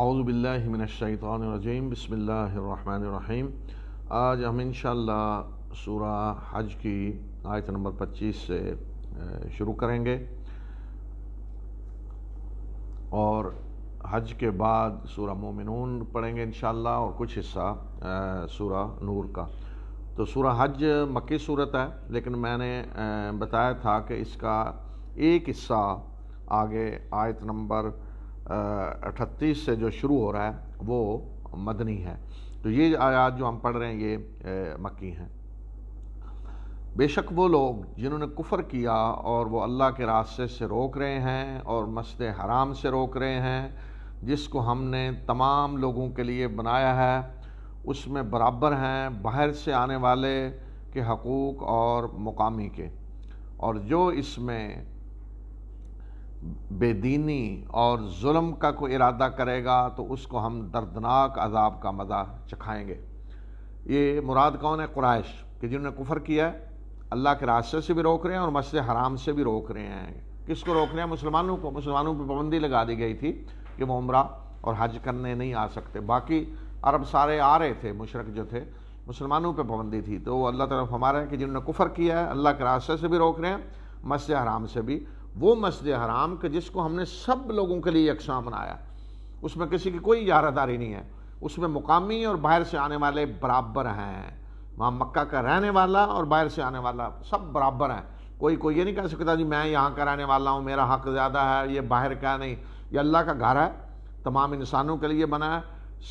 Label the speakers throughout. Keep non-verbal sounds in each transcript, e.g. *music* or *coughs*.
Speaker 1: आउज़बिल्लिमिनशैतरजीम बसमीम आज हम इन सूरा हज की आयत नंबर पच्चीस से शुरू करेंगे और हज के बाद सूरा मोमिनून पढ़ेंगे इन और कुछ हिस्सा सूरा नूर का तो सूरा हज मक्की सूरत है लेकिन मैंने बताया था कि इसका एक हिस्सा आगे आयत नंबर अठतीस से जो शुरू हो रहा है वो मदनी है तो ये आयात जो हम पढ़ रहे हैं ये मक्की हैं बेशक वो लोग जिन्होंने कुफ़र किया और वो अल्लाह के रास्ते से रोक रहे हैं और मस्त हराम से रोक रहे हैं जिसको हमने तमाम लोगों के लिए बनाया है उसमें बराबर हैं बाहर से आने वाले के हकूक़ और मुकामी के और जो इसमें बेदीनी और जुल्म का कोई इरादा करेगा तो उसको हम दर्दनाक अजाब का मज़ा चखाएँगे ये मुराद कौन है कुरैश कि जिन्होंने कुफर किया है अल्लाह के रास्ते से भी रोक रहे हैं और मस्जिद हराम से भी रोक रहे हैं किसको रोक रहे हैं मुसलमानों को मुसलमानों पर पाबंदी लगा दी गई थी कि वो उम्र और हज करने नहीं आ सकते बाकी अरब सारे आ रहे थे मुशरक जो थे मुसलमानों पर पाबंदी थी तो अल्लाह तरफ हमारे हैं कि जिन्होंने कुफर किया है अल्लाह के रास्ते से भी रोक रहे हैं मस्जिद हराम से भी वो मस्जिद हराम के जिसको हमने सब लोगों के लिए यकसा बनाया उसमें किसी की कोई यारादारी नहीं है उसमें मुकामी और बाहर से आने वाले बराबर हैं वहाँ मक्का का रहने वाला और बाहर से आने वाला सब बराबर हैं कोई कोई ये नहीं कह सकता जी मैं यहाँ का रहने वाला हूँ मेरा हक ज़्यादा है ये बाहर का नहीं ये अल्लाह का घर है तमाम इंसानों के लिए बना है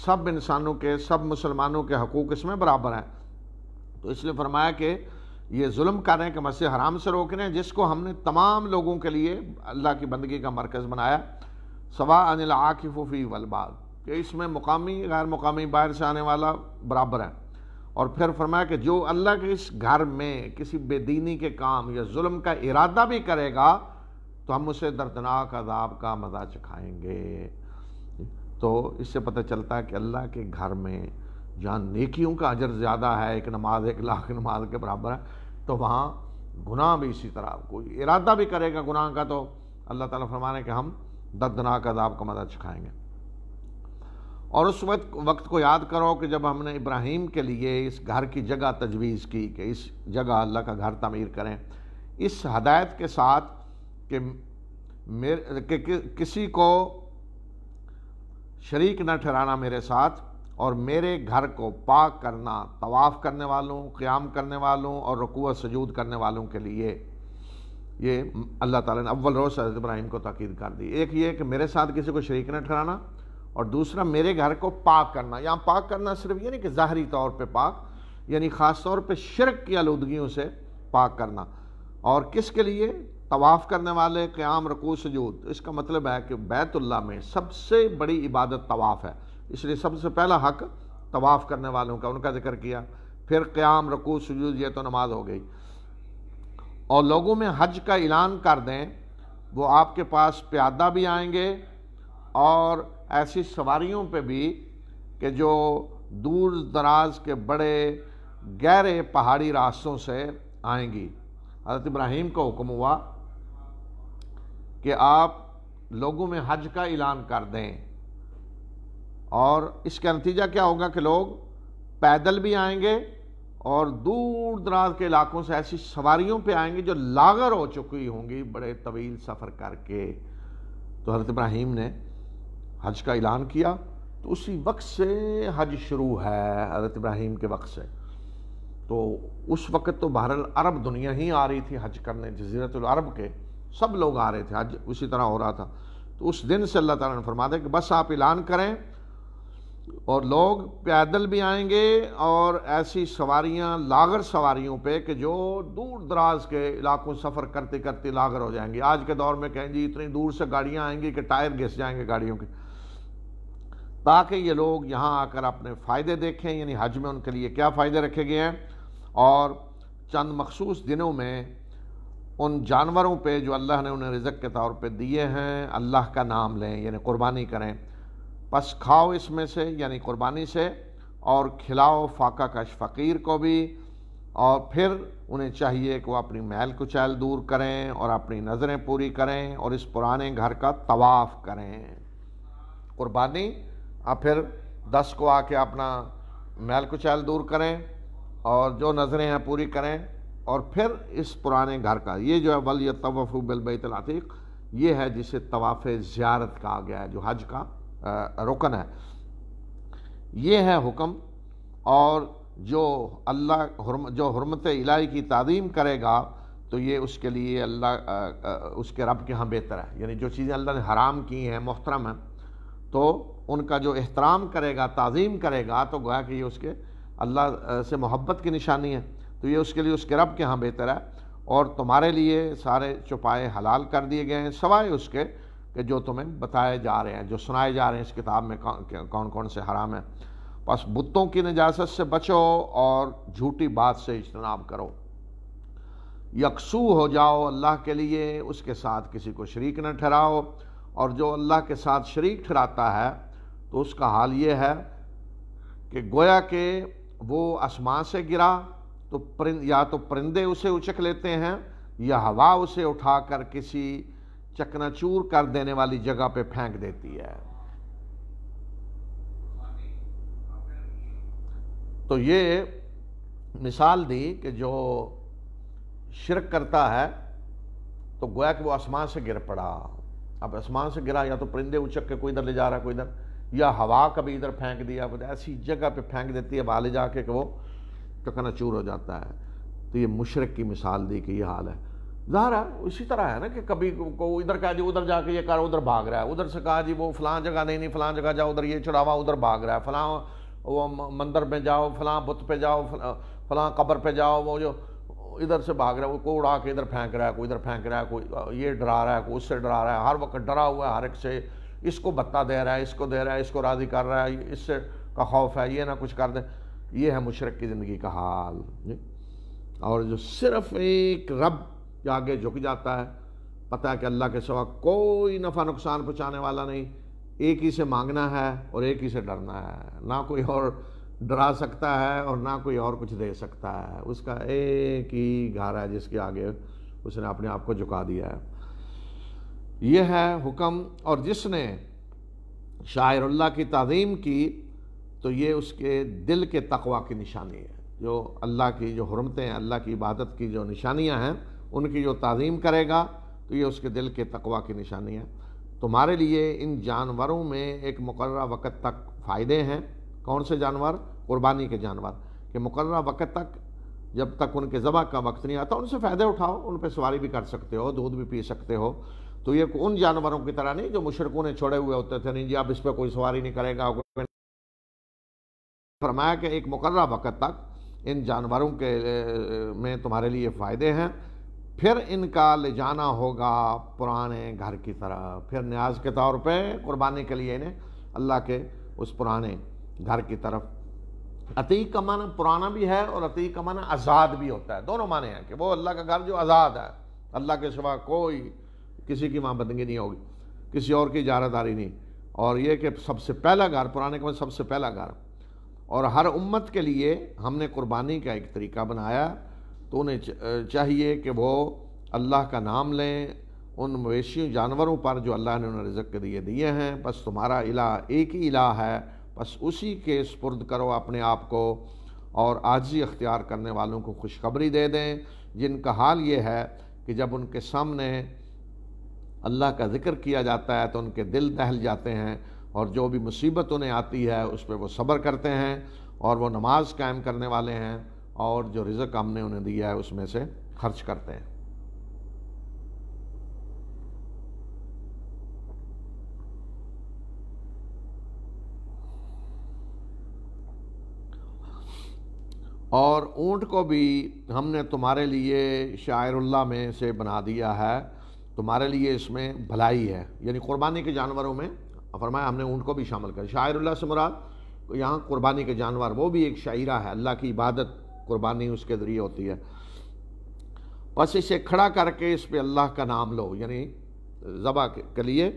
Speaker 1: सब इंसानों के सब मुसलमानों के हकूक़ इसमें बराबर हैं तो इसलिए फरमाया कि ये जुल्म कर रहे हैं कि मस्जिद हराम से रोक रहे हैं जिसको हमने तमाम लोगों के लिए अल्लाह की बंदगी का मरकज़ बनाया सवा अनिल आकफ़ी वलबाग कि इसमें मुकामी गैर मुकामी बाहर से आने वाला बराबर है और फिर फरमाया कि जो अल्लाह के इस घर में किसी बेदीनी के काम या जुल्म का इरादा भी करेगा तो हम उसे दर्दनाक अदाब का मज़ा चखाएंगे तो इससे पता चलता है कि अल्लाह के घर में जहाँ नेकियों का अजर ज़्यादा है एक नमाज एक लाख नमाज के बराबर है तो वहाँ गुनाह भी इसी तरह कोई इरादा भी करेगा गुनाह का तो अल्लाह ताला फरमाने कि हम दर्दनाक अदाब का मदद चखाएंगे और उस वक्त वक्त को याद करो कि जब हमने इब्राहिम के लिए इस घर की जगह तजवीज़ की कि इस जगह अल्लाह का घर तमीर करें इस हदायत के साथ कि मेरे कि, कि, किसी को शरीक न ठहराना मेरे साथ और मेरे घर को पाक करना तवाफ़ करने वालों क़्याम करने वालों और रकूत सजूद करने वालों के लिए ये अल्लाह ताला ने अव्वल रोज़ हज़रत इब्राहिम को तकीद कर दी एक ये कि मेरे साथ किसी को शरीक न ठहराना और दूसरा मेरे घर को पाक करना यहाँ पाक करना सिर्फ ये नहीं कि ज़ाहरी तौर पर पाक यानी ख़ास तौर पर शिरक की आलूदगियों से पाक करना और किस के लिए तवाफ़ करने वाले क़्याम रकू सजूद इसका मतलब है कि बैतुल्ला में सबसे बड़ी इबादत तवाफ़ है इसलिए सबसे पहला हक तवाफ़ करने वालों का उनका जिक्र किया फिर क़्याम रकू सजूद ये तो नमाज हो गई और लोगों में हज का ऐलान कर दें वो आपके पास प्यादा भी आएंगे और ऐसी सवारियों पे भी कि जो दूर दराज के बड़े गहरे पहाड़ी रास्तों से आएंगी हज़रत इब्राहिम का हुक्म हुआ कि आप लोगों में हज का ऐलान कर दें और इसका नतीजा क्या होगा कि लोग पैदल भी आएंगे और दूर दराज के इलाकों से ऐसी सवारियों पे आएंगे जो लागर हो चुकी होंगी बड़े तवील सफ़र करके तो हजरत इब्राहिम ने हज का ऐलान किया तो उसी वक्त से हज शुरू है हजरत इब्राहिम के वक्त से तो उस वक़्त तो बहरल अरब दुनिया ही आ रही थी हज करने जजीरतुल अरब के सब लोग आ रहे थे हज उसी तरह हो रहा था तो उस दिन से अल्लाह ताला ने फरमा दिया कि बस आप ऐलान करें और लोग पैदल भी आएंगे और ऐसी सवारियां लागर सवारियों पे कि जो दूर दराज के इलाकों सफ़र करते करते लागर हो जाएंगे आज के दौर में कहें जी इतनी दूर से गाड़ियां आएंगी कि टायर घिस जाएंगे गाड़ियों के ताकि ये लोग यहाँ आकर अपने फ़ायदे देखें यानी हज में उनके लिए क्या फ़ायदे रखे गए हैं और चंद मखसूस दिनों में उन जानवरों पर जो अल्लाह ने उन्हें रिजक के तौर पर दिए हैं अल्लाह का नाम लें यानी कुर्बानी करें बस खाओ इसमें से यानी कुर्बानी से और खिलाओ फाका कश फ़कीर को भी और फिर उन्हें चाहिए कि वह अपनी महल कुचैल दूर करें और अपनी नज़रें पूरी करें और इस पुराने घर का तवाफ़ करें कुर्बानी और फिर दस को आके अपना महल कुचैल दूर करें और जो नज़रें हैं पूरी करें और फिर इस पुराने घर का ये जो है वलिय तवफ़ बिलबैतलातीक़ ये है जिसे तवाफ़ ज़्यारत कहा गया है जो हज का रुकन है ये है हुक्म और जो अल्लाह जो हरमत इलाही की तादीम करेगा तो ये उसके लिए अल्लाह उसके रब के यहाँ बेहतर है यानी जो चीज़ें अल्लाह ने हराम की हैं मोहतरम हैं तो उनका जो एहतराम करेगा ताज़ीम करेगा तो गोया कि ये उसके अल्लाह से मोहब्बत की निशानी है तो ये उसके लिए उसके रब के यहाँ बेहतर है और तुम्हारे लिए सारे चुपाए हलाल कर दिए गए हैं सवाए उसके कि जो तुम्हें बताए जा रहे हैं जो सुनाए जा रहे हैं इस किताब में कौन कौन, से हराम है बस बुतों की निजाजत से बचो और झूठी बात से इजतनाब करो यकसू हो जाओ अल्लाह के लिए उसके साथ किसी को शरीक न ठहराओ और जो अल्लाह के साथ शरीक ठहराता है तो उसका हाल ये है कि गोया के वो आसमां से गिरा तो परिंद या तो परिंदे उसे उचक लेते हैं या हवा उसे उठाकर किसी चकनाचूर कर देने वाली जगह पे फेंक देती है तो ये मिसाल दी कि जो शिरक करता है तो गोया कि वो आसमान से गिर पड़ा अब आसमान से गिरा या तो परिंदे उचक के कोई इधर ले जा रहा है कोई इधर या हवा कभी इधर फेंक दिया ऐसी जगह पे फेंक देती है वहाँ ले जाके कि वो चकनाचूर हो जाता है तो ये मुशरक की मिसाल दी कि ये हाल है है इसी तरह है ना कि कभी को इधर कहा जी उधर जाके ये कर उधर भाग रहा है उधर से कहा जी वो फलां जगह नहीं नहीं फलां जगह जाओ उधर ये चढ़ावा उधर भाग रहा है फलां वो मंदिर में जाओ फलां बुत पे जाओ फलां कब्र पे जाओ वो जो इधर से भाग रहा है वो को उड़ा के इधर फेंक रहा है कोई इधर फेंक रहा है कोई ये डरा रहा है कोई उससे डरा रहा है हर वक्त डरा हुआ है हर एक से इसको भत्ता दे रहा है इसको दे रहा है इसको राजी कर रहा है इससे का खौफ है ये ना कुछ कर दे ये है मुशरक़ की ज़िंदगी का हाल और जो सिर्फ़ एक रब जो आगे झुक जाता है पता है कि अल्लाह के सवा कोई नफ़ा नुकसान पहुँचाने वाला नहीं एक ही से मांगना है और एक ही से डरना है ना कोई और डरा सकता है और ना कोई और कुछ दे सकता है उसका एक ही घर है जिसके आगे उसने अपने आप को झुका दिया है यह है हुक्म और जिसने शायरुल्लाह की तज़ीम की तो ये उसके दिल के तकवा की निशानी है जो अल्लाह की जो हरमतें हैं अल्लाह की इबादत की जो निशानियाँ हैं उनकी जो तज़ीम करेगा तो ये उसके दिल के तकवा की निशानी है तुम्हारे लिए इन जानवरों में एक मुकर वक़्त तक फ़ायदे हैं कौन से जानवर कुर्बानी के जानवर कि मुकर वक़्त तक जब तक उनके ज़बा का वक्त नहीं आता उनसे फ़ायदे उठाओ उन पर सवारी भी कर सकते हो दूध भी पी सकते हो तो ये उन जानवरों की तरह नहीं जो मुशरकों ने छोड़े हुए होते थे नहीं जी अब इस पर कोई सवारी नहीं करेगा फरमाया कि एक मुकर वक़्त तक इन जानवरों के में तुम्हारे लिए फ़ायदे हैं फिर इनका ले जाना होगा पुराने घर की तरफ फिर न्याज के तौर पे कुर्बानी के लिए इन्हें अल्लाह के उस पुराने घर की तरफ अतीक का माना पुराना भी है और अतीक का माना आज़ाद भी होता है दोनों माने हैं कि वो अल्लाह का घर जो आज़ाद है अल्लाह के सिवा कोई किसी की माँ बंदगी नहीं होगी किसी और की इजारादारी नहीं और ये कि सबसे पहला घर पुराने का सबसे पहला घर और हर उम्मत के लिए हमने कुर्बानी का एक तरीका बनाया तो उन्हें चाहिए कि वो अल्लाह का नाम लें उन मवेशियों जानवरों पर जो अल्लाह ने उन्हें रिजक के लिए दिए हैं बस तुम्हारा इला एक ही इला है बस उसी के स्पुर्द करो अपने आप को और आजी अख्तियार करने वालों को खुशखबरी दे दें जिनका हाल ये है कि जब उनके सामने अल्लाह का ज़िक्र किया जाता है तो उनके दिल दहल जाते हैं और जो भी मुसीबत उन्हें आती है उस पर वो सब्र करते हैं और वो नमाज़ कायम करने वाले हैं और जो रिज़क हमने उन्हें दिया है उसमें से खर्च करते हैं और ऊंट को भी हमने तुम्हारे लिए शायरुल्ला में से बना दिया है तुम्हारे लिए इसमें भलाई है यानी कुर्बानी के जानवरों में फरमाया हमने ऊंट को भी शामिल कर शायरुल्ला से मुराद यहाँ कुर्बानी के जानवर वो भी एक शायरा है अल्लाह की इबादत कुर्बानी उसके ज़रिए होती है बस इसे खड़ा करके इस पर अल्लाह का नाम लो यानी ज़बा के लिए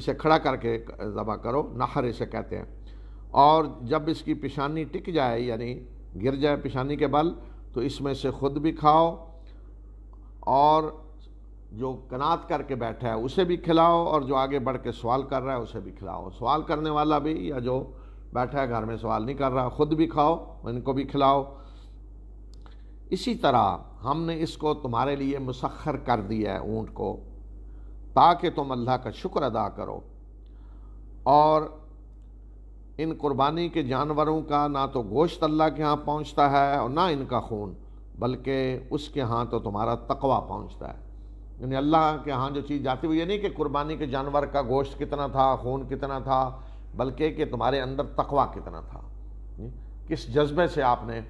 Speaker 1: इसे खड़ा करके ज़बा करो नहर इसे कहते हैं और जब इसकी पेशानी टिक जाए यानी गिर जाए पेशानी के बल तो इसमें से खुद भी खाओ और जो कनात करके बैठा है उसे भी खिलाओ और जो आगे बढ़ के सवाल कर रहा है उसे भी खिलाओ सवाल करने वाला भी या जो बैठा है घर में सवाल नहीं कर रहा खुद भी खाओ इनको भी खिलाओ इसी तरह हमने इसको तुम्हारे लिए मुसखर कर दिया है ऊँट को ताकि तुम अल्लाह का शुक्र अदा करो और इन कुर्बानी के जानवरों का ना तो गोश्त अल्लाह के यहाँ पहुँचता है और ना इनका खून बल्कि उसके यहाँ तो तुम्हारा तकवा पहुँचता है यानी अल्लाह के यहाँ जो चीज़ जाती हुई ये नहीं कि कुर्बानी के जानवर का गोश्त कितना था खून कितना था बल्कि कि तुम्हारे अंदर तकवा कितना था किस जज्बे से आपने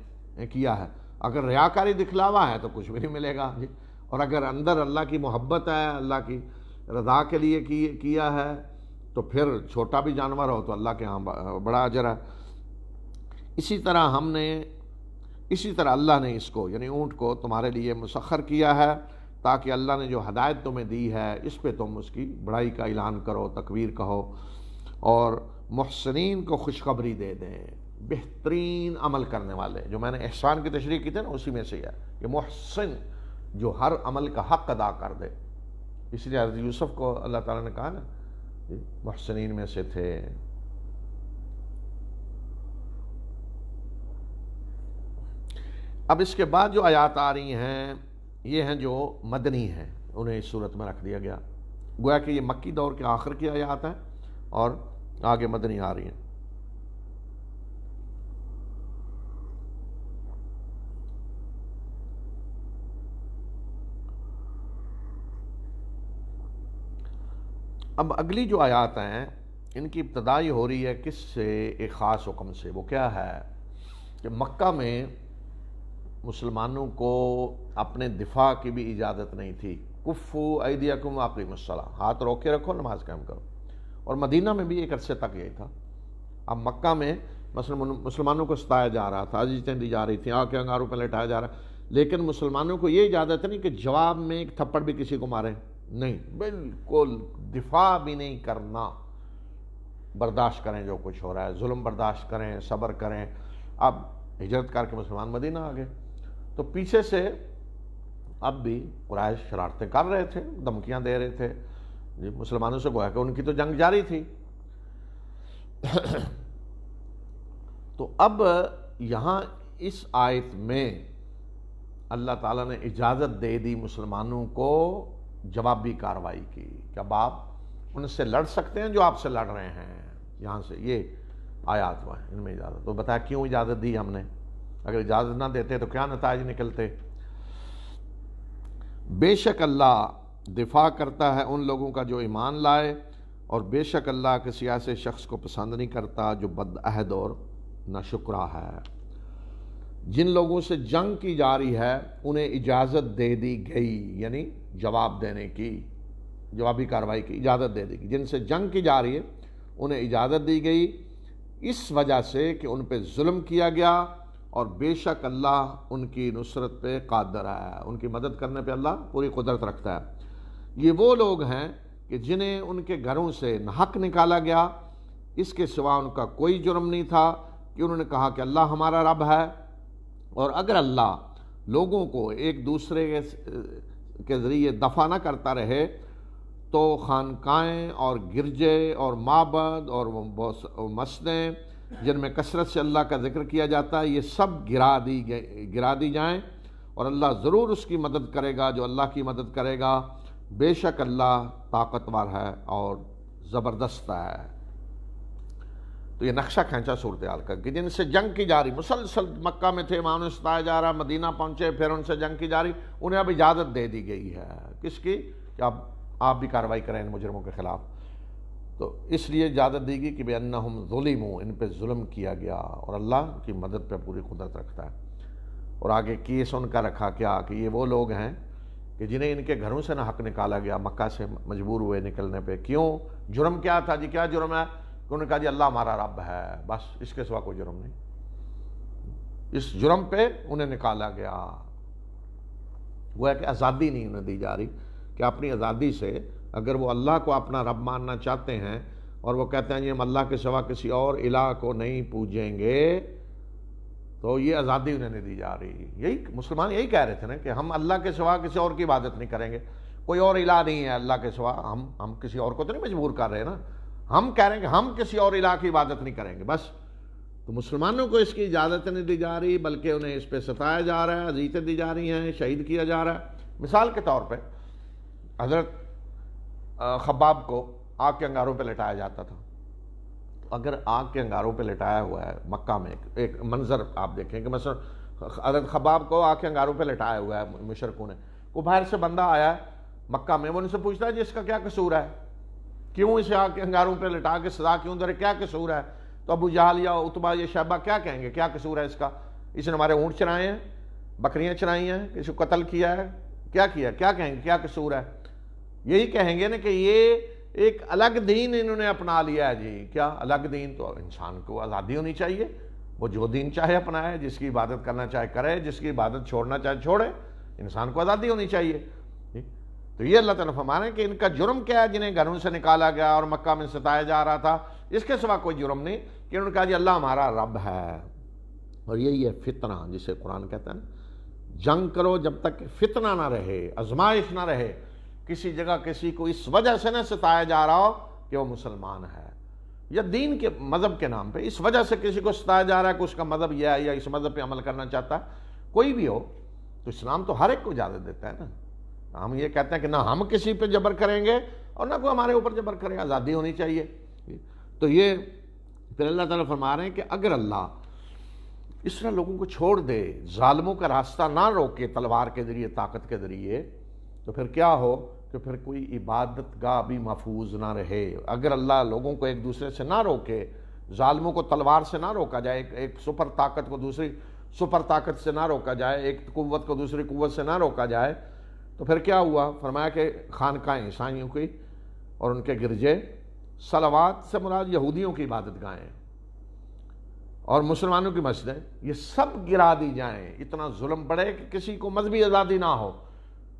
Speaker 1: किया है अगर रियाकारी दिखलावा है तो कुछ भी नहीं मिलेगा जी और अगर अंदर अल्लाह की मोहब्बत है अल्लाह की रजा के लिए की, किया है तो फिर छोटा भी जानवर हो तो अल्लाह के यहाँ बड़ा अजर है इसी तरह हमने इसी तरह अल्लाह ने इसको यानी ऊँट को तुम्हारे लिए मुसखर किया है ताकि अल्लाह ने जो हदायत तुम्हें दी है इस पर तुम उसकी बड़ाई का ऐलान करो तकवीर कहो और मुहसनिन को खुशखबरी दे दें बेहतरीन अमल करने वाले जो मैंने एहसान की तशरी की थी ना उसी में से है कि मोहसिन जो हर अमल का हक अदा कर दे इसलिए हजरत यूसुफ को अल्लाह ताला ने कहा ना मोहसिन में से थे अब इसके बाद जो आयात आ रही हैं ये हैं जो मदनी हैं उन्हें इस सूरत में रख दिया गया गोया कि ये मक्की दौर के आखिर की आयात हैं और आगे मदनी आ रही हैं अब अगली जो आयात हैं इनकी इब्तदाई हो रही है किस से एक ख़ास हुक्म से वो क्या है कि मक्का में मुसलमानों को अपने दिफा की भी इजाज़त नहीं थी कुफ़ आपकी मसला हाथ रोक के रखो नमाज कायम करो और मदीना में भी एक अरसे तक यही था अब मक्का में मुसलमानों को सताया जा रहा था अजीतें दी जा रही थी आके अंगारों पर लटाया जा रहा लेकिन मुसलमानों को ये इजाज़त नहीं कि जवाब में एक थप्पड़ भी किसी को मारें नहीं बिल्कुल दिफा भी नहीं करना बर्दाश्त करें जो कुछ हो रहा है जुल्म बर्दाश्त करें सब्र करें अब हिजरत करके मुसलमान मदीना आ गए तो पीछे से अब भी कुरैश शरारतें कर रहे थे धमकियां दे रहे थे मुसलमानों से गोया कि उनकी तो जंग जारी थी *coughs* तो अब यहाँ इस आयत में अल्लाह ताला ने इजाज़त दे दी मुसलमानों को जवाबी कार्रवाई की जब आप उनसे लड़ सकते हैं जो आपसे लड़ रहे हैं यहाँ से ये आयात हुआ इनमें इजाज़त तो बताया क्यों इजाज़त दी हमने अगर इजाज़त ना देते तो क्या नतज निकलते बेशक अल्लाह दिफा करता है उन लोगों का जो ईमान लाए और बेशक अल्लाह किसी ऐसे शख्स को पसंद नहीं करता जो बदअहद और शुक्र है जिन लोगों से जंग की जा रही है उन्हें इजाज़त दे दी गई यानी जवाब देने की जवाबी कार्रवाई की इजाज़त दे देगी जिनसे जंग की जा रही है उन्हें इजाज़त दी गई इस वजह से कि उन पर जुल्म किया गया और बेशक अल्लाह उनकी नुसरत पे कादर आया है उनकी मदद करने पे अल्लाह पूरी कुदरत रखता है ये वो लोग हैं कि जिन्हें उनके घरों से नहक निकाला गया इसके सिवा उनका कोई जुर्म नहीं था कि उन्होंने कहा कि अल्लाह हमारा रब है और अगर अल्लाह लोगों को एक दूसरे के के ज़रिए दफा ना करता रहे तो खानकाएँ और गिरजे और माबद और मसलें जिनमें कसरत से अल्लाह का जिक्र किया जाता है ये सब गिरा दी गिरा दी जाएँ और अल्लाह ज़रूर उसकी मदद करेगा जो अल्लाह की मदद करेगा बेशक अल्लाह ताकतवर है और ज़बरदस्त है तो ये नक्शा खींचा सूरत हाल का कि जिनसे जंग की जा रही मुसलसल मक्का में थे इमाम सताया जा रहा मदीना पहुँचे फिर उनसे जंग की जा रही उन्हें अब इजाज़त दे दी गई है किसकी कि आप आप भी कार्रवाई करें इन मुजरमों के ख़िलाफ तो इसलिए इजाज़त देगी कि भाई अन्ना हम जुलिम इन पर जुल्म किया गया और अल्लाह की मदद पर पूरी कुदरत रखता है और आगे केस उनका रखा क्या कि ये वो लोग हैं कि जिन्हें इनके घरों से ना हक निकाला गया मक्का से मजबूर हुए निकलने पे क्यों जुर्म क्या था जी क्या जुर्म है उन्होंने कहा जी अल्लाह हमारा रब है बस इसके सिवा कोई जुर्म नहीं इस जुर्म पे उन्हें निकाला गया वो है कि आज़ादी नहीं उन्हें दी जा रही कि अपनी आज़ादी से अगर वो अल्लाह को अपना रब मानना चाहते हैं और वो कहते हैं जी हम अल्लाह के सिवा किसी और इला को नहीं पूजेंगे तो ये आज़ादी उन्हें नहीं दी जा रही यही मुसलमान यही कह रहे थे ना कि हम अल्लाह के सिवा किसी और की इबादत नहीं करेंगे कोई और इला नहीं है अल्लाह के सिवा हम हम किसी और को तो नहीं मजबूर कर रहे ना हम कह रहे हैं कि हम किसी और इलाके की इबादत नहीं करेंगे बस तो मुसलमानों को इसकी इजाज़त नहीं दी जा रही बल्कि उन्हें इस पर सताया जा रहा है अजीतें दी जा रही हैं शहीद किया जा रहा है मिसाल के तौर पर हज़रत खबाब को आग के अंगारों पर लटाया जाता था अगर आग के अंगारों पर लटाया हुआ है मक्का में एक, एक मंज़र आप देखें कि मसल हजरत खबाब को आग के अंगारों पर लटाया हुआ है मुशरकों ने वो बाहर से बंदा आया है मक्का में वो उनसे पूछता है जिसका क्या कसूर है क्यों इसे आके अंगारों पर लटा के सजा क्यों दे क्या कसूर है तो अबू जहाल या उतबा या शहबा क्या कहेंगे क्या कसूर है इसका इसने हमारे ऊँट चराए हैं बकरियाँ चराई हैं किसी को कत्ल किया है क्या किया क्या कहेंगे क्या कसूर है यही कहेंगे ना कि ये एक अलग दीन इन्होंने अपना लिया है जी क्या अलग दीन तो इंसान को आज़ादी होनी चाहिए वो जो दीन चाहे अपनाए जिसकी इबादत करना चाहे करे जिसकी इबादत छोड़ना चाहे छोड़े इंसान को आज़ादी होनी चाहिए तो ये अल्लाह ताला फरमा रहे हैं कि इनका जुर्म क्या है जिन्हें घरों से निकाला गया और मक्का में सताया जा रहा था इसके सिवा कोई जुर्म नहीं कि उन्होंने कहा जी अल्लाह हमारा रब है और यही है फितना जिसे कुरान कहते हैं ना जंग करो जब तक फितना ना रहे आजमाइश ना रहे किसी जगह किसी को इस वजह से ना सताया जा रहा हो कि वो मुसलमान है या दीन के मज़हब के नाम पे इस वजह से किसी को सताया जा रहा है कि उसका मज़हब यह है या इस मज़हब पे अमल करना चाहता है कोई भी हो तो इस्लाम तो हर एक को इजाज़त देता है ना हम ये कहते हैं कि ना हम किसी पे जबर करेंगे और ना कोई हमारे ऊपर जबर करेगा आज़ादी होनी चाहिए तो ये फिर अल्लाह ताला फरमा रहे हैं कि अगर अल्लाह इस तरह लोगों को छोड़ दे ालमों का रास्ता ना रोके तलवार के ज़रिए ताकत के ज़रिए तो फिर क्या हो कि फिर कोई इबादत गाह भी महफूज ना रहे अगर अल्लाह लोगों को एक दूसरे से ना रोके ालमों को तलवार से ना रोका जाए एक, एक सुपर ताकत को दूसरी सुपर ताकत से ना रोका जाए एक कुत को दूसरी कुत से ना रोका जाए तो फिर क्या हुआ फरमाया कि खानकाएँ ईसाइयों की और उनके गिरजे सलावात से मुराद यहूदियों की इबादत गाहें और मुसलमानों की मस्जिदें ये सब गिरा दी जाएँ इतना जुल्म बढ़े कि किसी को मजहबी आज़ादी ना हो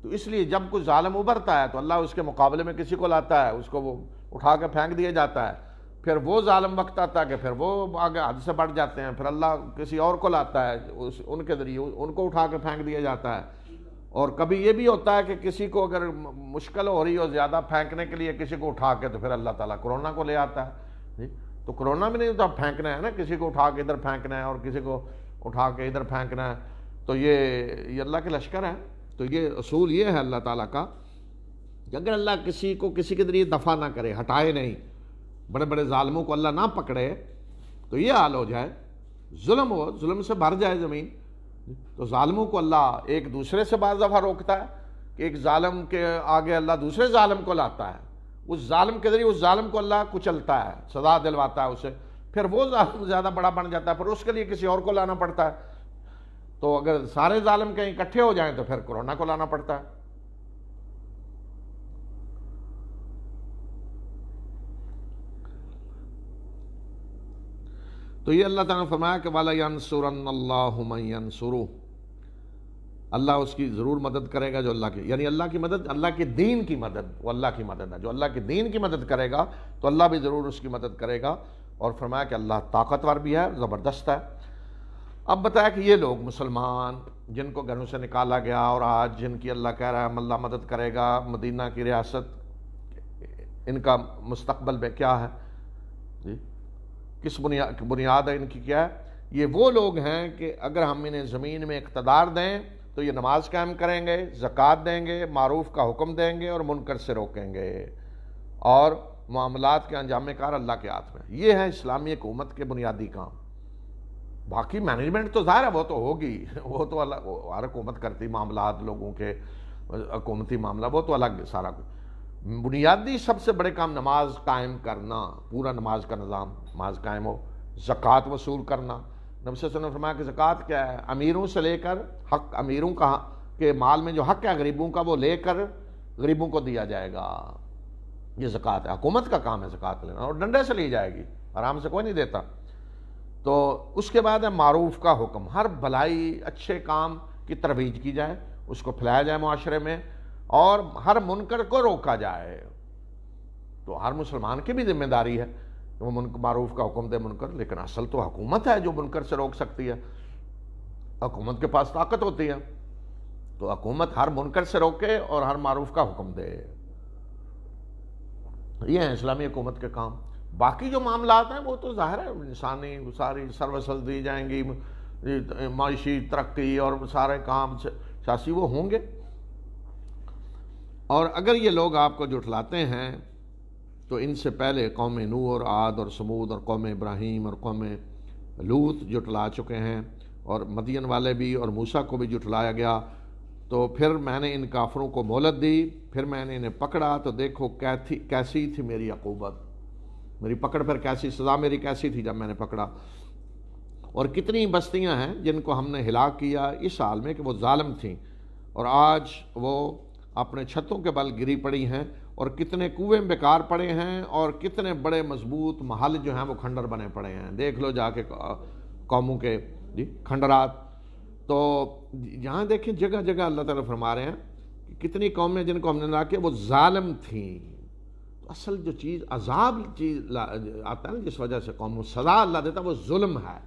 Speaker 1: तो इसलिए जब कुछ ालम उभरता है तो अल्लाह उसके मुकाबले में किसी को लाता है उसको वो उठा कर फेंक दिया जाता है फिर वो ालम वक्त आता है कि फिर वो आगे हद से बढ़ जाते हैं फिर अल्लाह किसी और को लाता है उस उनके ज़रिए उनको उठा के फेंक दिया जाता है और कभी ये भी होता है कि किसी को अगर मुश्किल हो रही हो ज़्यादा फेंकने के लिए किसी को उठा के तो फिर अल्लाह ताला कोरोना को ले आता है जी तो कोरोना भी नहीं तो आप फेंकना है ना किसी को उठा के इधर फेंकना है और किसी को उठा के इधर फेंकना है तो ये ये अल्लाह के लश्कर है तो ये असूल ये है अल्लाह ताला का कि अगर अल्लाह किसी को किसी के जरिए दफ़ा ना करे हटाए नहीं बड़े बड़े ालमों को अल्लाह ना पकड़े तो ये हाल हो जाए जुल्म हो जुल्म से भर जाए ज़मीन तो ालमों को अल्लाह एक दूसरे से बार दफ़ा रोकता है कि एक ालम के आगे अल्लाह दूसरे ालम को लाता है उस ालम के ज़रिए उस ालम को अल्लाह कुचलता है सजा दिलवाता है उसे फिर वो ालम ज़्यादा बड़ा बन जाता है फिर उसके लिए किसी और को लाना पड़ता है तो अगर सारे ालम कहीं इकट्ठे हो जाए तो फिर कोरोना को लाना पड़ता है तो ये अल्लाह ताला ने फरमाया कि वाला यनसुरन्नसुरु अल्लाह उसकी ज़रूर मदद करेगा जो अल्लाह की यानी अल्लाह की मदद अल्लाह के दीन की मदद वो अल्लाह की मदद है जो अल्लाह के दीन की मदद करेगा तो अल्लाह भी ज़रूर उसकी मदद करेगा और फरमाया कि अल्लाह ताकतवर भी है ज़बरदस्त है अब बताया कि ये लोग मुसलमान जिनको घरों से निकाला गया और आज जिनकी अल्लाह कह रहा है अल्लाह मदद करेगा मदीना की रियासत इनका मुस्तबल में क्या है जी किस बुनिया बुनियाद है इनकी क्या है ये वो लोग हैं कि अगर हम इन्हें ज़मीन में इकतदार दें तो ये नमाज कायम करेंगे ज़क़़त देंगे मरूफ़ का हुक्म देंगे और मुनकर से रोकेंगे और मामला के अंजाम कार अल्लाह के हाथ में ये है इस्लामी हुकूमत के बुनियादी काम बाकी मैनेजमेंट तो ज़ाहिर है वो तो होगी *laughs* वो तो अलग हर हुकूमत करती मामला लोगों के हुकूमती मामला वो तो अलग सारा कुछ बुनियादी सबसे बड़े काम नमाज कायम करना पूरा नमाज का निज़ाम नमाज कायम हो ज़क़़त वसूल करना नबी ने फरमाया कि ज़क़़त क्या है अमीरों से लेकर हक अमीरों का के माल में जो हक है गरीबों का वो लेकर गरीबों को दिया जाएगा ये ज़क़़त है हुकूमत का काम है ज़क़़त लेना और डंडे से ली जाएगी आराम से कोई नहीं देता तो उसके बाद है मारूफ का हुक्म हर भलाई अच्छे काम की तरवीज की जाए उसको फैलाया जाए माशरे में और हर मुनकर को रोका जाए तो हर मुसलमान की भी जिम्मेदारी है कि वो मुनक मारूफ का हुक्म दे मुनकर लेकिन असल तो हुकूमत है जो मुनकर से रोक सकती है हुकूमत के पास ताकत होती है तो हुकूमत हर मुनकर से रोके और हर मारूफ का हुक्म दे ये हैं इस्लामी हुकूमत के काम बाकी जो मामला हैं वो तो ज़ाहिर है इंसानी सारी सर्वसल दी जाएंगी माशी तरक्की और सारे काम सियासी वो होंगे और अगर ये लोग आपको जुठलाते हैं तो इनसे पहले कौम नू और आद और समूद और कौम इब्राहिम और कौम लूत जुटला चुके हैं और मदियन वाले भी और मूसा को भी जुटलाया गया तो फिर मैंने इन काफरों को मोहलत दी फिर मैंने इन्हें पकड़ा तो देखो कैथी कैसी थी मेरी अकूबत मेरी पकड़ पर कैसी सज़ा मेरी कैसी थी जब मैंने पकड़ा और कितनी बस्तियां हैं जिनको हमने हिला किया इस हाल में कि वो ालम थीं और आज वो अपने छतों के बल गिरी पड़ी हैं और कितने कुएं बेकार पड़े हैं और कितने बड़े मजबूत महल जो हैं वो खंडर बने पड़े हैं देख लो जाके कौमों के जी खंडरात तो यहाँ देखें जगह जगह अल्लाह ताला फरमा रहे हैं कि कितनी कौमें जिनको हमने ला के वो ालम थी तो असल जो चीज़ अजाब चीज़ आता है ना जिस वजह से कौम सजा अल्लाह देता वो जुल्म है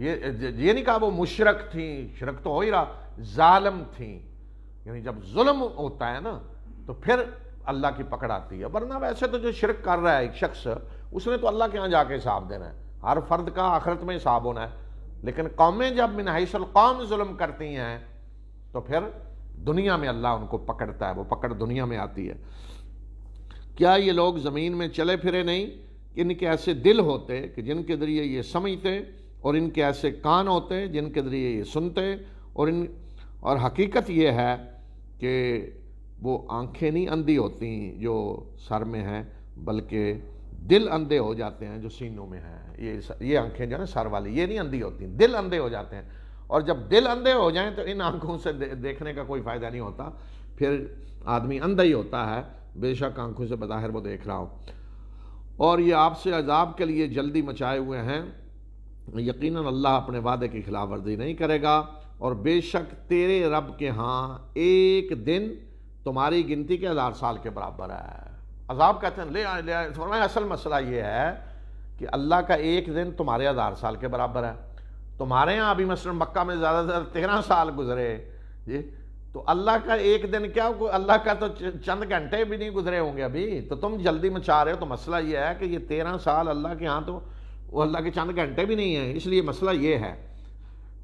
Speaker 1: ये ये नहीं कहा वो मुशरक थी शरक तो हो ही रहा ालम थी यानी जब जुल्म होता है ना तो फिर अल्लाह की पकड़ आती है वरना वैसे तो जो शिरक कर रहा है एक शख्स उसने तो अल्लाह के यहाँ जाके हिसाब देना है हर फर्द का आखिरत में हिसाब होना है लेकिन कौमें जब मिनहसल कौम जुल्म करती हैं तो फिर दुनिया में अल्लाह उनको पकड़ता है वो पकड़ दुनिया में आती है क्या ये लोग ज़मीन में चले फिरे नहीं इनके ऐसे दिल होते कि जिनके ज़रिए ये समझते और इनके ऐसे कान होते जिनके ज़रिए ये सुनते और इन और हकीकत ये है कि वो आंखें नहीं अंधी होती जो सर में हैं बल्कि दिल अंधे हो जाते हैं जो सीनों में हैं ये ये आंखें जो है ना सर वाली ये नहीं अंधी होती दिल अंधे हो जाते हैं और जब दिल अंधे हो जाएं तो इन आंखों से दे, देखने का कोई फ़ायदा नहीं होता फिर आदमी अंधा ही होता है बेशक आंखों से बज़ाहिर वो देख रहा हो और ये आपसे अजाब के लिए जल्दी मचाए हुए हैं यकीनन अल्लाह अपने वादे की खिलाफ वर्जी नहीं करेगा और बेशक तेरे रब के यहाँ एक दिन तुम्हारी गिनती के हज़ार साल के बराबर है अजाब कहते हैं ले आए ले आए तो फरमाया असल मसला ये है कि अल्लाह का एक दिन तुम्हारे हज़ार साल के बराबर है तुम्हारे यहाँ अभी मसल मक्का में ज़्यादा से तेरह साल गुजरे जी तो अल्लाह का एक दिन क्या अल्लाह का तो चंद घंटे भी नहीं गुजरे होंगे अभी तो तुम जल्दी मचा रहे हो तो मसला ये है कि ये तेरह साल अल्लाह के यहाँ तो वो अल्लाह के चंद घंटे भी नहीं है इसलिए मसला ये है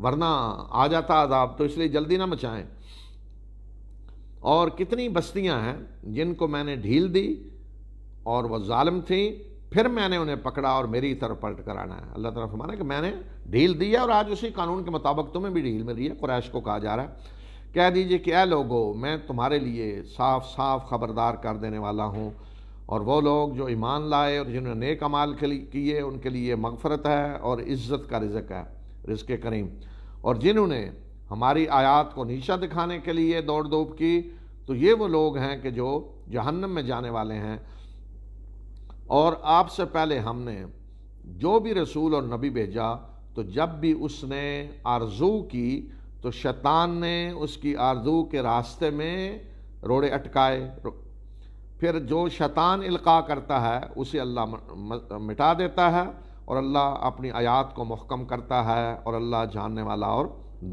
Speaker 1: वरना आ जाता आदाब तो इसलिए जल्दी ना मचाएं और कितनी बस्तियां हैं जिनको मैंने ढील दी और वह ालम थी फिर मैंने उन्हें पकड़ा और मेरी तरफ पलट कर आना है अल्लाह तरफ माना कि मैंने ढील दी है और आज उसी कानून के मुताबिक तुम्हें भी ढील मिल रही है कुरैश को कहा जा रहा है कह दीजिए कि ए लोगो मैं तुम्हारे लिए साफ साफ खबरदार कर देने वाला हूँ और वो लोग जो ईमान लाए और जिन्होंने नेक अमाल किए उनके लिए मगफरत है और इज़्ज़त का रिजक है रिस्क करीम और जिन्होंने हमारी आयात को नीचा दिखाने के लिए दौड़ धूप की तो ये वो लोग हैं कि जो जहन्नम में जाने वाले हैं और आपसे पहले हमने जो भी रसूल और नबी भेजा तो जब भी उसने आरजू की तो शैतान ने उसकी आरजू के रास्ते में रोड़े अटकाए फिर जो शैतान इल्का करता है उसे अल्लाह मिटा देता है और अल्लाह अपनी आयात को महकम करता है और अल्लाह जानने वाला और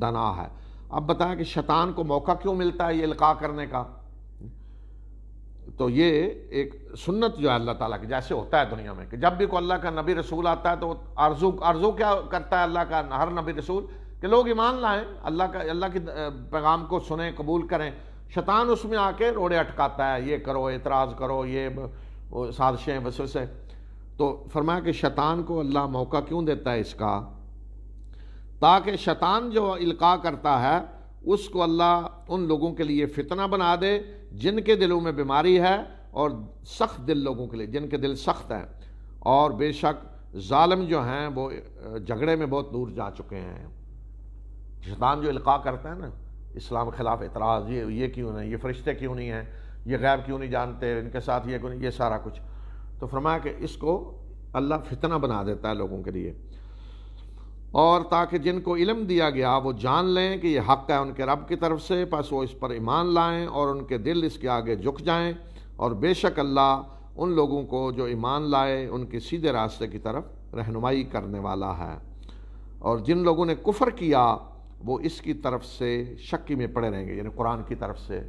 Speaker 1: दना है अब बताएं कि शैतान को मौका क्यों मिलता है ये इल्का करने का तो ये एक सुन्नत जो है अल्लाह ताला की जैसे होता है दुनिया में कि जब भी कोई अल्लाह का नबी रसूल आता है तो अर्जू अर्जू क्या करता है अल्लाह का हर नबी रसूल कि लोग ईमान लाएं अल्लाह का अल्लाह के पैगाम को सुने कबूल करें शैतान उसमें आके रोड़े अटकाता है ये करो एतराज़ करो ये साजिशें वसूसें तो फरमाया कि शैतान को अल्लाह मौका क्यों देता है इसका ताकि शैतान जो इल्का करता है उसको अल्लाह उन लोगों के लिए फितना बना दे जिनके दिलों में बीमारी है और सख्त दिल लोगों के लिए जिनके दिल सख्त हैं और बेशक ालम जो हैं वो झगड़े में बहुत दूर जा चुके हैं शैतान जो इल्का करता है ना इस्लाम के ख़िलाफ़ एतराज़ ये ये क्यों नहीं ये फरिश्ते क्यों नहीं हैं ये गैब क्यों नहीं जानते इनके साथ ये क्यों नहीं ये सारा कुछ तो फरमाया कि इसको अल्लाह फितना बना देता है लोगों के लिए और ताकि जिनको इलम दिया गया वो जान लें कि ये हक़ है उनके रब की तरफ से बस वो इस पर ईमान लाएँ और उनके दिल इसके आगे झुक जाएं और बेशक अल्लाह उन लोगों को जो ईमान लाए उनके सीधे रास्ते की तरफ रहनुमाई करने वाला है और जिन लोगों ने कुफ़र किया वो इसकी तरफ से शक्की में पड़े रहेंगे यानी कुरान की तरफ से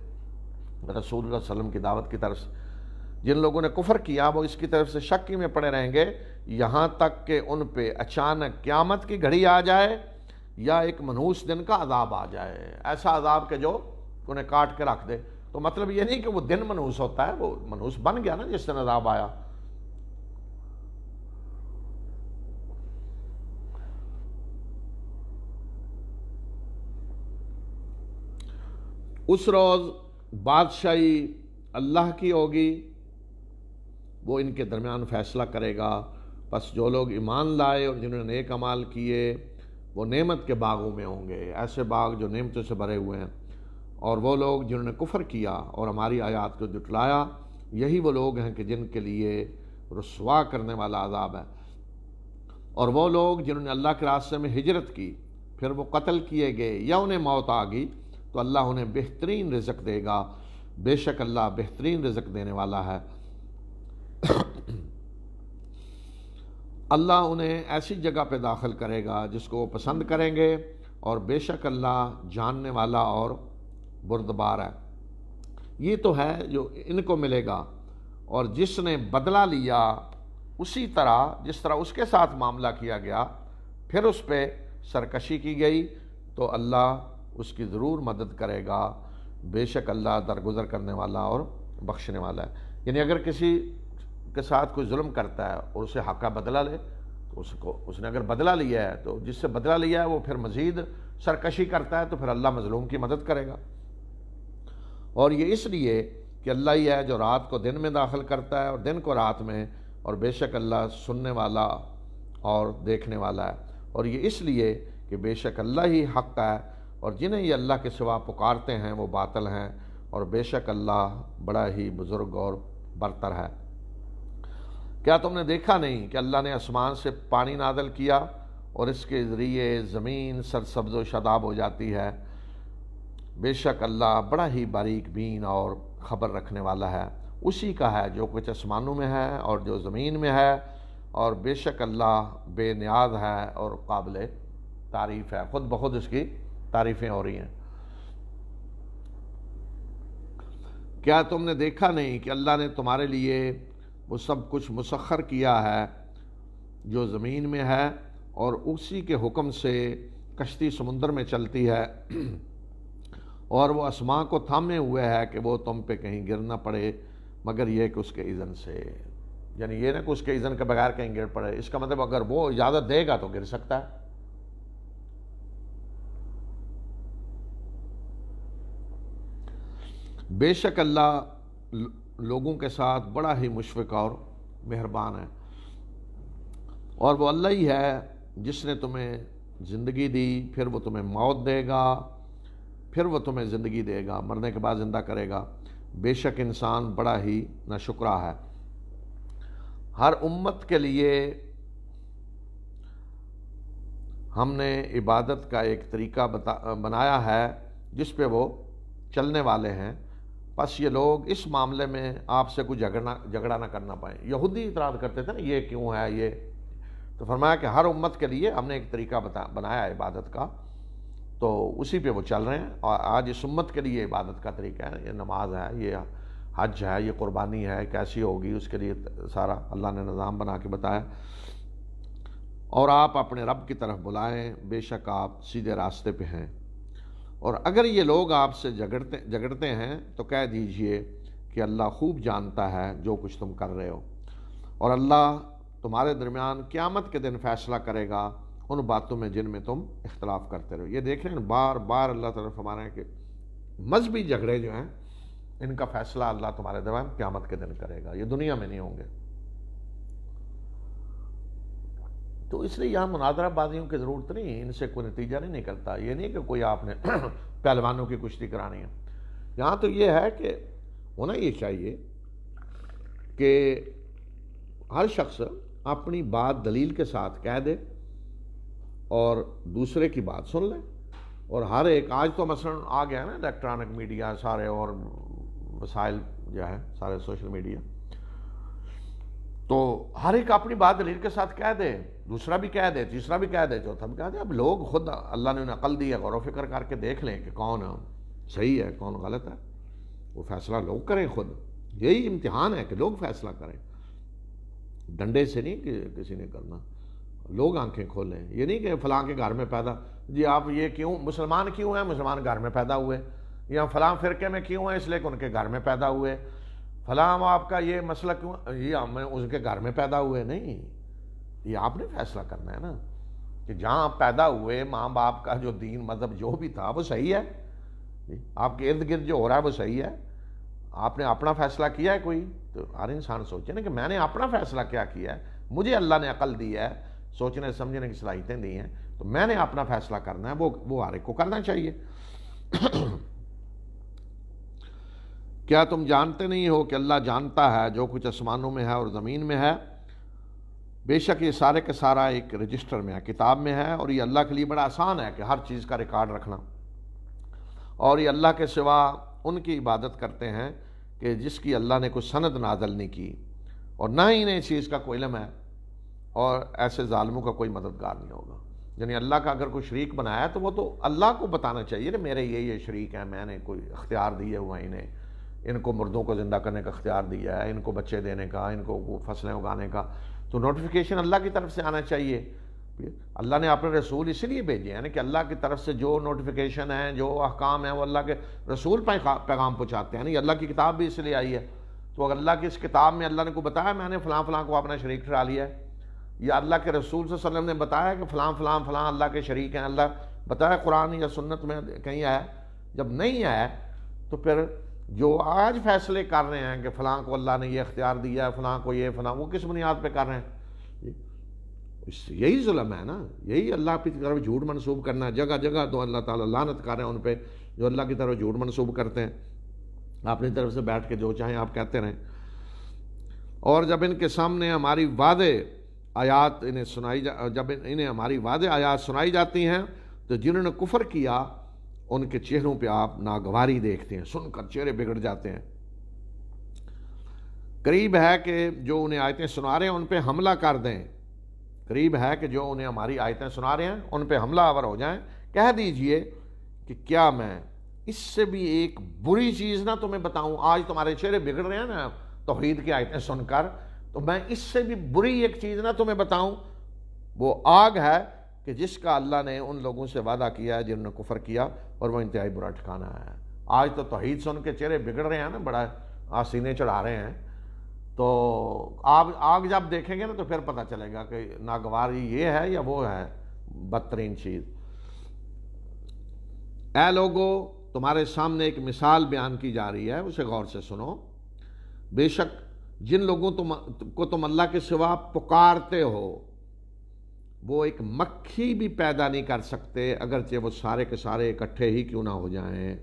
Speaker 1: रसूल वसम की दावत की तरफ से जिन लोगों ने कुफर किया वो इसकी तरफ से शक्की में पड़े रहेंगे यहाँ तक कि उन पे अचानक क्यामत की घड़ी आ जाए या एक मनहूस दिन का अदाब आ जाए ऐसा अदाब के जो उन्हें काट के रख दे तो मतलब ये नहीं कि वो दिन मनहूस होता है वो मनहूस बन गया ना जिस दिन अदाब आया उस रोज़ बादशाही अल्लाह की होगी वो इनके दरमियान फ़ैसला करेगा बस जो लोग ईमान लाए और जिन्होंने नेक अमाल किए वो नेमत के बागों में होंगे ऐसे बाग जो नेमतों से भरे हुए हैं और वो लोग जिन्होंने कुफर किया और हमारी आयात को जुटलाया यही वो लोग हैं कि जिनके लिए रसवा करने वाला आज़ाब है और वो लोग जिन्होंने अल्लाह के रास्ते में हिजरत की फिर वो कत्ल किए गए या उन्हें मौत आ गई तो अल्लाह उन्हें बेहतरीन रिजक देगा बेशक अल्लाह बेहतरीन रिजक देने वाला है अल्लाह उन्हें ऐसी जगह पे दाखिल करेगा जिसको वो पसंद करेंगे और बेशक अल्लाह जानने वाला और बुरदबार है ये तो है जो इनको मिलेगा और जिसने बदला लिया उसी तरह जिस तरह उसके साथ मामला किया गया फिर उस पर सरकशी की गई तो अल्लाह उसकी ज़रूर मदद करेगा बेशक अल्लाह दरगुजर करने वाला और बख्शने वाला है यानी अगर किसी के साथ कोई जुल्म करता है और उसे हका बदला ले तो उसको उसने अगर बदला लिया है तो जिससे बदला लिया है वो फिर मज़ीद सरकशी करता है तो फिर अल्लाह मज़लूम की मदद करेगा और ये इसलिए कि अल्लाह ही है जो रात को दिन में दाखिल करता है और दिन को रात में और बेशक अल्लाह सुनने वाला और देखने वाला है और ये इसलिए कि बेशक अल्लाह ही हक का है और जिन्हें ये अल्लाह के सिवा पुकारते हैं वो बातल हैं और बेशक अल्लाह बड़ा ही बुज़ुर्ग और बरतर है क्या तुमने देखा नहीं कि अल्लाह ने आसमान से पानी नादल किया और इसके ज़रिए ज़मीन सरसब्ज शदाब हो जाती है बेशक अल्लाह बड़ा ही बारीक बीन और ख़बर रखने वाला है उसी का है जो कुछ आसमानों में है और जो ज़मीन में है और बेशक अल्लाह बेनियाज है और काबिल तारीफ़ है ख़ुद ब खुद इसकी तारीफ़ें हो रही हैं क्या तुमने देखा नहीं कि अल्लाह ने तुम्हारे लिए वो सब कुछ मुसखर किया है जो ज़मीन में है और उसी के हुक्म से कश्ती समुंदर में चलती है *clears throat* और वो आसमां को थामे हुए है कि वो तुम पे कहीं गिर ना पड़े मगर यह कि उसके इज़न से यानी ये ना कि उसके इज़न के बगैर कहीं गिर पड़े इसका मतलब अगर वो इजाज़त देगा तो गिर सकता है बेशक अल्लाह लोगों के साथ बड़ा ही मुशफ़ और मेहरबान है और वो अल्लाह ही है जिसने तुम्हें ज़िंदगी दी फिर वो तुम्हें मौत देगा फिर वो तुम्हें ज़िंदगी देगा मरने के बाद ज़िंदा करेगा बेशक इंसान बड़ा ही नशुकरा है हर उम्मत के लिए हमने इबादत का एक तरीका बता बनाया है जिस पे वो चलने वाले हैं बस ये लोग इस मामले में आपसे कुछ झगड़ना झगड़ा ना करना पाए यहूदी इतराज़ करते थे ना ये क्यों है ये तो फरमाया कि हर उम्मत के लिए हमने एक तरीका बता बनाया इबादत का तो उसी पे वो चल रहे हैं और आज इस उम्मत के लिए इबादत का तरीका है ये नमाज है ये हज है ये कुर्बानी है कैसी होगी उसके लिए सारा अल्लाह ने निज़ाम बना के बताया और आप अपने रब की तरफ बुलाएँ बेशक आप सीधे रास्ते पर हैं और अगर ये लोग आपसे झगड़ते झगड़ते हैं तो कह दीजिए कि अल्लाह खूब जानता है जो कुछ तुम कर रहे हो और अल्लाह तुम्हारे दरमियान क़्यामत के दिन फैसला करेगा उन बातों में जिनमें तुम इख्तलाफ करते रहो ये देख रहे हैं बार बार अल्लाह तरफ हमारे हैं कि मजहबी झगड़े जो हैं इनका फ़ैसला अल्लाह तुम्हारे दरमियान क़्यामत के दिन करेगा ये दुनिया में नहीं होंगे तो इसलिए यहाँ मुनादराबाजियों की ज़रूरत नहीं है इनसे कोई नतीजा नहीं निकलता ये नहीं कि कोई आपने *clears throat* पहलवानों की कुश्ती करानी है यहाँ तो ये है कि होना ये चाहिए कि हर शख्स अपनी बात दलील के साथ कह दे और दूसरे की बात सुन ले और हर एक आज तो मसलन आ गया ना इलेक्ट्रॉनिक मीडिया सारे और वसाइल जो है सारे सोशल मीडिया तो हर एक अपनी बात दलील के साथ कह दे दूसरा भी कह दे तीसरा भी कह दे चौथा भी कह दे अब लोग खुद अल्लाह ने उन्हें अकल दी है गौर फिक्र करके देख लें कि कौन सही है कौन गलत है वो फैसला लोग करें खुद यही इम्तिहान है कि लोग फैसला करें डंडे से नहीं कि किसी ने करना लोग आंखें खोलें ये नहीं कि फलां के घर में पैदा जी आप ये क्यों मुसलमान क्यों हैं मुसलमान घर में पैदा हुए या फलां फ़िरके में क्यों हैं इसलिए कि उनके घर में पैदा हुए फलां आपका ये मसला क्यों ये हम उनके घर में पैदा हुए नहीं ये आपने फैसला करना है ना कि जहाँ आप पैदा हुए माँ बाप का जो दीन मज़हब मतलब जो भी था वो सही है आपके इर्द गिर्द जो हो रहा है वो सही है आपने अपना फ़ैसला किया है कोई तो हर इंसान सोचे ना कि मैंने अपना फ़ैसला क्या किया है मुझे अल्लाह ने अकल दी है सोचने समझने की सलाहियतें दी हैं तो मैंने अपना फ़ैसला करना है वो वो हर एक को करना चाहिए *clears throat* क्या तुम जानते नहीं हो कि अल्लाह जानता है जो कुछ आसमानों में है और ज़मीन में है बेशक ये सारे के सारा एक रजिस्टर में है किताब में है और ये अल्लाह के लिए बड़ा आसान है कि हर चीज़ का रिकॉर्ड रखना और ये अल्लाह के सिवा उनकी इबादत करते हैं कि जिसकी अल्लाह ने कोई सनद नाजल नहीं की और ना ही इन्हें इस चीज़ का कोई इलम है और ऐसे ालमों का कोई मददगार नहीं होगा यानी अल्लाह का अगर कोई शरीक बनाया तो वो तो अल्लाह को बताना चाहिए ना मेरे ये ये शरीक हैं मैंने कोई अख्तियार दिए हुए हैं इन्हें इनको मुर्दों को ज़िंदा करने का अख्तियार दिया है इनको बच्चे देने का इनको फसलें उगाने का तो नोटिफिकेशन अल्लाह की तरफ से आना चाहिए अल्लाह ने अपने रसूल इसलिए भेजे हैं ना कि अल्लाह की तरफ से जो नोटिफिकेशन है जो अहकाम है वो अल्लाह के रसूल पैगाम पहुँचाते हैं ना अल्लाह की किताब भी इसलिए आई है तो अगर अल्लाह की इस किताब में अल्लाह ने को बताया मैंने फ़लाँ फ़लाँ को अपना शरीक ठहरा लिया है या अल्लाह के रसूल वसलम ने बताया कि फ़लाँ फ़लाँ फ़लाँ अल्लाह के शरीक हैं अल्लाह बताया कुरान या सुन्नत में कहीं आया जब नहीं आया तो फिर जो आज फैसले कर रहे हैं कि फलां को अल्लाह ने ये अख्तियार दिया है फलां को ये फलां वो किस बुनियाद पर कर रहे हैं यही जुलम है ना यही अल्लाह की तरफ झूठ मनसूब करना है जगह जगह तो अल्लाह ताला लानत कर रहे हैं उन पर जो अल्लाह की तरफ झूठ मनसूब करते हैं अपनी तरफ से बैठ के जो चाहें आप कहते रहें और जब इनके सामने हमारी वादे आयात इन्हें सुनाई जा जब इन्हें हमारी वादे आयात सुनाई जाती हैं तो जिन्होंने कुफर किया उनके चेहरों पे आप नागवारी देखते हैं सुनकर चेहरे बिगड़ जाते हैं करीब है कि जो उन्हें आयतें सुना रहे हैं उन पर हमला कर दें करीब है कि जो उन्हें हमारी आयतें सुना रहे हैं उन पर हमला आवर हो जाएं कह दीजिए कि क्या मैं इससे भी एक बुरी चीज़ ना तुम्हें बताऊं आज तुम्हारे चेहरे बिगड़ रहे हैं ना तोहहीद की आयतें सुनकर तो मैं इससे भी बुरी एक चीज़ ना तुम्हें बताऊं वो आग है कि जिसका अल्लाह ने उन लोगों से वादा किया है जिन्होंने कुफर किया और वो इंतहाई बुरा ठिकाना है आज तो तोहहीद से उनके चेहरे बिगड़ रहे हैं ना बड़ा आसीने चढ़ा रहे हैं तो आप आग जब देखेंगे ना तो फिर पता चलेगा कि नागवार ये है या वो है बदतरीन चीज़ ए लोगो तुम्हारे सामने एक मिसाल बयान की जा रही है उसे गौर से सुनो बेशक जिन लोगों तुम को तुम अल्लाह के सिवा पुकारते हो वो एक मक्खी भी पैदा नहीं कर सकते अगरचे वो सारे के सारे इकट्ठे ही क्यों ना हो जाएं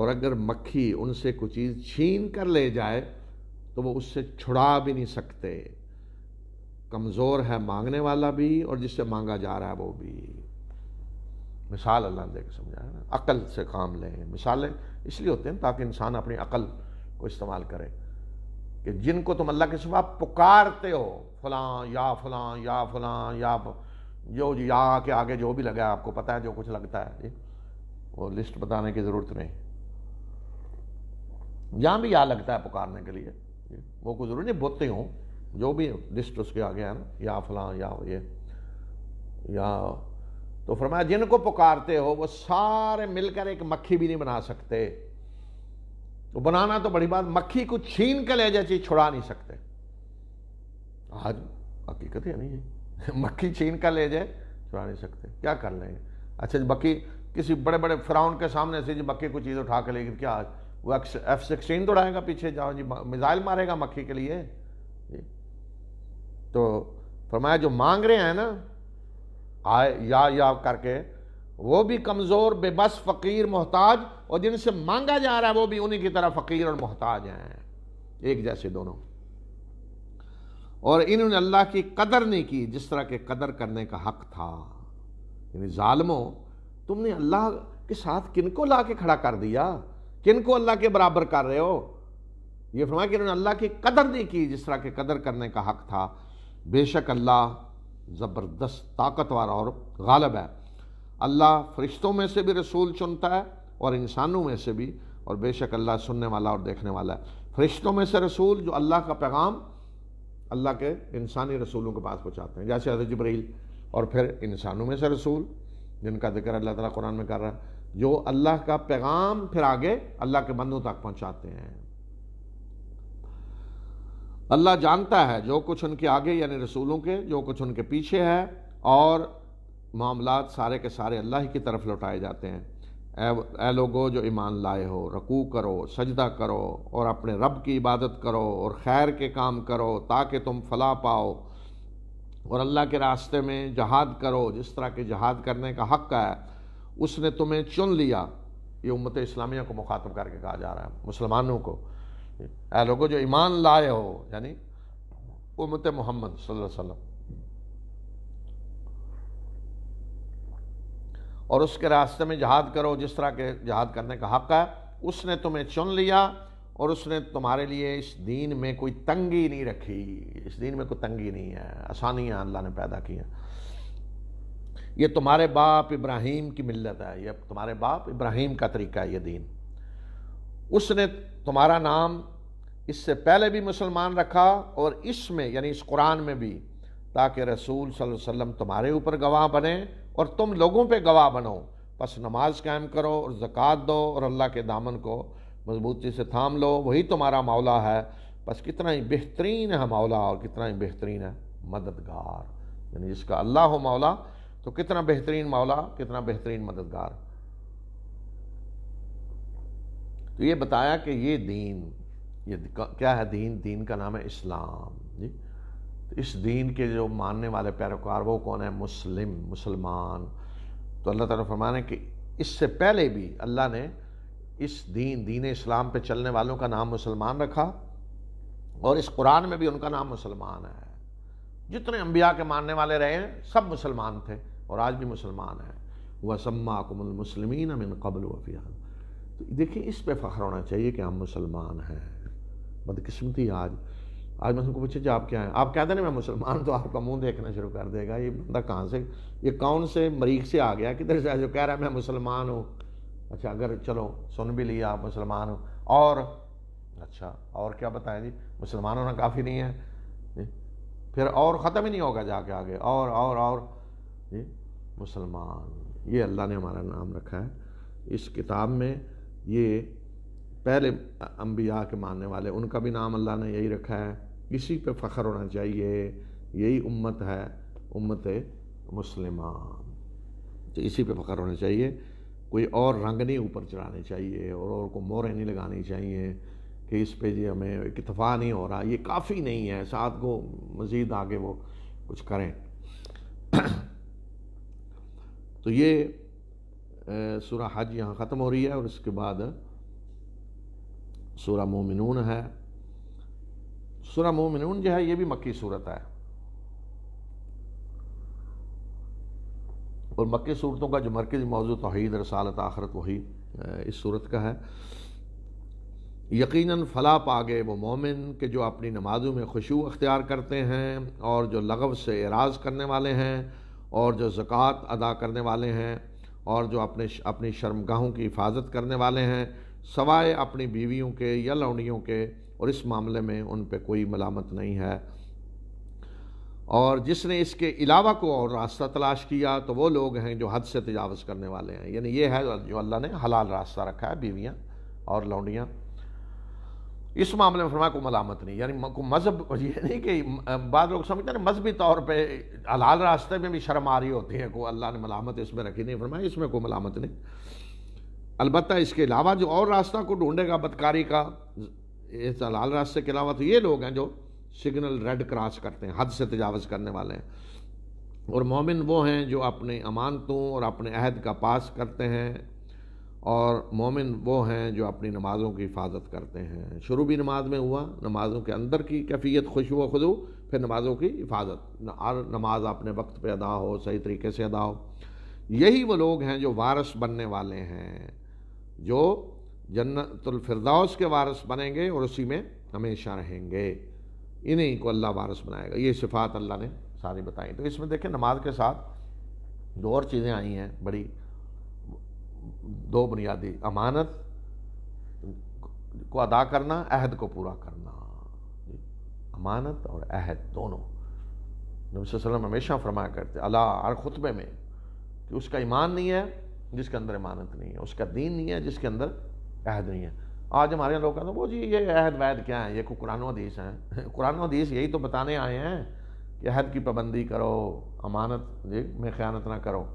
Speaker 1: और अगर मक्खी उनसे कुछ चीज़ छीन कर ले जाए तो वो उससे छुड़ा भी नहीं सकते कमज़ोर है मांगने वाला भी और जिससे मांगा जा रहा है वो भी मिसाल अल्लाह ने देकर समझा ना अकल से काम लें मिसालें इसलिए होते हैं ताकि इंसान अपनी अकल को इस्तेमाल करे कि जिनको तुम अल्लाह के सिवा पुकारते हो फलां या फलां या फलां या जो या के आगे जो भी लगा आपको पता है जो कुछ लगता है जी वो लिस्ट बताने की ज़रूरत नहीं यहाँ भी या लगता है पुकारने के लिए वो कोई ज़रूरी नहीं बोते हों जो भी लिस्ट उसके आगे है ना या फलां या ये या तो फरमाया जिनको पुकारते हो वो सारे मिलकर एक मक्खी भी नहीं बना सकते तो बनाना तो बड़ी बात मक्खी को छीन कर ले चीज छुड़ा नहीं सकते आज हकीकत ही नहीं है *laughs* मक्खी छीन कर ले जाए छुड़ा नहीं सकते क्या कर लेंगे अच्छा जी मक्खी किसी बड़े बड़े फ्राउन के सामने से जी मक्खी को चीज़ उठा कर लेकिन क्या वो एफ सिक्सटीन दौड़ाएगा पीछे जाओ जी मिज़ाइल मारेगा मक्खी के लिए जी तो फरमाया जो मांग रहे हैं ना आए या या करके वो भी कमज़ोर बेबस फ़कीर मोहताज और जिनसे मांगा जा रहा है वो भी उन्हीं की तरह फ़कीर और मोहताज हैं एक जैसे दोनों और इन्होंने अल्लाह की कदर नहीं की जिस तरह के कदर करने का हक था यानी ालमो तुमने अल्लाह के साथ किन को ला के खड़ा कर दिया किन को अल्लाह के बराबर कर रहे हो ये फरमाया कि इन्होंने अल्लाह की कदर नहीं की जिस तरह के कदर करने का हक था बेशक अल्लाह ज़बरदस्त ताकतवर और गालब है अल्लाह फरिश्तों में से भी रसूल चुनता है और इंसानों में से भी और बेशक अल्लाह सुनने वाला और देखने वाला है फरिश्तों में से रसूल जो अल्लाह का पैगाम अल्लाह के इंसानी रसूलों के पास पहुँचाते हैं जैसे हजरत जब्रैल और फिर इंसानों में से रसूल जिनका जिक्र अल्लाह ताला कुरान में कर रहा है जो अल्लाह का पैगाम फिर आगे अल्लाह के बंदों तक पहुँचाते हैं अल्लाह जानता है जो कुछ उनके आगे यानी रसूलों के जो कुछ उनके पीछे है और मामला सारे के सारे अल्लाह की तरफ लौटाए जाते हैं ए लोगो जो ईमान लाए हो रकू करो सजदा करो और अपने रब की इबादत करो और खैर के काम करो ताकि तुम फला पाओ और अल्लाह के रास्ते में जहाद करो जिस तरह के जहाद करने का हक है उसने तुम्हें चुन लिया ये उम्मत इस्लामिया को मुखातब करके कहा जा रहा है मुसलमानों को ए लोगों जो ईमान लाए हो यानी उम्मत मोहम्मद सल्लल्लाहु अलैहि वसल्लम और उसके रास्ते में जहाद करो जिस तरह के जहाद करने का हक़ है उसने तुम्हें चुन लिया और उसने तुम्हारे लिए इस दीन में कोई तंगी नहीं रखी इस दीन में कोई तंगी नहीं है आसानियाँ अल्लाह ने पैदा की हैं ये तुम्हारे बाप इब्राहिम की मिलत है यह तुम्हारे बाप इब्राहिम का तरीका है ये दीन उसने तुम्हारा नाम इससे पहले भी मुसलमान रखा और इसमें यानी इस कुरान में भी ताकि रसूल सल्लल्लाहु अलैहि वसल्लम तुम्हारे ऊपर गवाह बने और तुम लोगों पे गवाह बनो बस नमाज कायम करो और ज़क़़त दो और अल्लाह के दामन को मजबूती से थाम लो वही तुम्हारा मौला है बस कितना ही बेहतरीन है मौला और कितना ही बेहतरीन है मददगार यानी जिसका अल्लाह हो मौला तो कितना बेहतरीन मौला कितना बेहतरीन मददगार तो ये बताया कि ये दीन ये क्या है दीन दीन का नाम है इस्लाम इस दीन के जो मानने वाले पैरोकार वो कौन है मुस्लिम मुसलमान तो अल्लाह ताला फरमाने कि इससे पहले भी अल्लाह ने इस दीन दीन इस्लाम पे चलने वालों का नाम मुसलमान रखा और इस कुरान में भी उनका नाम मुसलमान है जितने अम्बिया के मानने वाले रहे हैं सब मुसलमान थे और आज भी मुसलमान हैं वसम्मा कुमलमसलमिन अमिन कबल वफ़ियान तो देखिए इस पे फ़ख्र होना चाहिए कि हम मुसलमान हैं बदकस्मती आज आज मैं उनको पूछा जी आप क्या हैं आप कहते ना मैं मुसलमान तो आपका मुंह देखना शुरू कर देगा ये बंदा कहाँ से ये कौन से मरीज से आ गया किधर से जो कह रहा है मैं मुसलमान हूँ अच्छा अगर चलो सुन भी लिया आप मुसलमान हो और अच्छा और क्या बताएं जी मुसलमान होना काफ़ी नहीं है जी फिर और ख़त्म ही नहीं होगा जाके आगे और और और जी मुसलमान ये अल्लाह ने हमारा नाम रखा है इस किताब में ये पहले अम्बिया के मानने वाले उनका भी नाम अल्लाह ने यही रखा है इसी पे फ़ख्र होना चाहिए यही उम्मत है उम्मत मुसलमान तो इसी पे फ़ख्र होना चाहिए कोई और रंग नहीं ऊपर चढ़ाने चाहिए और और को मोरें नहीं लगानी चाहिए कि इस पे जी हमें इतफा नहीं हो रहा ये काफ़ी नहीं है साथ को मज़ीद आगे वो कुछ करें तो ये सूरह हज यहाँ ख़त्म हो रही है और इसके बाद सूरह मोमिनून है सूरह मोमिनून जो है ये भी मक्की सूरत है और मक्की सूरतों का जो मरकज़ी मौजू तो रसालत आखरत वही इस सूरत का है यकीनन फला पा गए वो मोमिन के जो अपनी नमाजों में खुशू अख्तियार करते हैं और जो लगव से एराज करने वाले हैं और जो ज़क़़त अदा करने वाले हैं और जो अपने अपनी शर्मगाहों की हिफाजत करने वाले हैं सवाए अपनी बीवियों के या लौंडियों के और इस मामले में उन पर कोई मलामत नहीं है और जिसने इसके अलावा को और रास्ता तलाश किया तो वो लोग हैं जो हद से तजावज़ करने वाले हैं यानी ये है जो अल्लाह ने हलाल रास्ता रखा है बीवियाँ और लौंडियाँ इस मामले में फरमा को मलामत नहीं यानी को मज़हब ये नहीं कि बाद लोग समझते हैं मजहबी तौर पर हलाल रास्ते में भी शर्म आ रही होती है को अल्लाह ने मलामत इसमें रखी नहीं फरमाया इसमें कोई मलामत नहीं अलबत् इसके अलावा जो और रास्ता को ढूंढेगा बदकारी का इस लाल रास्ते के अलावा तो ये लोग हैं जो सिग्नल रेड क्रॉस करते हैं हद से तजावज़ करने वाले हैं और मोमिन वो हैं जो अपने अमानतों और अपने अहद का पास करते हैं और मोमिन वो हैं जो अपनी नमाज़ों की हिफाजत करते हैं शुरू भी नमाज में हुआ नमाज़ों के अंदर की कैफियत खुश हुआ खुद फिर नमाज़ों की हिफाजत हर नमाज अपने वक्त पर अदा हो सही तरीके से अदा हो यही वो लोग हैं जो वारस बनने वाले हैं जो जन्नतफरदौस के वारस बनेंगे और उसी में हमेशा रहेंगे इन्हीं को अल्लाह वारस बनाएगा ये सिफात अल्लाह ने सारी बताई तो इसमें देखें नमाज के साथ दो और चीज़ें आई हैं बड़ी दो बुनियादी अमानत को अदा करना अहद को पूरा करना अमानत और अहद दोनों नबी वसल्लम हमेशा फरमाया करते अल्लाह हर खुतबे में कि उसका ईमान नहीं है जिसके अंदर इमानत नहीं है उसका दीन नहीं है जिसके अंदर अहद नहीं है आज हमारे लोग कहते हैं वो जी ये अहद वैद क्या है ये को कुरान हदीस हैं *laughs* कुरान हदीस यही तो बताने आए हैं कि अहद की पाबंदी करो अमानत में ख्यानत ना करो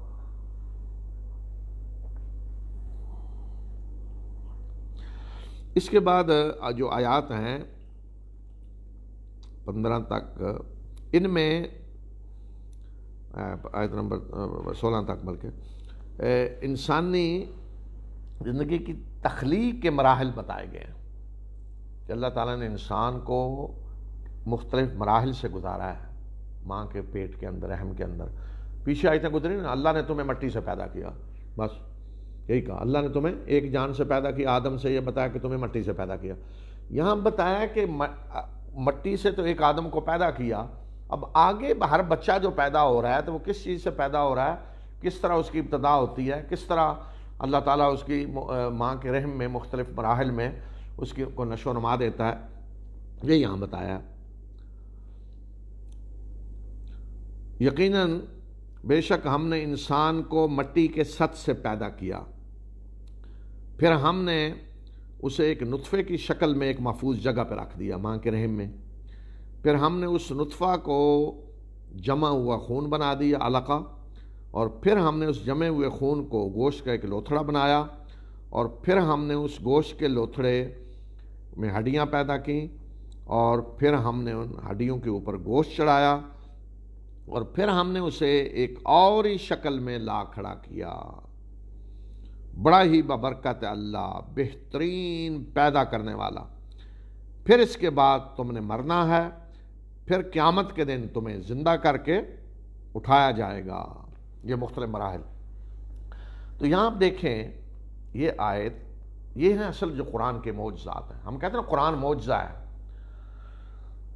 Speaker 1: इसके बाद जो आयात हैं पंद्रह तक इनमें आयत नंबर सोलह तक बल्कि इंसानी ज़िंदगी की तख्लीक के मराहल बताए गए हैं कि अल्लाह ताला ने इंसान को मुख्तलिफ मराहल से गुजारा है माँ के पेट के अंदर अहम के अंदर पीछे थे गुजरी ना अल्लाह ने तुम्हें मट्टी से पैदा किया बस यही कहा अल्लाह ने तुम्हें एक जान से पैदा किया आदम से यह बताया कि तुम्हें मट्टी से पैदा किया यहाँ बताया कि मट्टी से तो एक आदम को पैदा किया अब आगे हर बच्चा जो पैदा हो रहा है तो वो किस चीज़ से पैदा हो रहा है किस तरह उसकी इब्तदा होती है किस तरह अल्लाह ताला उसकी माँ के रहम में मुख्तलिफ़ मराहल में उसकी को नशो नमा देता है ये यहाँ बताया यकीनन बेशक हमने इंसान को मट्टी के सत से पैदा किया फिर हमने उसे एक नुतफ़े की शक्ल में एक महफूज जगह पर रख दिया माँ के रहम में फिर हमने उस नुतफ़ा को जमा हुआ खून बना दिया अलका और फिर हमने उस जमे हुए खून को गोश्त का एक लोथड़ा बनाया और फिर हमने उस गोश्त के लोथड़े में हड्डियाँ पैदा की और फिर हमने उन हड्डियों के ऊपर गोश्त चढ़ाया और फिर हमने उसे एक और ही शक्ल में ला खड़ा किया बड़ा ही बबरकत अल्लाह बेहतरीन पैदा करने वाला फिर इसके बाद तुमने मरना है फिर क़्यामत के दिन तुम्हें ज़िंदा करके उठाया जाएगा ये मुख्तल मराहल तो यहाँ आप देखें ये आयत ये हैं असल जो कुरान के मौजात हैं हम कहते हैं कुरान मौजा है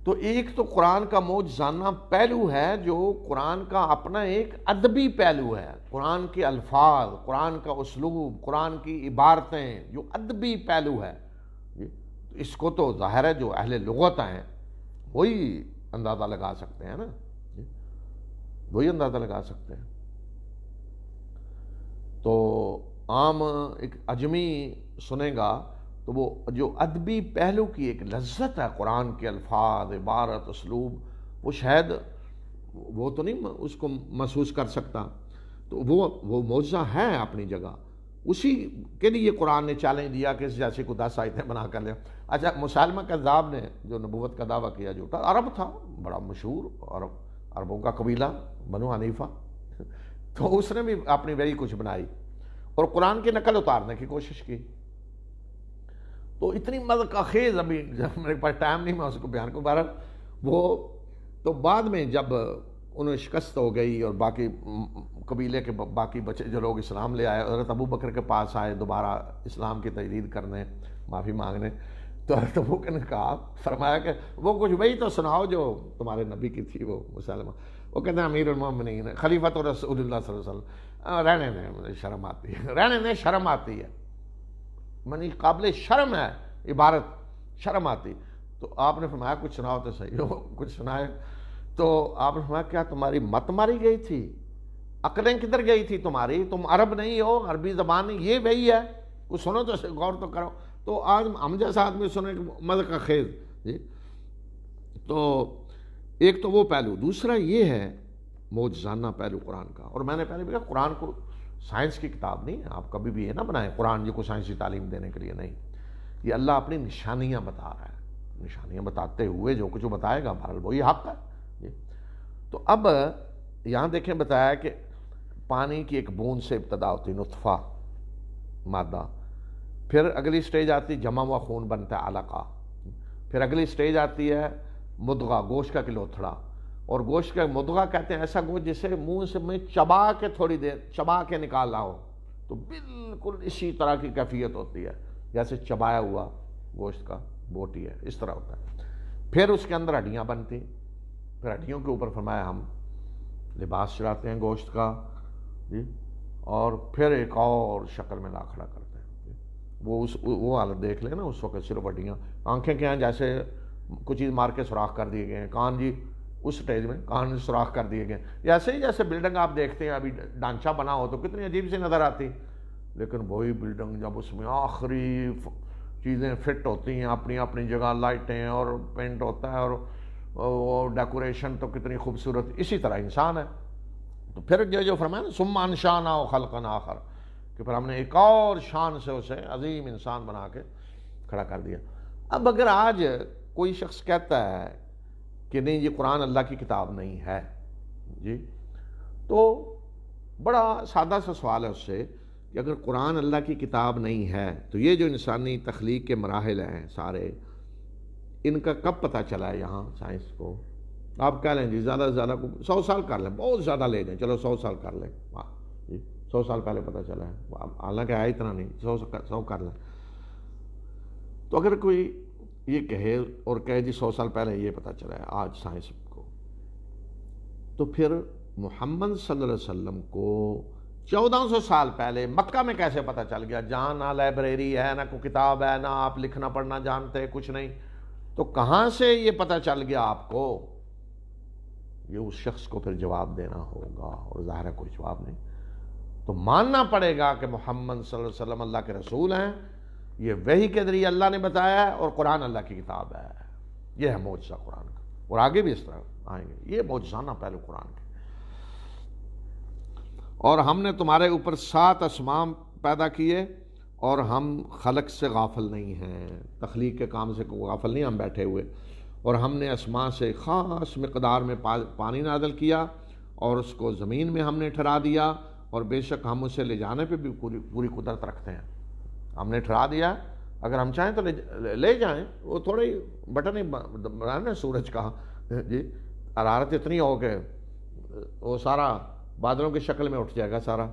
Speaker 1: तो एक तो कुरान का जानना पहलू है जो कुरान का अपना एक अदबी पहलू है कुरान के अल्फाज कुरान का उसलूब कुरान की इबारतें जो अदबी पहलू है इसको तो ज़ाहिर है जो अहल लगत हैं वही अंदाज़ा लगा सकते हैं ना वही अंदाज़ा लगा सकते हैं तो आम एक अजमी सुनेगा तो वो जो अदबी पहलू की एक लज्जत है कुरान के अल्फाज इबारत उसलूब वो शायद वो तो नहीं उसको महसूस कर सकता तो वो वो मौजा है अपनी जगह उसी के लिए कुरान ने चैलेंज दिया कि इस जैसे को दस आयतें बना कर लें अच्छा मुसालमा कज़ाब ने जो नबूत का दावा किया जो था अरब था बड़ा मशहूर अरब अरबों का कबीला बनो हनीफा तो उसने भी अपनी वही कुछ बनाई और कुरान की नकल उतारने की कोशिश की तो इतनी मदद का खेज अभी जब मेरे पास टाइम नहीं मैं उसको बयान को बहर वो तो बाद में जब उन्हें शिकस्त हो गई और बाकी कबीले के बाकी बचे जो लोग इस्लाम ले आए और अबू बकर के पास आए दोबारा इस्लाम की तजदीद करने माफ़ी मांगने तो अरत अबू बकर ने कहा फरमाया कि वो कुछ वही तो सुनाओ जो तुम्हारे नबी की थी वो मुसलमान वो कहते हैं अमीर उलमिन है खलीफा तो रसूल वसल्लम रहने दें मुझे शर्म आती है *laughs* रहने दें शर्म आती है मनी काबिल शर्म है इबारत शर्म आती तो आपने फरमाया कुछ सुनाओ तो सही हो *laughs* कुछ सुनाए तो आपने फरमाया क्या तुम्हारी मत मारी गई थी अकलें किधर गई थी तुम्हारी तुम अरब नहीं हो अरबी जबान ये वही है कुछ सुनो तो गौर तो करो तो आज हम जैसा आदमी सुने मज़ का खेज जी तो एक तो वो पहलू दूसरा ये है मोजाना पहलू कुरान का और मैंने पहले भी कहा कुरान को साइंस की किताब नहीं है आप कभी भी ये ना बनाएं कुरान जी को साइंस की तालीम देने के लिए नहीं ये अल्लाह अपनी निशानियाँ बता रहा है निशानियाँ बताते हुए जो कुछ बताएगा वो ही हक है जी तो अब यहाँ देखें बताया कि पानी की एक बूंद से इब्तदा होती नुतफ़ा मादा फिर अगली स्टेज आती जमा हुआ खून बनता है अलका फिर अगली स्टेज आती है मुदगा गोश का किलोथड़ा और गोश का मुदगा कहते हैं ऐसा गोश जिसे मुंह से मैं चबा के थोड़ी देर चबा के निकाल रहा हूँ तो बिल्कुल इसी तरह की कैफियत होती है जैसे चबाया हुआ गोश्त का बोटी है इस तरह होता है फिर उसके अंदर हड्डियाँ बनती फिर हड्डियों के ऊपर फरमाया हम लिबास चढ़ाते हैं गोश्त का जी और फिर एक और शक्ल में ला खड़ा करते हैं वो उस वो हालत देख लेना उस वक्त सिर्फ हड्डियाँ आँखें क्या जैसे कुछ चीज़ मार के सुराख कर दिए गए हैं कान जी उस स्टेज में कान सुराख कर दिए गए जैसे ही जैसे बिल्डिंग आप देखते हैं अभी ढांचा बना हो तो कितनी अजीब सी नज़र आती लेकिन वही बिल्डिंग जब उसमें आखिरी चीज़ें फिट होती हैं अपनी अपनी जगह लाइटें और पेंट होता है और वो डेकोरेशन तो कितनी खूबसूरत इसी तरह इंसान है तो फिर जो जो फरमाया ना सुमान शान आओ खलकन आखर कि फिर हमने एक और शान से उसे अजीम इंसान बना के खड़ा कर दिया अब अगर आज कोई शख्स कहता है कि नहीं ये कुरान अल्लाह की किताब नहीं है जी तो बड़ा सादा सा सवाल है उससे कि अगर कुरान अल्लाह की किताब नहीं है तो ये जो इंसानी तख्लीक के मराहल हैं सारे इनका कब पता चला है यहाँ साइंस को आप कह लें जी ज़्यादा से ज़्यादा को सौ साल कर लें बहुत ज़्यादा ले लें चलो सौ साल कर लें वाह जी सौ साल पहले पता चला है हालांकि आया इतना नहीं सौ सौ कर लें तो अगर कोई ये कहे और कहे जी सौ साल पहले ये पता चला है आज साइंस को तो फिर मोहम्मद सल्लम को वसल्लम को 1400 साल पहले मक्का में कैसे पता चल गया जहाँ ना लाइब्रेरी है ना कोई किताब है ना आप लिखना पढ़ना जानते कुछ नहीं तो कहाँ से ये पता चल गया आपको ये उस शख्स को फिर जवाब देना होगा और ज़ाहिर है कोई जवाब नहीं तो मानना पड़ेगा कि मोहम्मद सल्लल्लाहु अलैहि वसल्लम अल्लाह के रसूल हैं ये वही के जरिए अल्लाह ने बताया है और कुरान अल्लाह की किताब है ये है मोजा कुरान का और आगे भी इस तरह आएंगे ये मोजाना पहले कुरान के और हमने तुम्हारे ऊपर सात असमाम पैदा किए और हम खलक से गाफल नहीं हैं तख्लीक के काम से गाफल नहीं हम बैठे हुए और हमने आसमां से ख़ास मकदार में पा, पानी नादल किया और उसको ज़मीन में हमने ठहरा दिया और बेशक हम उसे ले जाने पे भी पूरी पूरी कुदरत रखते हैं हमने ठहरा दिया अगर हम चाहें तो ले ले जाएं वो थोड़े ही बटन ही ना सूरज का जी हरारत इतनी हो के वो सारा बादलों की शक्ल में उठ जाएगा सारा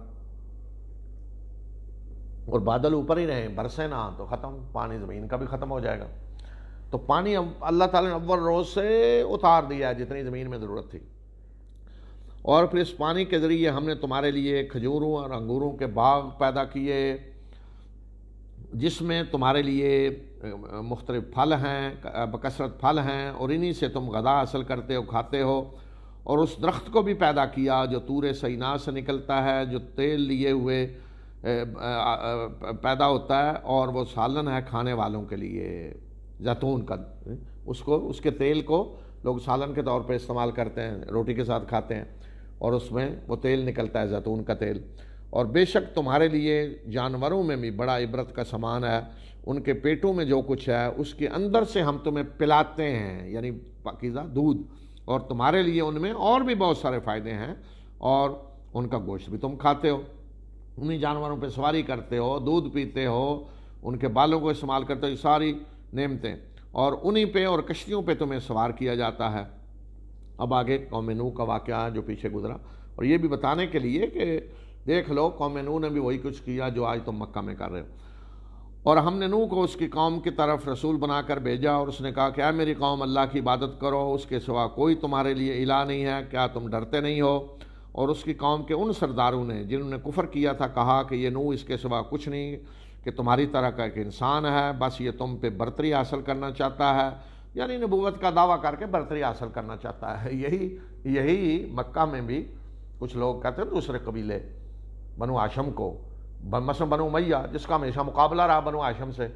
Speaker 1: और बादल ऊपर ही रहे बरसे ना तो ख़त्म पानी ज़मीन का भी ख़त्म हो जाएगा तो पानी अल्लाह ताला ने अव्वल रोज़ से उतार दिया जितनी ज़मीन में ज़रूरत थी और फिर इस पानी के ज़रिए हमने तुम्हारे लिए खजूरों और अंगूरों के बाग पैदा किए जिसमें तुम्हारे लिए मुख्तल फल हैं बकसरत फल हैं और इन्हीं से तुम गदा हासिल करते हो खाते हो और उस दरख्त को भी पैदा किया जो तूर सैना से निकलता है जो तेल लिए हुए पैदा होता है और वो सालन है खाने वालों के लिए जैतून का उसको उसके तेल को लोग सालन के तौर पर इस्तेमाल करते हैं रोटी के साथ खाते हैं और उसमें वो तेल निकलता है जैतून का तेल और बेशक तुम्हारे लिए जानवरों में भी बड़ा इबरत का सामान है उनके पेटों में जो कुछ है उसके अंदर से हम तुम्हें पिलाते हैं यानी पाकिज़ा दूध और तुम्हारे लिए उनमें और भी बहुत सारे फ़ायदे हैं और उनका गोश्त भी तुम खाते हो उन्हीं जानवरों पर सवारी करते हो दूध पीते हो उनके बालों को इस्तेमाल करते हो ये सारी नेमते और उन्हीं पे और कश्तियों पे तुम्हें सवार किया जाता है अब आगे कौमिनू का वाक़ जो पीछे गुजरा और ये भी बताने के लिए कि देख लो कौम नू ने भी वही कुछ किया जो आज तुम मक्का में कर रहे हो और हमने नू को उसकी कौम की तरफ रसूल बनाकर भेजा और उसने कहा क्या मेरी कौम अल्लाह की इबादत करो उसके सिवा कोई तुम्हारे लिए इला नहीं है क्या तुम डरते नहीं हो और उसकी कौम के उन सरदारों ने जिन्होंने कुफर किया था कहा कि ये नू इसके सिवा कुछ नहीं कि तुम्हारी तरह का एक इंसान है बस ये तुम पे बर्तरी हासिल करना चाहता है यानी नबूवत का दावा करके बरतरी हासिल करना चाहता है यही यही मक्का में भी कुछ लोग कहते हैं दूसरे कबीले बनु आशम को मसम बनु मैया जिसका हमेशा मुकाबला रहा बनु आशम से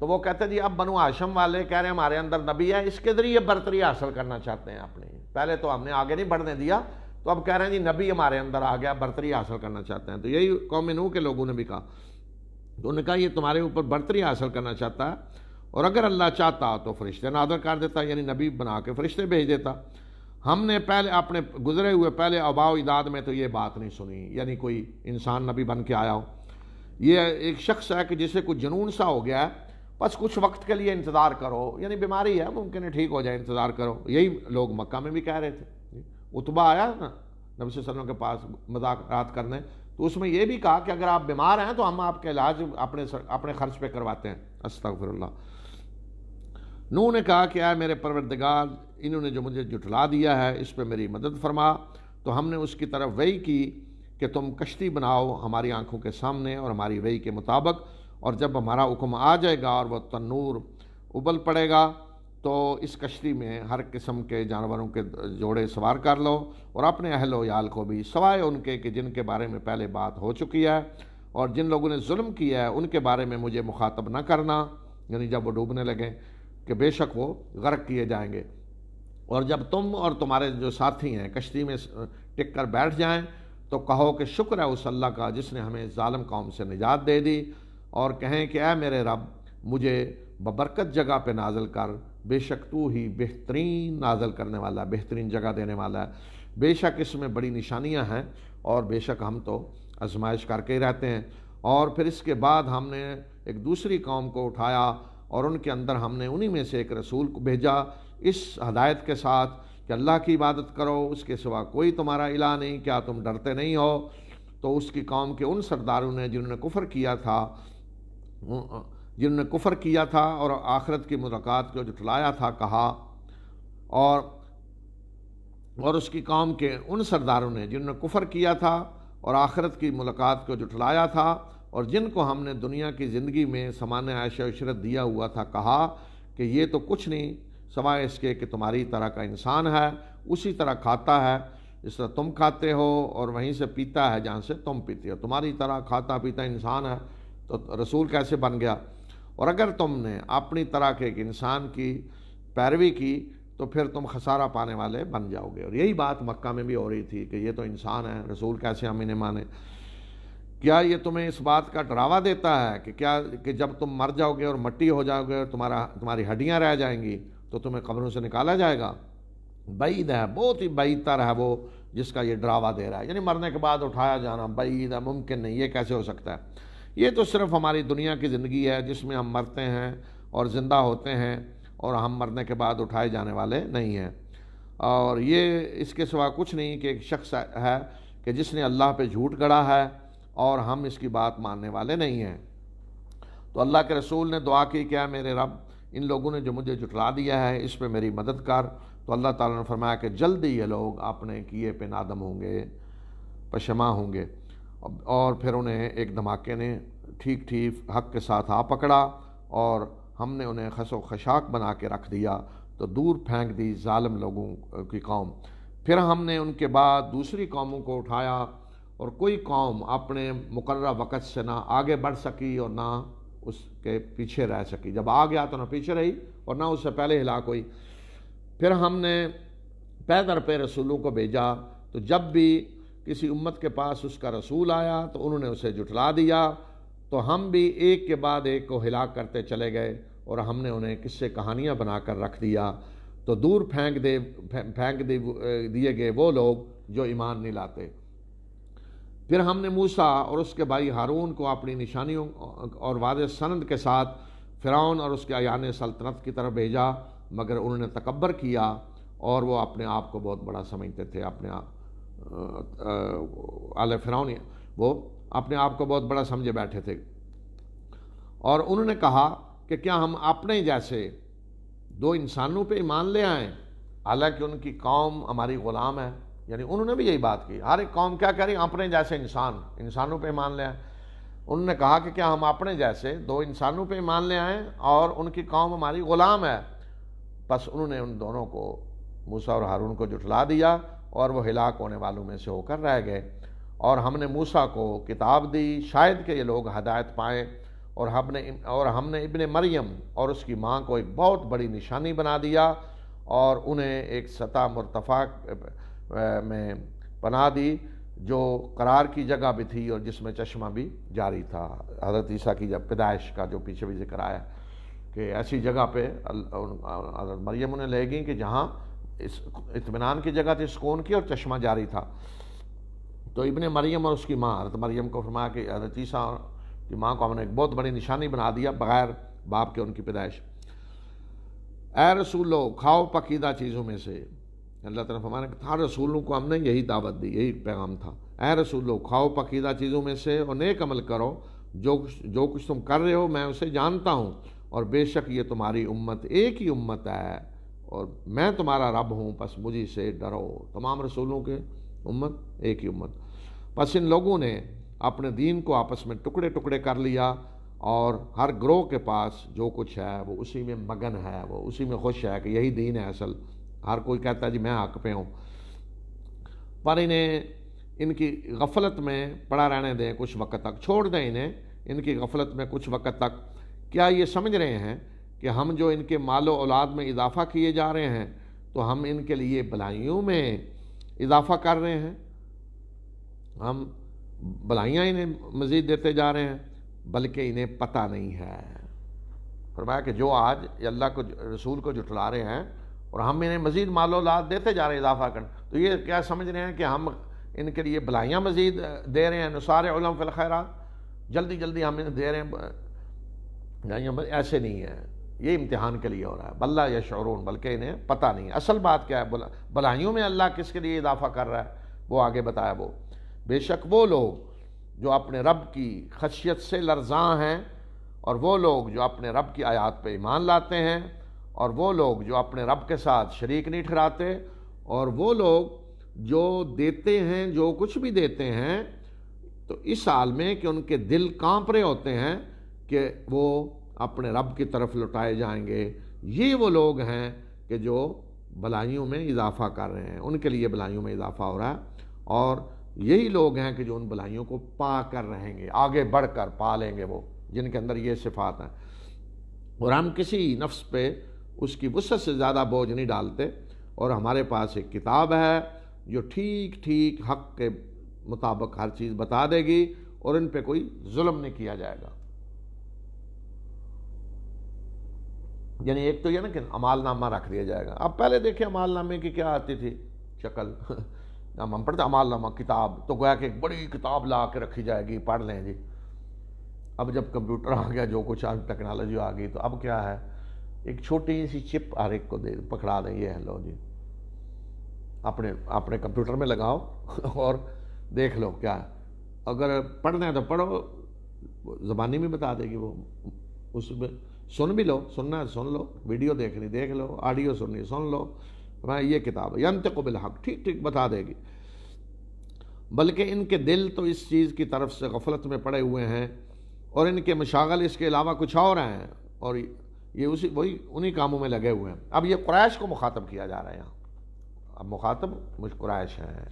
Speaker 1: तो वो कहते जी अब बनु आशम वाले कह रहे हैं हमारे अंदर नबी है इसके ज़रिए बरतरी हासिल करना चाहते हैं आपने पहले तो हमने आगे नहीं बढ़ने दिया तो अब कह रहे हैं जी नबी हमारे अंदर आ गया बरतरी हासिल करना चाहते हैं तो यही कौम नू के लोगों ने भी कहा तो उन्होंने कहा ये तुम्हारे ऊपर बरतरी हासिल करना चाहता है और अगर अल्लाह चाहता तो फरिश्ते नादर कर देता यानी नबी बना के फरिश्ते भेज देता हमने पहले अपने गुजरे हुए पहले अबाव इदाद में तो ये बात नहीं सुनी यानी कोई इंसान नबी बन के आया हो ये एक शख्स है कि जिसे कुछ जुनून सा हो गया है बस कुछ वक्त के लिए इंतज़ार करो यानी बीमारी है मुमकिन है ठीक हो जाए इंतज़ार करो यही लोग मक्का में भी कह रहे थे उतबा आया ना नबी सलम के पास मजाक रात करने तो उसमें यह भी कहा कि अगर आप बीमार हैं तो हम आपका इलाज अपने अपने खर्च पर करवाते हैं अस्तफरल्ला नू ने कहा कि आए मेरे परवरदगार इन्होंने जो मुझे जुटला दिया है इस पर मेरी मदद फरमा तो हमने उसकी तरफ वही की कि तुम कश्ती बनाओ हमारी आंखों के सामने और हमारी वही के मुताबिक और जब हमारा हुक्म आ जाएगा और वह तनूर उबल पड़ेगा तो इस कश्ती में हर किस्म के जानवरों के जोड़े सवार कर लो और अपने अहल याल को भी सवाए उनके कि जिनके बारे में पहले बात हो चुकी है और जिन लोगों ने जुल्म किया है उनके बारे में मुझे मुखातब ना करना यानी जब वो डूबने लगें कि बेशक वो गर्क किए जाएंगे और जब तुम और तुम्हारे जो साथी हैं कश्ती में टिक कर बैठ जाएं तो कहो कि शुक्र है उस अल्लाह का जिसने हमें ालम कौम से निजात दे दी और कहें कि ऐ मेरे रब मुझे बबरकत जगह पे नाजल कर बेशक तू ही बेहतरीन नाजल करने वाला बेहतरीन जगह देने वाला है बेशक इसमें बड़ी निशानियां हैं और बेशक हम तो आजमाइश करके ही रहते हैं और फिर इसके बाद हमने एक दूसरी कौम को उठाया और उनके अंदर हमने उन्हीं में से एक रसूल को भेजा इस हदायत के साथ कि अल्लाह की इबादत करो उसके सिवा कोई तुम्हारा इला नहीं क्या तुम डरते नहीं हो तो उसकी कौम के उन सरदारों ने जिन्होंने कुफर किया था जिन्होंने कुफर किया था और आखरत की मुलाकात को जुटलाया था कहा और और उसकी कौम के उन सरदारों ने जिन्होंने कुफर किया था और आखरत की मुलाकात को जुटलाया था और जिनको हमने दुनिया की ज़िंदगी में समान आयश इशरत दिया हुआ था कहा कि ये तो कुछ नहीं सवाए इसके कि तुम्हारी तरह का इंसान है उसी तरह खाता है जिस तरह तुम खाते हो और वहीं से पीता है जहाँ से तुम पीते हो तुम्हारी तरह खाता पीता इंसान है तो रसूल कैसे बन गया और अगर तुमने अपनी तरह के एक इंसान की पैरवी की तो फिर तुम खसारा पाने वाले बन जाओगे और यही बात मक्का में भी हो रही थी कि ये तो इंसान है रसूल कैसे हम इन्हें माने क्या ये तुम्हें इस बात का डरावा देता है कि क्या कि जब तुम मर जाओगे और मट्टी हो जाओगे और तुम्हारा तुम्हारी हड्डियाँ रह जाएंगी तो तुम्हें कब्रों से निकाला जाएगा बईद है बहुत ही बैतर है वो जिसका ये डरावा दे रहा है यानी मरने के बाद उठाया जाना बईद है मुमकिन नहीं ये कैसे हो सकता है ये तो सिर्फ हमारी दुनिया की ज़िंदगी है जिसमें हम मरते हैं और ज़िंदा होते हैं और हम मरने के बाद उठाए जाने वाले नहीं हैं और ये इसके सिवा कुछ नहीं कि एक शख्स है कि जिसने अल्लाह पे झूठ गढ़ा है और हम इसकी बात मानने वाले नहीं हैं तो अल्लाह के रसूल ने दुआ की क्या मेरे रब इन लोगों ने जो मुझे जुटला दिया है इस पर मेरी मददगार तो अल्लाह ताला ने फरमाया कि जल्दी ये लोग अपने किए पे नादम होंगे पशमा होंगे और फिर उन्हें एक धमाके ने ठीक ठीक हक के साथ आ पकड़ा और हमने उन्हें खसो खशाक बना के रख दिया तो दूर फेंक दी ालम लोगों की कौम फिर हमने उनके बाद दूसरी कौमों को उठाया और कोई कौम अपने मुकर वक़्त से ना आगे बढ़ सकी और ना उसके पीछे रह सकी जब आ गया तो ना पीछे रही और ना उससे पहले हिला हुई फिर हमने पैदर पे रसूलों को भेजा तो जब भी किसी उम्मत के पास उसका रसूल आया तो उन्होंने उसे जुटला दिया तो हम भी एक के बाद एक को हिला करते चले गए और हमने उन्हें किस्से कहानियाँ बनाकर रख दिया तो दूर फेंक दे फेंक दिए गए वो लोग जो ईमान नहीं लाते फिर हमने मूसा और उसके भाई हारून को अपनी निशानियों और वाद सनद के साथ फ़िरौन और उसके अन सल्तनत की तरफ भेजा मगर उन्होंने तकबर किया और वो अपने आप को बहुत बड़ा समझते थे अपने आप आल फ़िरौन वो अपने आप को बहुत बड़ा समझे बैठे थे और उन्होंने कहा कि क्या हम अपने जैसे दो इंसानों पे ईमान ले आए हालांकि उनकी कौम हमारी ग़ुलाम है यानी उन्होंने भी यही बात की हर एक कौम क्या कह रही अपने जैसे इंसान इंसानों पे मान ले आए उन्होंने कहा कि क्या हम अपने जैसे दो इंसानों पे मान ले आए और उनकी कौम हमारी ग़ुलाम है बस उन्होंने उन दोनों को मूसा और हारून को जुटला दिया और वो हिलाक होने वालों में से होकर रह गए और हमने मूसा को किताब दी शायद के ये लोग हदायत पाएँ और हमने और हमने इबन मरियम और उसकी माँ को एक बहुत बड़ी निशानी बना दिया और उन्हें एक सतह मुरतफ़ा में पना दी जो करार की जगह भी थी और जिसमें चश्मा भी जारी था हजरत ईसा की जब पैदाइश का जो पीछे भी जिक्र आया कि ऐसी जगह पे हजरत मरियम उन्हें ले गई कि जहाँ इस इतमान की जगह थी सुकून की और चश्मा जारी था तो इबन मरियम और उसकी माँ हरत मरियम को फरमाया कि हजरत ईसा की माँ को हमने एक बहुत बड़ी निशानी बना दिया बगैर बाप के उनकी पैदाइश ए रसूल लो खाओ पकीदा चीज़ों में से अल्लाह तरफ हमारे था रसूलों को हमने यही दावत दी यही पैगाम था ए रसूलो खाओ पकीदा चीज़ों में से और नेक अमल करो जो जो कुछ तुम कर रहे हो मैं उसे जानता हूँ और बेशक ये तुम्हारी उम्मत एक ही उम्मत है और मैं तुम्हारा रब हूँ बस मुझी से डरो तमाम रसूलों के उम्मत एक ही उम्मत बस इन लोगों ने अपने दीन को आपस में टुकड़े टुकड़े कर लिया और हर ग्रोह के पास जो कुछ है वो उसी में मगन है वो उसी में खुश है कि यही दीन है असल हर कोई कहता जी मैं हक पे हूँ पर इन्हें इनकी गफलत में पड़ा रहने दें कुछ वक्त तक छोड़ दें इन्हें इनकी गफलत में कुछ वक्त तक क्या ये समझ रहे हैं कि हम जो इनके मालो औलाद में इजाफ़ा किए जा रहे हैं तो हम इनके लिए भलाइयों में इजाफ़ा कर रहे हैं हम भलाइयाँ इन्हें मज़ीद देते जा रहे हैं बल्कि इन्हें पता नहीं है फरमाया कि जो आज अल्लाह को रसूल को जुटला रहे हैं और हम इन्हें मज़ीद मालोलात देते जा रहे हैं इजाफा कर तो ये क्या समझ रहे हैं कि हम इनके लिए भलाइयाँ मज़ीद दे रहे हैं अनुसार उलम जल्दी जल्दी हम इन्हें दे रहे हैं ऐसे नहीं है ये इम्तहान के लिए हो रहा है बल्ला या शौरून बल्कि इन्हें पता नहीं असल बात क्या है भलाइयों में अल्लाह किसके लिए इजाफा कर रहा है वो आगे बताया वो बेशक वो लोग जो अपने रब की खशियत से लर्जा हैं और वो लोग जो अपने रब की आयात पर ईमान लाते हैं और वो लोग जो अपने रब के साथ शरीक नहीं ठहराते और वो लोग जो देते हैं जो कुछ भी देते हैं तो इस साल में कि उनके दिल कांप रहे होते हैं कि वो अपने रब की तरफ लुटाए जाएंगे ये वो लोग हैं कि जो भलाइयों में इजाफा कर रहे हैं उनके लिए भलाइयों में इजाफा हो रहा है और यही लोग हैं कि जो उन भलाइयों को पा कर रहेंगे आगे बढ़ कर पा लेंगे वो जिनके अंदर ये सिफात हैं और हम किसी नफ्स पे उसकी वसत से ज़्यादा बोझ नहीं डालते और हमारे पास एक किताब है जो ठीक ठीक हक के मुताबिक हर चीज़ बता देगी और इन पे कोई जुल्म नहीं किया जाएगा यानी एक तो यह ना कि अमालनामा रख दिया जाएगा अब पहले देखिए अमालनामे की क्या आती थी शक्ल हम *laughs* हम पढ़ते अमालनामा किताब तो गोया कि एक बड़ी किताब ला के रखी जाएगी पढ़ लें जी अब जब कंप्यूटर आ गया जो कुछ टेक्नोलॉजी आ गई तो अब क्या है एक छोटी सी चिप हर एक को दे पकड़ा दें ये लो जी अपने अपने कंप्यूटर में लगाओ *laughs* और देख लो क्या अगर पढ़ना है तो पढ़ो ज़बानी में बता देगी वो उसमें सुन भी लो सुनना है सुन लो वीडियो देखनी देख लो ऑडियो सुननी सुन लो मैं ये किताब यंत को बिलहक ठीक ठीक बता देगी बल्कि इनके दिल तो इस चीज़ की तरफ से गफलत में पड़े हुए हैं और इनके मशागल इसके अलावा कुछ और हैं और ये उसी वही उन्हीं कामों में लगे हुए हैं अब ये क्रैश को मुखातब किया जा रहा है यहाँ अब मुखातब मुझ क्रैश हैं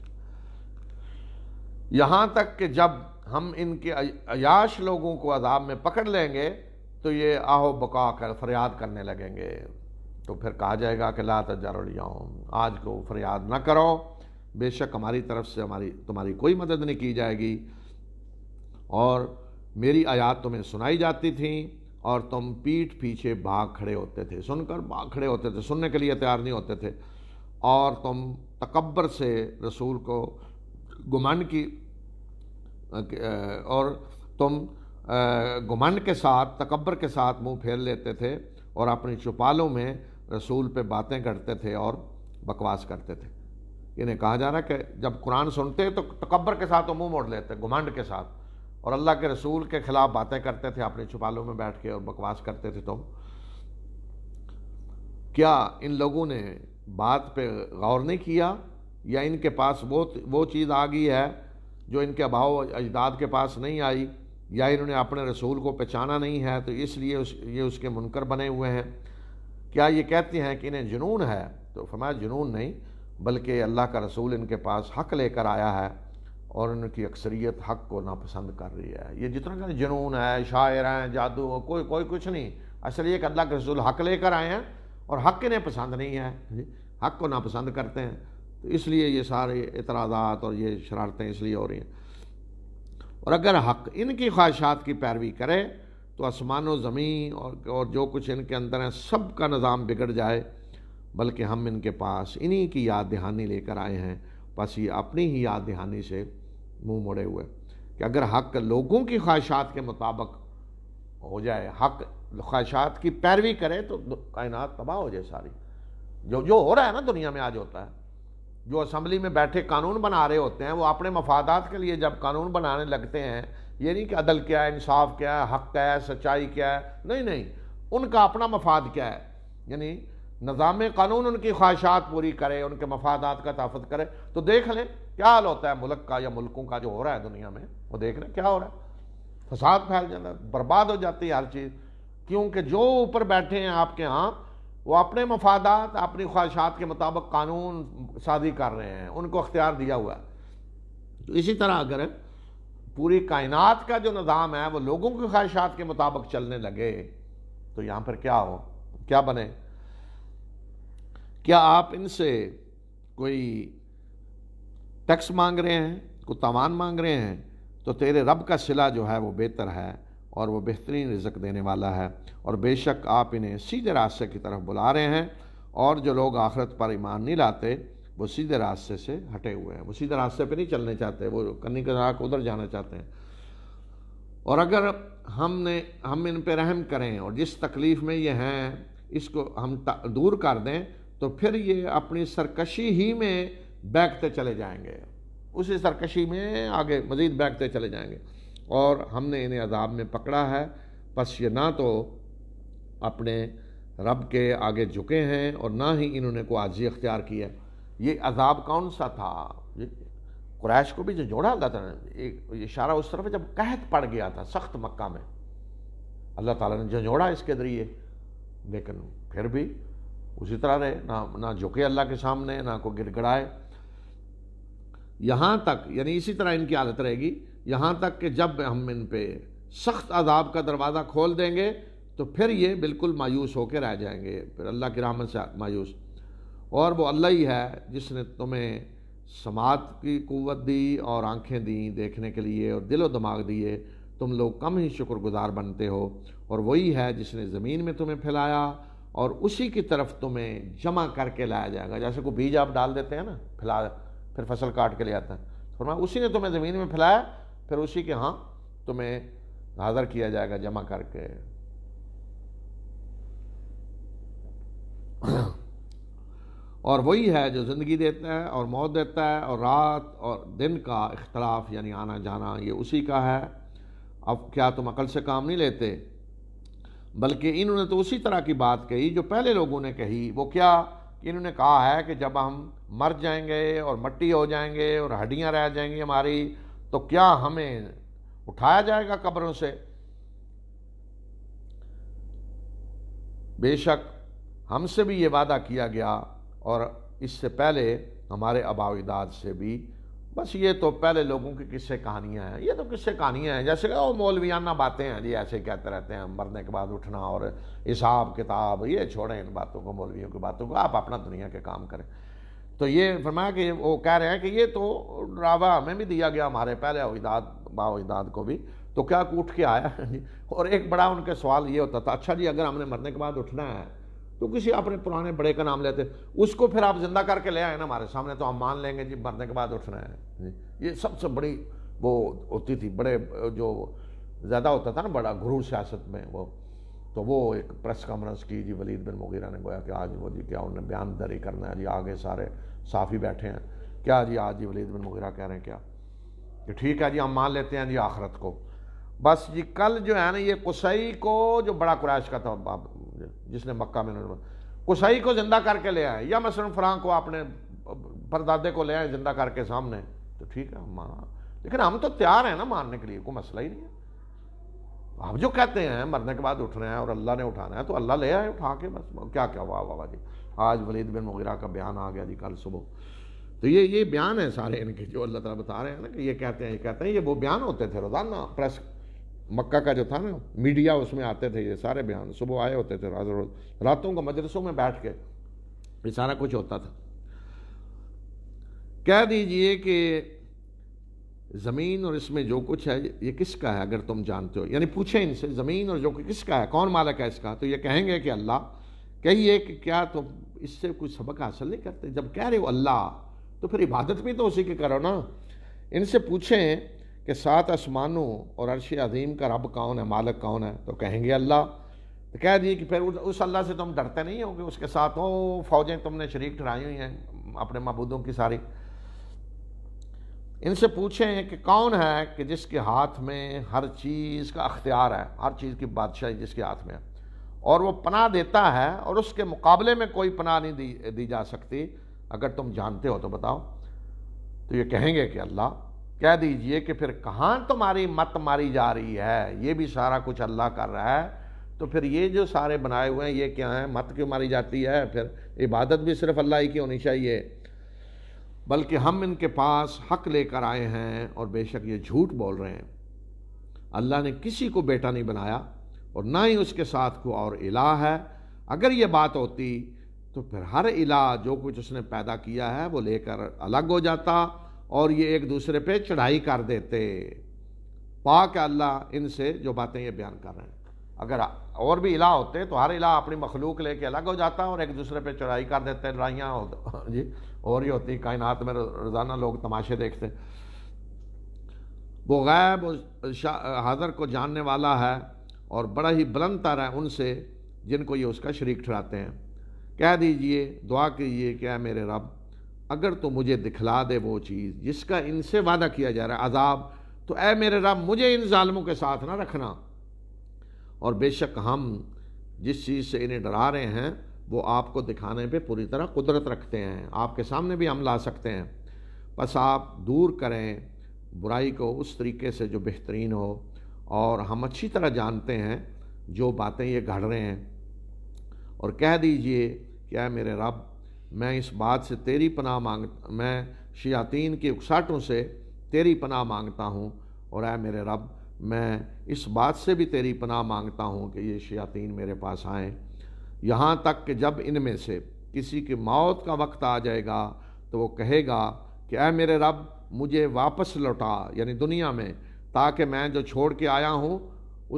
Speaker 1: यहाँ तक कि जब हम इनके अयाश लोगों को अजाब में पकड़ लेंगे तो ये आहो बका कर फरियाद करने लगेंगे तो फिर कहा जाएगा कि ला तजारौम आज को फरियाद ना करो बेशक हमारी तरफ से हमारी तुम्हारी कोई मदद नहीं की जाएगी और मेरी आयात तुम्हें सुनाई जाती थी और तुम पीठ पीछे भाग खड़े होते थे सुनकर भाग खड़े होते थे सुनने के लिए तैयार नहीं होते थे और तुम तकबर से रसूल को गुमान की और तुम गुमान के साथ तकबर के साथ मुंह फेर लेते थे और अपनी चुपालों में रसूल पे बातें करते थे और बकवास करते थे इन्हें कहा जा रहा है कि जब कुरान सुनते तो तकबर के साथ तो मुंह मोड़ लेते घुमांड के साथ और अल्लाह के रसूल के ख़िलाफ़ बातें करते थे अपने छुपालों में बैठ के और बकवास करते थे तुम क्या इन लोगों ने बात पे गौर नहीं किया या इनके पास वो वो चीज़ आ गई है जो इनके अभाव अजदाद के पास नहीं आई या इन्होंने अपने रसूल को पहचाना नहीं है तो इसलिए उस ये उसके मुनकर बने हुए हैं क्या ये कहते हैं कि इन्हें जुनून है तो फरमाया जुनून नहीं बल्कि अल्लाह का रसूल इनके पास हक लेकर आया है और उनकी अक्सरियत हक को नापसंद कर रही है ये जितना कहते जुनून है शायर हैं जादू है, कोई कोई कुछ नहीं असल ये अल्लाह के रसूल हक लेकर आए हैं और हक इन्हें पसंद नहीं है हक को नापसंद करते हैं तो इसलिए ये सारे इतराज़ात और ये शरारतें इसलिए हो रही हैं और अगर हक इनकी ख्वाहिशात की पैरवी करे तो आसमान व ज़मीन और और जो कुछ इनके अंदर है सब का निज़ाम बिगड़ जाए बल्कि हम इनके पास इन्हीं की याद दहानी लेकर आए हैं बस ये अपनी ही याद दहानी से मुंह मोड़े हुए कि अगर हक लोगों की ख्वाहिशात के मुताबिक हो जाए हक ख्वाहिशात की पैरवी करे तो कायनात तबाह हो जाए सारी जो जो हो रहा है ना दुनिया में आज होता है जो असम्बली में बैठे कानून बना रहे होते हैं वो अपने मफादात के लिए जब कानून बनाने लगते हैं ये नहीं कि अदल क्या है इंसाफ क्या है हक क्या है सच्चाई क्या है नहीं नहीं उनका अपना मफाद क्या है यानी निज़ाम कानून उनकी ख्वाहिशात पूरी करे उनके मफादात का तहफ़ करे तो देख लें क्या हाल होता है मुल्क का या मुल्कों का जो हो रहा है दुनिया में वो देख रहे हैं क्या हो रहा है फसाद फैल जाता है बर्बाद हो जाती है हर चीज़ क्योंकि जो ऊपर बैठे हैं आपके यहाँ वो अपने मफादात अपनी ख्वाहिशात के मुताबिक कानून शादी कर रहे हैं उनको अख्तियार दिया हुआ है तो इसी तरह अगर पूरी कायनात का जो निज़ाम है वो लोगों की ख्वाहिशात के मुताबिक चलने लगे तो यहाँ पर क्या हो क्या बने क्या आप इनसे कोई टैक्स मांग रहे हैं को तवान मांग रहे हैं तो तेरे रब का सिला जो है वो बेहतर है और वो बेहतरीन रिजक देने वाला है और बेशक आप इन्हें सीधे रास्ते की तरफ बुला रहे हैं और जो लोग आखरत पर ईमान नहीं लाते वो सीधे रास्ते से हटे हुए हैं वो सीधे रास्ते पे नहीं चलने चाहते वो कन्नी के उधर जाना चाहते हैं और अगर हमने हम इन पर रहम करें और जिस तकलीफ़ में ये हैं इसको हम दूर कर दें तो फिर ये अपनी सरकशी ही में बैगते चले जाएंगे उसी सरकशी में आगे मज़ीद बैगते चले जाएंगे और हमने इन्हें अदाब में पकड़ा है बस ये ना तो अपने रब के आगे झुके हैं और ना ही इन्होंने को आजी अख्तियार किया ये अजाब कौन सा था ये कुरैश को भी जो जोड़ा अल्लाह ताला एक इशारा उस तरफ जब कहत पड़ गया था सख्त मक्का में अल्लाह ताला ने जो जोड़ा इसके ज़रिए लेकिन फिर भी उसी तरह रहे ना ना झुके अल्लाह के सामने ना को गिड़गड़ाए यहाँ तक यानी इसी तरह इनकी आदत रहेगी यहाँ तक कि जब हम इन पर सख्त अदाब का दरवाज़ा खोल देंगे तो फिर ये बिल्कुल मायूस होकर रह जाएंगे फिर अल्लाह की रहमत से मायूस और वो अल्लाह ही है जिसने तुम्हें समात की क़वत दी और आँखें दी देखने के लिए और दिलो दिमाग दिए तुम लोग कम ही शुक्रगुजार बनते हो और वही है जिसने ज़मीन में तुम्हें फैलाया और उसी की तरफ तुम्हें जमा करके लाया जाएगा जैसे कोई बीज आप डाल देते हैं ना फैला फिर फसल काट के ले आता है तो फरमा उसी ने तुम्हें ज़मीन में फैलाया फिर उसी के हाँ तुम्हें हाजिर किया जाएगा जमा करके *coughs* और वही है जो ज़िंदगी देता है और मौत देता है और रात और दिन का इख्तलाफ यानी आना जाना ये उसी का है अब क्या तुम अकल से काम नहीं लेते बल्कि इन्होंने तो उसी तरह की बात कही जो पहले लोगों ने कही वो क्या इन्होंने कहा है कि जब हम मर जाएंगे और मट्टी हो जाएंगे और हड्डियाँ रह जाएंगी हमारी तो क्या हमें उठाया जाएगा कब्रों से बेशक हमसे भी ये वादा किया गया और इससे पहले हमारे आबाव से भी बस ये तो पहले लोगों की किस्से कहानियाँ हैं ये तो किस्से कहानियाँ हैं जैसे वो मौलवियाना बातें हैं जी ऐसे कहते रहते हैं मरने के बाद उठना और हिसाब किताब ये छोड़ें इन बातों को मौलवियों की बातों को आप अपना दुनिया के काम करें तो ये फरमाया कि वो कह रहे हैं कि ये तो रावा हमें भी दिया गया हमारे पहले अवदाद बावदाद को भी तो क्या उठ के आया *laughs* और एक बड़ा उनके सवाल ये होता था अच्छा जी अगर हमने मरने के बाद उठना है तो किसी अपने पुराने बड़े का नाम लेते उसको फिर आप जिंदा करके ले आए ना हमारे सामने तो हम मान लेंगे जी मरने के बाद उठना है ये सबसे बड़ी वो होती थी बड़े जो ज़्यादा होता था ना बड़ा घुरू सियासत में वो तो वो एक प्रेस कॉन्फ्रेंस की जी वलीद बिन मुगीरा ने गोया कि आज वो जी क्या उन्हें बयान दरी करना है जी आगे सारे साफ ही बैठे हैं क्या जी आज जी वलीद बिन मुगीरा कह रहे हैं क्या कि ठीक है जी हम मान लेते हैं जी आखरत को बस जी कल जो है ना ये कुसई को जो बड़ा कुरैश का था जिसने मक्का में कुसाई को जिंदा करके ले आए या मसलन फ्रां को आपने परदादे को ले आए जिंदा करके सामने तो ठीक है हम माना लेकिन हम तो तैयार हैं ना मानने के लिए कोई मसला ही नहीं है आप जो कहते हैं मरने के बाद उठ रहे हैं और अल्लाह ने उठाना है तो अल्लाह ले आए उठा के बस क्या क्या वाह वाह जी आज वलीद बिन मुगरा का बयान आ गया जी कल सुबह तो ये ये बयान है सारे इनके जो अल्लाह ताला बता रहे हैं ना कि ये कहते हैं ये कहते हैं ये वो बयान होते थे रोज़ाना प्रेस मक्का का जो था ना मीडिया उसमें आते थे ये सारे बयान सुबह आए होते थे रात रोज रातों को मदरसों में बैठ के ये सारा कुछ होता था कह दीजिए कि ज़मीन और इसमें जो कुछ है ये किसका है अगर तुम जानते हो यानी पूछें इनसे ज़मीन और जो कुछ किसका है कौन मालक है इसका तो ये कहेंगे कि अल्लाह कहिए कि क्या तुम तो इससे कोई सबक हासिल नहीं करते जब कह रहे हो अल्लाह तो फिर इबादत भी तो उसी की करो ना इनसे पूछें कि सात आसमानों और अरश अजीम का रब कौन है मालक कौन है तो कहेंगे अल्लाह तो कह दिए कि फिर उस अल्लाह से तुम डरते नहीं हो कि उसके साथ ओ फौजें तुमने शरीक ठहराई हुई हैं अपने महबूदों की सारी इनसे पूछें कि कौन है कि जिसके हाथ में हर चीज़ का अख्तियार है हर चीज़ की बादशाही जिसके हाथ में है और वो पनाह देता है और उसके मुकाबले में कोई पनाह नहीं दी दी जा सकती अगर तुम जानते हो तो बताओ तो ये कहेंगे कि अल्लाह कह दीजिए कि फिर कहाँ तुम्हारी मत मारी जा रही है ये भी सारा कुछ अल्लाह कर रहा है तो फिर ये जो सारे बनाए हुए हैं ये क्या हैं मत क्यों मारी जाती है फिर इबादत भी सिर्फ अल्लाह ही की होनी चाहिए बल्कि हम इनके पास हक लेकर आए हैं और बेशक ये झूठ बोल रहे हैं अल्लाह ने किसी को बेटा नहीं बनाया और ना ही उसके साथ को और इला है अगर ये बात होती तो फिर हर इला जो कुछ उसने पैदा किया है वो लेकर अलग हो जाता और ये एक दूसरे पे चढ़ाई कर देते पाक अल्लाह इनसे जो बातें ये बयान कर रहे हैं अगर और भी इला होते तो हर इला अपनी मखलूक लेके अलग हो जाता और एक दूसरे पे चढ़ाई कर देते हैं लड़ाइयाँ तो। *laughs* जी और ही होती कायनात में रोज़ाना लोग तमाशे देखते वो गैब हाजर को जानने वाला है और बड़ा ही बुलंद तर है उनसे जिनको ये उसका शरीक ठहराते हैं कह दीजिए दुआ कीजिए क्या मेरे रब अगर तो मुझे दिखला दे वो चीज़ जिसका इनसे वादा किया जा रहा है अजाब तो ए मेरे रब मुझे इन ालमों के साथ ना रखना और बेशक हम जिस चीज़ से इन्हें डरा रहे हैं वो आपको दिखाने पे पूरी तरह कुदरत रखते हैं आपके सामने भी हम ला सकते हैं बस आप दूर करें बुराई को उस तरीके से जो बेहतरीन हो और हम अच्छी तरह जानते हैं जो बातें ये घड़ रहे हैं और कह दीजिए क्या मेरे रब मैं इस बात से तेरी पनाह मांग मैं शयातीन की उकसाटों से तेरी पनाह मांगता हूँ और ऐ मेरे रब मैं इस बात से भी तेरी पनाह मांगता हूँ कि ये शयातीन मेरे पास आएँ यहाँ तक कि जब इनमें से किसी की मौत का वक्त आ जाएगा तो वो कहेगा कि अः मेरे रब मुझे वापस लौटा यानी दुनिया में ताकि मैं जो छोड़ के आया हूँ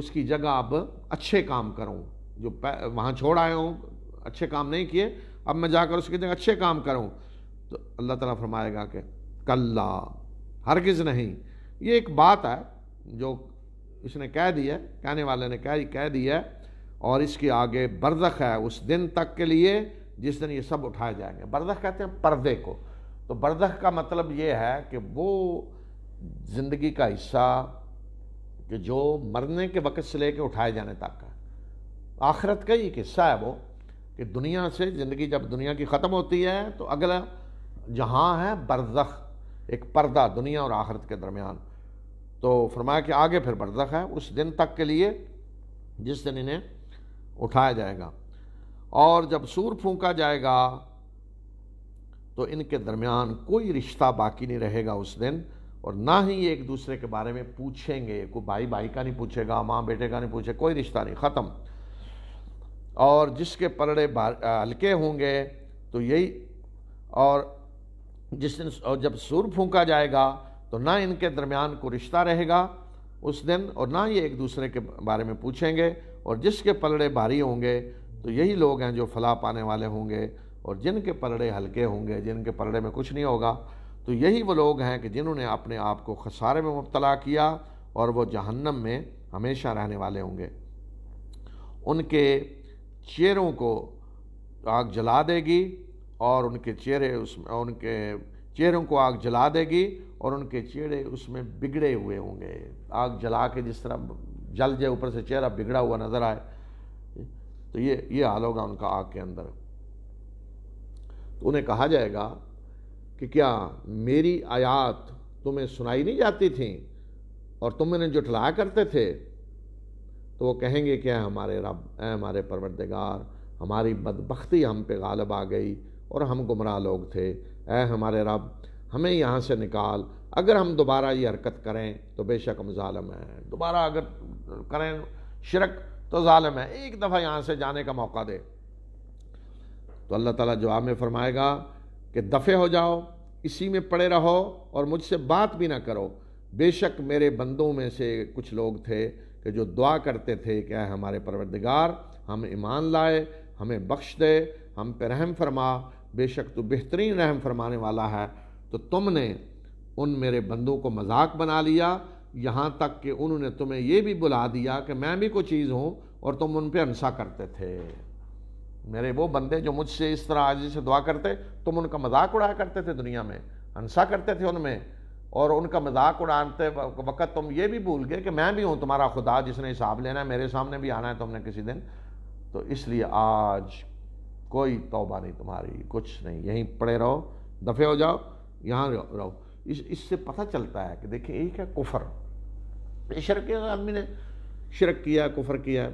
Speaker 1: उसकी जगह अब अच्छे काम करूँ जो वहाँ छोड़ आया हूँ अच्छे काम नहीं किए अब मैं जाकर उसकी जगह अच्छे काम करूँ तो अल्लाह ताला फरमाएगा कि कल्ला हरगिज़ नहीं ये एक बात है जो इसने कह दी है कहने वाले ने कह कह दी है और इसके आगे बरदख है उस दिन तक के लिए जिस दिन ये सब उठाए जाएंगे बरदख कहते हैं पर्दे को तो बरदख का मतलब ये है कि वो ज़िंदगी का हिस्सा कि जो मरने के वक़्त से लेकर उठाए जाने तक का आखरत का ही एक हिस्सा है वो कि दुनिया से ज़िंदगी जब दुनिया की ख़त्म होती है तो अगला जहाँ है बरज़ख एक पर्दा दुनिया और आखरत के दरमियान तो फरमाया कि आगे फिर बरदख है उस दिन तक के लिए जिस दिन इन्हें उठाया जाएगा और जब सूर फूंका जाएगा तो इनके दरमियान कोई रिश्ता बाकी नहीं रहेगा उस दिन और ना ही ये एक दूसरे के बारे में पूछेंगे कोई भाई भाई का नहीं पूछेगा माँ बेटे का नहीं पूछेगा कोई रिश्ता नहीं ख़त्म और जिसके पलड़े हल्के होंगे तो यही और जिस दिन और जब सुर फूंका जाएगा तो ना इनके दरमियान को रिश्ता रहेगा उस दिन और ना ये एक दूसरे के बारे में पूछेंगे और जिसके पलड़े भारी होंगे तो यही लोग हैं जो फला पाने वाले होंगे और जिनके पलड़े हल्के होंगे जिनके पलड़े में कुछ नहीं होगा तो यही वो लोग हैं कि जिन्होंने अपने आप को खसारे में मुबतला किया और वो जहन्नम में हमेशा रहने वाले होंगे उनके चेहरों को आग जला देगी और उनके चेहरे उसमें उनके चेहरों को आग जला देगी और उनके चेहरे उसमें बिगड़े हुए होंगे आग जला के जिस तरह जल जाए ऊपर से चेहरा बिगड़ा हुआ नजर आए तो ये ये हाल होगा उनका आग के अंदर तो उन्हें कहा जाएगा कि क्या मेरी आयात तुम्हें सुनाई नहीं जाती थी और तुम इन्हें जुटलाया करते थे तो वो कहेंगे क्या हमारे रब ए हमारे परवरदगार हमारी बदबख्ती हम पे गालब आ गई और हम गुमराह लोग थे ए हमारे रब हमें यहाँ से निकाल अगर हम दोबारा ये हरकत करें तो बेशक हम ालम हैं दोबारा अगर करें शिरक तो ालम है एक दफ़ा यहाँ से जाने का मौका दे तो अल्लाह ताला जवाब में फरमाएगा कि दफ़े हो जाओ इसी में पड़े रहो और मुझसे बात भी ना करो बेशक मेरे बंदों में से कुछ लोग थे कि जो दुआ करते थे क्या है हमारे परवरदिगार हम ईमान लाए हमें बख्श दे हम पे रहम फरमा बेशक तो बेहतरीन रहम फरमाने वाला है तो तुमने उन मेरे बंदों को मजाक बना लिया यहाँ तक कि उन्होंने तुम्हें ये भी बुला दिया कि मैं भी कोई चीज़ हूँ और तुम उन पर अनसा करते थे मेरे वो बंदे जो मुझसे इस तरह आज से दुआ करते तुम उनका मजाक उड़ाया करते थे दुनिया में अनसा करते थे उनमें और उनका मजाक उड़ाते वक़्त तुम ये भी भूल गए कि मैं भी हूँ तुम्हारा खुदा जिसने हिसाब लेना है मेरे सामने भी आना है तुमने किसी दिन तो इसलिए आज कोई तोबा नहीं तुम्हारी कुछ नहीं यहीं पड़े रहो दफ़े हो जाओ यहाँ रहो इस इससे पता चलता है कि देखिए एक है कुफर शर्क आदमी ने शर्क किया कुफर किया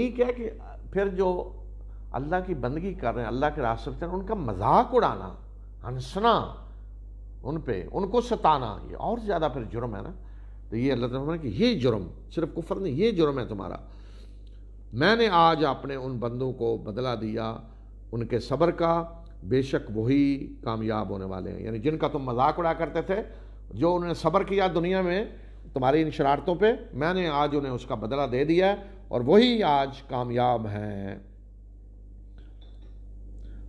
Speaker 1: एक है कि फिर जो अल्लाह की बंदगी कर रहे हैं अल्लाह के रास्ते चल उनका मजाक उड़ाना हंसना उन पे उनको सताना ये और ज़्यादा फिर जुर्म है ना तो ये अल्लाह तुम कि ये जुर्म सिर्फ कुफर नहीं ये जुर्म है तुम्हारा मैंने आज अपने उन बंदों को बदला दिया उनके सब्र का बेशक वही कामयाब होने वाले हैं यानी जिनका तुम मजाक उड़ा करते थे जो उन्होंने सब्र किया दुनिया में तुम्हारी इन शरारतों पर मैंने आज उन्हें उसका बदला दे दिया और वही आज कामयाब हैं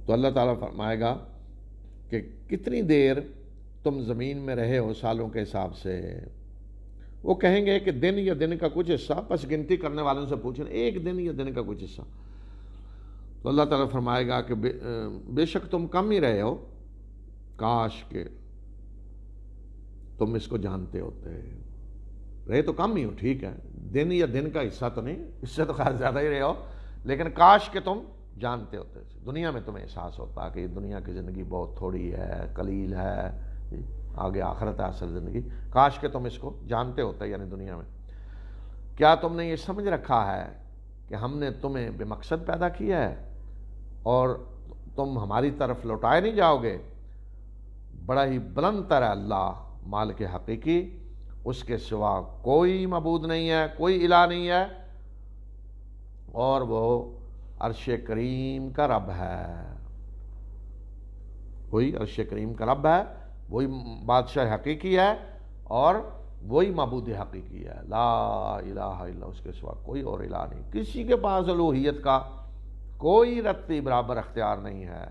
Speaker 1: तो अल्लाह ताला फरमाएगा कि कितनी देर तुम ज़मीन में रहे हो सालों के हिसाब से वो कहेंगे कि दिन या दिन का कुछ हिस्सा बस गिनती करने वालों से पूछना एक दिन या दिन का कुछ हिस्सा तो अल्लाह ताला फरमाएगा कि बे, बेशक तुम कम ही रहे हो काश के तुम इसको जानते होते रहे तो कम ही हो ठीक है दिन या दिन का हिस्सा तो नहीं इससे तो खास ज़्यादा ही रहे हो लेकिन काश के तुम जानते होते दुनिया में तुम्हें एहसास होता कि दुनिया की ज़िंदगी बहुत थोड़ी है कलील है आगे आखरत है असल ज़िंदगी काश के तुम इसको जानते होते यानी दुनिया में क्या तुमने ये समझ रखा है कि हमने तुम्हें बेमकसद पैदा किया है और तुम हमारी तरफ लौटाए नहीं जाओगे बड़ा ही बुलंद तर अल्लाह माल के हकीकी उसके सिवा कोई मबूद नहीं है कोई इला नहीं है और वो अरश करीम का रब है वही अरश करीम का रब है वही बादशाह हकीकी है और वही मबूद हकीकी है ला इला उसके सिवा कोई और इला नहीं किसी के पास लोहियत का कोई रत्ती बराबर अख्तियार नहीं है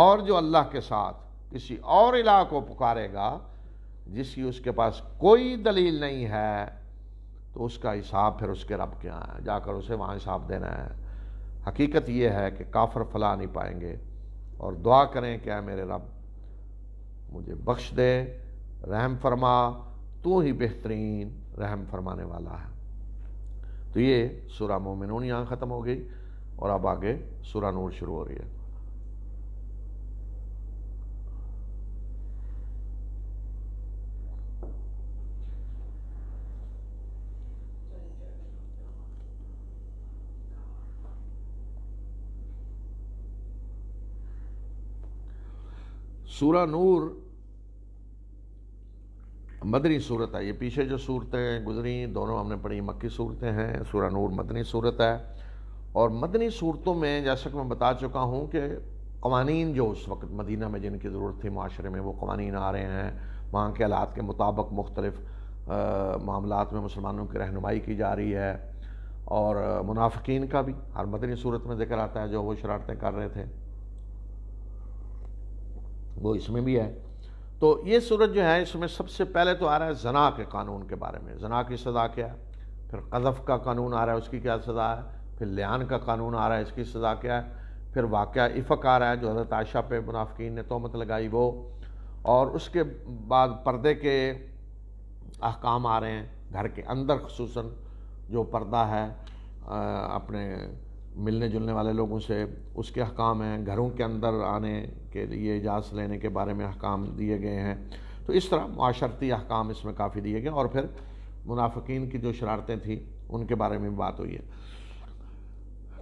Speaker 1: और जो अल्लाह के साथ किसी और इला को पुकारेगा जिसकी उसके पास कोई दलील नहीं है तो उसका हिसाब फिर उसके रब के यहाँ जाकर उसे वहाँ हिसाब देना है हकीकत यह है कि काफर फला नहीं पाएंगे और दुआ करें क्या मेरे रब मुझे बख्श दे रहम फरमा तो ही बेहतरीन रहम फरमाने वाला है तो ये सूरा मोमिनून यहाँ ख़त्म हो गई और अब आगे सूरा नूर शुरू हो रही है सूर नूर मदनी सूरत है ये पीछे जो सूरतें गुजरी दोनों हमने पढ़ी मक्की सूरतें हैं सूर नूर मदनी सूरत है और मदनी सूरतों में जैसा कि मैं बता चुका हूँ कि कवानीन जो उस वक्त मदीना में जिनकी ज़रूरत थी माशरे में वो कवानीन आ रहे हैं वहाँ के हालात के मुताबिक मुख्तलिफ़ मामला में मुसलमानों की रहनुमाई की जा रही है और मुनाफिकीन का भी हर मदनी सूरत में जिक्र आता है जो वो शरारतें कर रहे थे वो इसमें भी है तो ये सूरत जो है इसमें सबसे पहले तो आ रहा है जना के कानून के बारे में जना की सज़ा क्या है फिर कदफ़ का कानून आ रहा है उसकी क्या सज़ा है फिर लियान का कानून आ रहा है इसकी सज़ा क्या है फिर वाक़ इफ़क आ रहा है जो हज़रत आयशा पे मुनाफिन ने तोहमत लगाई वो और उसके बाद पर्दे के अहकाम आ रहे हैं घर के अंदर खसूस जो पर्दा है अपने मिलने जुलने वाले लोगों से उसके अहकाम हैं घरों के अंदर आने के लिए इजाज लेने के बारे में अहकाम दिए गए हैं तो इस तरह माशरती अहकाम इसमें काफ़ी दिए गए और फिर मुनाफिकीन की जो शरारतें थी उनके बारे में बात हुई है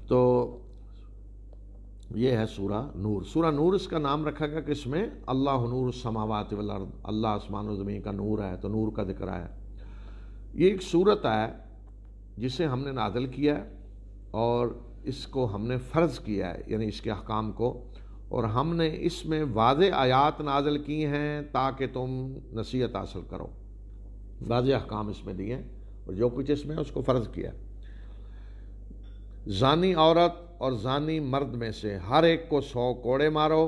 Speaker 1: तो ये है सूरा नूर सूरा नूर इसका नाम रखा गया कि इसमें अल्लाह नूर समावत वर्द अल्लाह आसमान ज़मीन का नूर है तो नूर का जिक्र है ये एक सूरत है जिसे हमने नादल किया है और इसको हमने फ़र्ज़ किया है यानी इसके अहकाम को और हमने इसमें वाज आयात नाजल किए हैं ताकि तुम नसीहत हासिल करो वाज अहकाम इसमें दिए हैं और जो कुछ इसमें है उसको फ़र्ज़ किया जानी औरत और जानी मर्द में से हर एक को सौ कोड़े मारो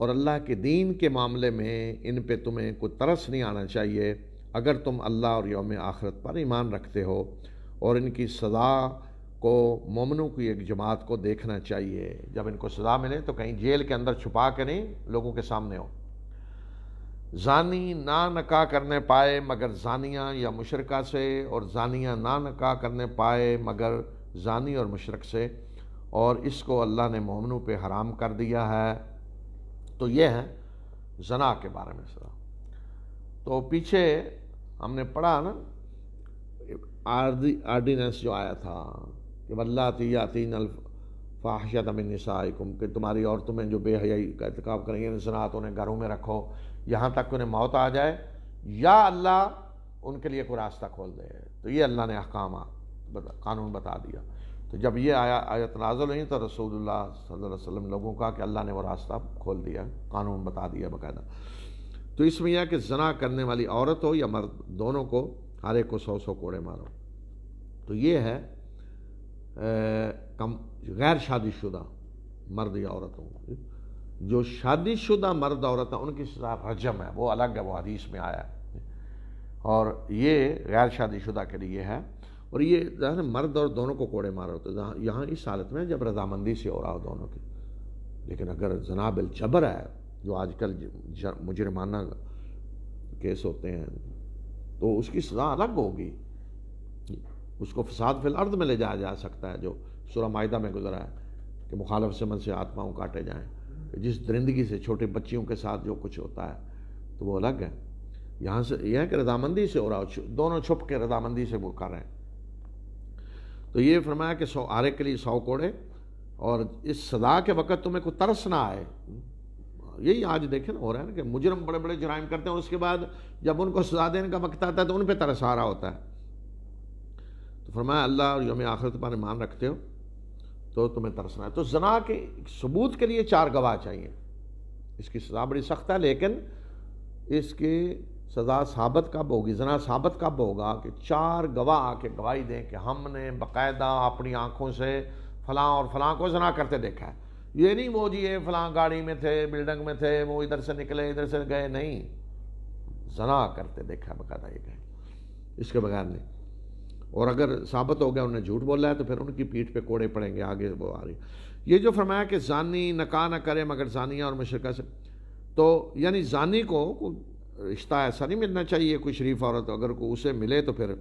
Speaker 1: और अल्लाह के दीन के मामले में इन पे तुम्हें कोई तरस नहीं आना चाहिए अगर तुम अल्लाह और योम आखरत पर ईमान रखते हो और इनकी सज़ा को मोमनों की एक जमात को देखना चाहिए जब इनको सजा मिले तो कहीं जेल के अंदर छुपा के नहीं लोगों के सामने हो जानी ना नका करने पाए मगर जानिया या मुशरका से और जानिया ना नका करने पाए मगर जानी और मुशरक से और इसको अल्लाह ने मोमनों पे हराम कर दिया है तो ये है जना के बारे में सजा तो पीछे हमने पढ़ा ना आर्डिनेंस जो आया था कि वल्ला तीन फ़ाहशत अमिनसाइकुम कि तुम्हारी औरतों में जो बेहयाई का इतकाब करेंगे इंसनात उन्हें घरों में रखो यहाँ तक उन्हें मौत आ जाए या अल्लाह उनके लिए कोई रास्ता खोल दे तो ये अल्लाह ने अहकाम बता, कानून बता दिया तो जब ये आया आयत नाजल हुई तो रसूलुल्लाह सल्लल्लाहु अलैहि वसल्लम लोगों का कि अल्लाह ने वो रास्ता खोल दिया कानून बता दिया बकायदा तो इसमें यह कि जना करने वाली औरत हो या मर्द दोनों को हर एक को सौ सौ कोड़े मारो तो ये है कम गैर शादीशुदा मर्द या औरतों को जो शादीशुदा मर्द औरत है उनकी सजा रजम है वो अलग है वो हदीस में आया है और ये गैर शादीशुदा के लिए है और ये जहाँ मर्द और दोनों को कोड़े मार होते हैं यहाँ इस हालत में जब रजामंदी से हो रहा हो दोनों की लेकिन अगर जनाब जबर है जो आजकल मुजरमाना केस होते हैं तो उसकी सज़ा अलग होगी उसको फसाद फिल अर्द में ले जाया जा सकता है जो सूरा माहिदा में गुजरा है कि मुखालफ से मन से आत्माओं काटे जाएँ जिस दरिंदगी से छोटे बच्चियों के साथ जो कुछ होता है तो वो अलग है यहाँ से यह कि रजामंदी से हो रहा है दोनों छुप के रजामंदी से वो कर रहे हैं तो ये फरमाया कि सौ आरे के लिए सौ कोड़े और इस सदा के वक़्त तुम्हें को तरस ना आए यही आज देखे ना हो रहा है ना कि मुजरम बड़े बड़े जराइम करते हैं उसके बाद जब उनको सजा देने का वक्त आता है तो उन पर तरस आ रहा होता है तो फरमाया अल्लाह और योम आखिरत पर मान रखते हो तो तुम्हें तरसना है तो जना के सबूत के लिए चार गवाह चाहिए इसकी सज़ा बड़ी सख्त है लेकिन इसकी सज़ा साबित कब होगी जना साबित कब होगा कि चार गवाह आके गवाही दें कि हमने बाकायदा अपनी आँखों से फलां और फलां को जना करते देखा है ये नहीं वो जी ये फलां गाड़ी में थे बिल्डिंग में थे वो इधर से निकले इधर से गए नहीं जना करते देखा बाकायदा ये कहें इसके बगैर नहीं और अगर साबित हो गया उन्हें झूठ बोला है तो फिर उनकी पीठ पे कोड़े पड़ेंगे आगे वो आ रही ये जो फरमाया कि जानी नका ना करे मगर जानिया और मशरक़ा से तो यानी जानी को रिश्ता ऐसा नहीं मिलना चाहिए कोई शरीफ औरत तो अगर को उसे मिले तो फिर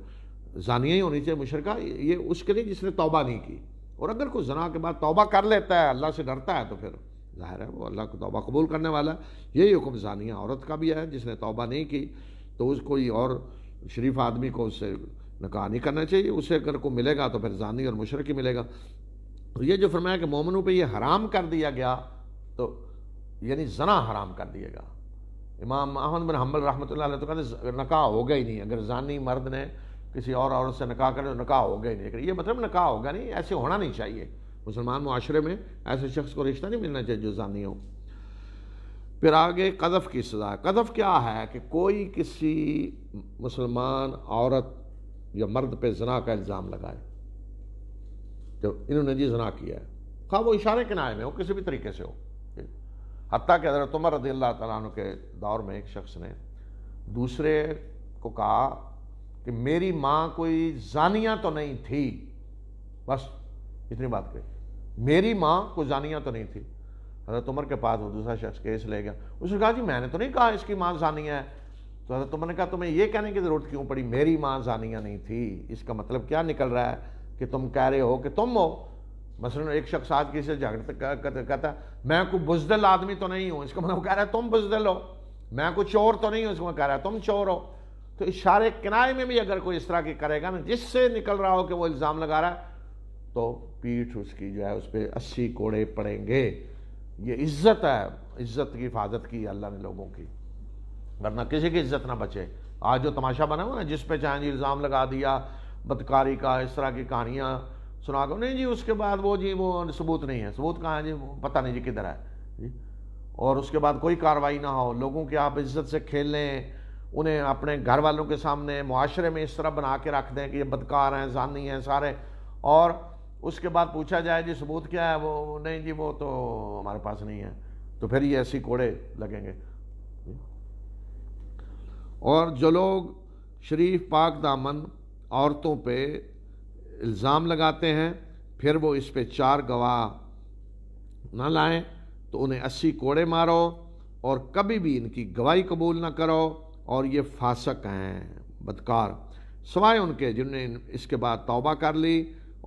Speaker 1: जानिया ही होनी चाहिए मुशरक़ा ये उसके लिए जिसने तोबा नहीं की और अगर कोई जना के बाद तोबा कर लेता है अल्लाह से डरता है तो फिर ज़ाहिर है वो अल्लाह को तोबा कबूल करने वाला है यही हुक्म जानिया औरत का भी है जिसने तोबा नहीं की तो उस कोई और शरीफ आदमी को उससे नहीं करना चाहिए उससे अगर को मिलेगा तो फिर जानी और मुशरक ही मिलेगा तो ये जो फरमाया कि मोमनों पे ये हराम कर दिया गया तो यानी जना हराम कर दिया गया इमाम अहमद बिन हम्बल रहमत तो कहते हो होगा ही नहीं अगर जानी मर्द ने किसी और औरत से नकाह करे तो नकाह होगा ही नहीं ये मतलब नका होगा नहीं ऐसे होना नहीं चाहिए मुसलमान माशरे में ऐसे शख्स को रिश्ता नहीं मिलना चाहिए जो जानी हो फिर आगे कदफ़ की सज़ा कदफ़ क्या है कि कोई किसी मुसलमान औरत या मर्द पे जना का इल्ज़ाम लगाए जब इन्होंने जी जना किया है खा वो इशारे के में हो किसी भी तरीके से हो हती के हजरत उमर रदी अल्लाह तु के दौर में एक शख्स ने दूसरे को कहा कि मेरी माँ कोई जानिया तो नहीं थी बस इतनी बात कही मेरी माँ कोई जानिया तो नहीं थी हजरत उमर के पास वो दूसरा शख्स केस ले गया उसने कहा जी मैंने तो नहीं कहा इसकी माँ जानिया है तो तुमने कहा तुम्हें यह कहने की ज़रूरत क्यों पड़ी मेरी मां जानिया नहीं थी इसका मतलब क्या निकल रहा है कि तुम कह रहे हो कि तुम हो मसलन एक शख्स आज किसी से झगड़ता कहता मैं कोई बुजदल आदमी तो नहीं हूँ इसका मतलब कह रहा है तुम बुजदल हो मैं कोई चोर तो नहीं हूँ इसको मतलब कह रहा है तुम चोर हो तो इशारे किनारे में भी अगर कोई इस तरह की करेगा ना जिससे निकल रहा हो कि वो इल्ज़ाम लगा रहा है तो पीठ उसकी जो है उस पर अस्सी कोड़े पड़ेंगे ये इज्जत है इज्जत की हिफाजत की अल्लाह ने लोगों की वरना किसी की इज्जत ना बचे आज जो तमाशा बना हुआ ना जिस पे चाहे जी इल्ज़ाम लगा दिया बदकारी का इस तरह की कहानियाँ सुना कर नहीं जी उसके बाद वो जी वो सबूत नहीं है सबूत कहाँ है जी वो पता नहीं जी किधर है जी और उसके बाद कोई कार्रवाई ना हो लोगों की आप इज्जत से खेल लें उन्हें अपने घर वालों के सामने मुआरे में इस तरह बना के रख दें कि ये बदकार हैं जानी हैं सारे और उसके बाद पूछा जाए जी सबूत क्या है वो नहीं जी वो तो हमारे पास नहीं है तो फिर ये ऐसी कोड़े लगेंगे और जो लोग शरीफ पाक दामन औरतों पे इल्ज़ाम लगाते हैं फिर वो इस पे चार गवाह ना लाएं तो उन्हें अस्सी कोड़े मारो और कभी भी इनकी गवाही कबूल ना करो और ये फासक हैं बदकार सवाए उनके जिनने इसके बाद तौबा कर ली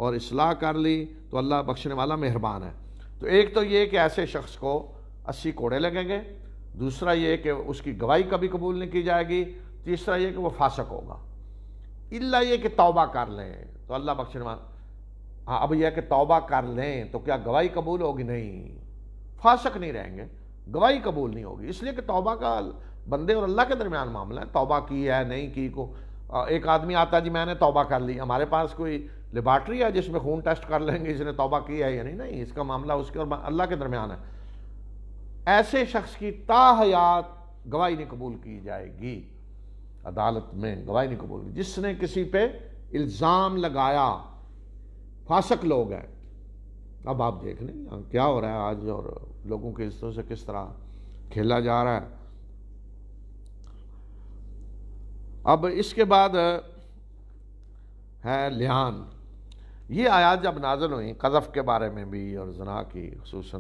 Speaker 1: और इसलाह कर ली तो अल्लाह बख्शने वाला मेहरबान है तो एक तो ये कि ऐसे शख्स को अस्सी कोड़े लगेंगे दूसरा ये कि उसकी गवाही कभी कबूल नहीं की जाएगी तीसरा ये कि वो फासक होगा इल्ला ये कि तौबा कर लें तो अल्लाह बख्शन हाँ अब यह कि तौबा कर लें तो क्या गवाही कबूल होगी नहीं फासक नहीं रहेंगे गवाही कबूल नहीं होगी इसलिए कि तौबा का बंदे और अल्लाह के दरमियान मामला है तौबा की है नहीं की को एक आदमी आता जी मैंने तौबा कर ली हमारे पास कोई लेबार्ट्री है जिसमें खून टेस्ट कर लेंगे इसने तौबा की है या नहीं नहीं इसका मामला उसके और अल्लाह के दरमियान है ऐसे शख्स की ताहयात गवाही नहीं कबूल की जाएगी अदालत में गवाही नहीं कबूल जिसने किसी पे इल्ज़ाम लगाया फासक लोग हैं अब आप देख लें क्या हो रहा है आज और लोगों के इस तरह से किस तरह खेला जा रहा है अब इसके बाद है लिहान ये आयात जब नाजल हुई कज़फ़ के बारे में भी और जना की खूस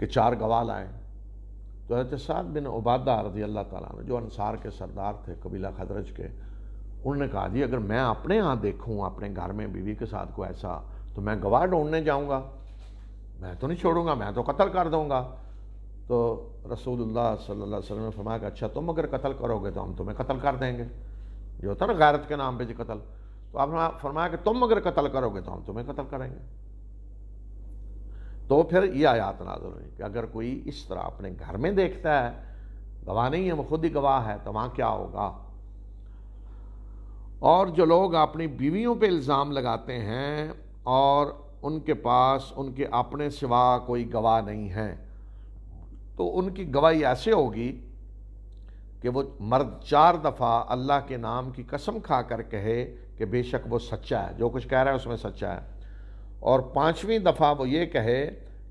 Speaker 1: कि चार गवाह लाएं तो हजरत साद बिन उबादा रजी अल्लाह ताली जो अनसार के सरदार थे कबीला खदरज के उन्होंने कहा जी अगर मैं अपने यहाँ देखूँ अपने घर में बीवी के साथ को ऐसा तो मैं गवाह ढूंढने जाऊँगा मैं तो नहीं छोड़ूंगा मैं तो कत्ल कर दूँगा तो रसूलुल्लाह सल्लल्लाहु अलैहि वसल्लम ने फरमाया कि अच्छा तुम अगर कत्ल करोगे तो हम तुम्हें कत्ल कर देंगे ये होता ना गैरत के नाम पे जी कत्ल तो आपने फरमाया कि तुम अगर कत्ल करोगे तो हम तुम्हें कत्ल करेंगे तो फिर ये आयात नाजुल हुई कि अगर कोई इस तरह अपने घर में देखता है गवाह नहीं है वो खुद ही गवाह है तो वहाँ क्या होगा और जो लोग अपनी बीवियों पे इल्ज़ाम लगाते हैं और उनके पास उनके अपने सिवा कोई गवाह नहीं है तो उनकी गवाही ऐसे होगी कि वो मर्द चार दफ़ा अल्लाह के नाम की कसम खा कर कहे कि बेशक वो सच्चा है जो कुछ कह रहा है उसमें सच्चा है और पांचवी दफ़ा वो ये कहे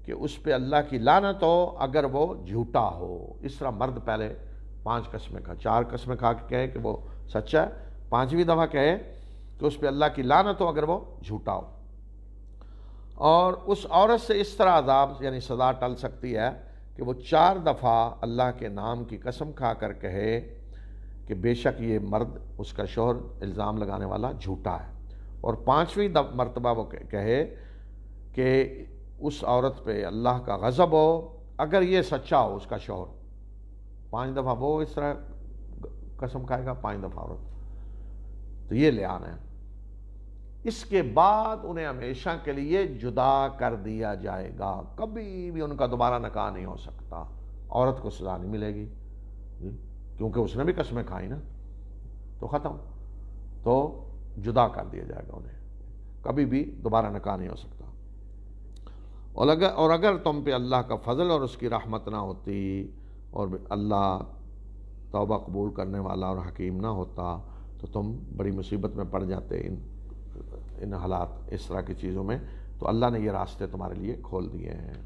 Speaker 1: कि उस पर अल्लाह की लानत हो अगर वो झूठा हो इस तरह मर्द पहले पांच कस्में खा चार कस्में खा के कहे कि वो सच्चा है पांचवी दफ़ा कहे कि उस पर अल्लाह की लानत हो अगर वो झूठा हो और उस औरत से इस तरह अदाब यानी सदा टल सकती है कि वो चार दफ़ा अल्लाह के नाम की कसम खा कर कहे कि बेशक ये मर्द उसका शोहर इल्ज़ाम लगाने वाला झूठा है और पाँचवीं मरतबा वो कहे कि उस औरत पे अल्लाह का गज़ब हो अगर ये सच्चा हो उसका शोर पाँच दफ़ा वो इस तरह कसम खाएगा पाँच दफ़ा औरत तो ये ले आना है इसके बाद उन्हें हमेशा के लिए जुदा कर दिया जाएगा कभी भी उनका दोबारा नकाह नहीं हो सकता औरत को सजा नहीं मिलेगी क्योंकि उसने भी कसमें खाई ना तो ख़त्म तो जुदा कर दिया जाएगा उन्हें कभी भी दोबारा नकाह नहीं हो सकता और अगर और अगर तुम पे अल्लाह का फजल और उसकी रहमत ना होती और अल्लाह तौबा कबूल करने वाला और हकीम ना होता तो तुम बड़ी मुसीबत में पड़ जाते इन इन हालात इस तरह की चीज़ों में तो अल्लाह ने ये रास्ते तुम्हारे लिए खोल दिए हैं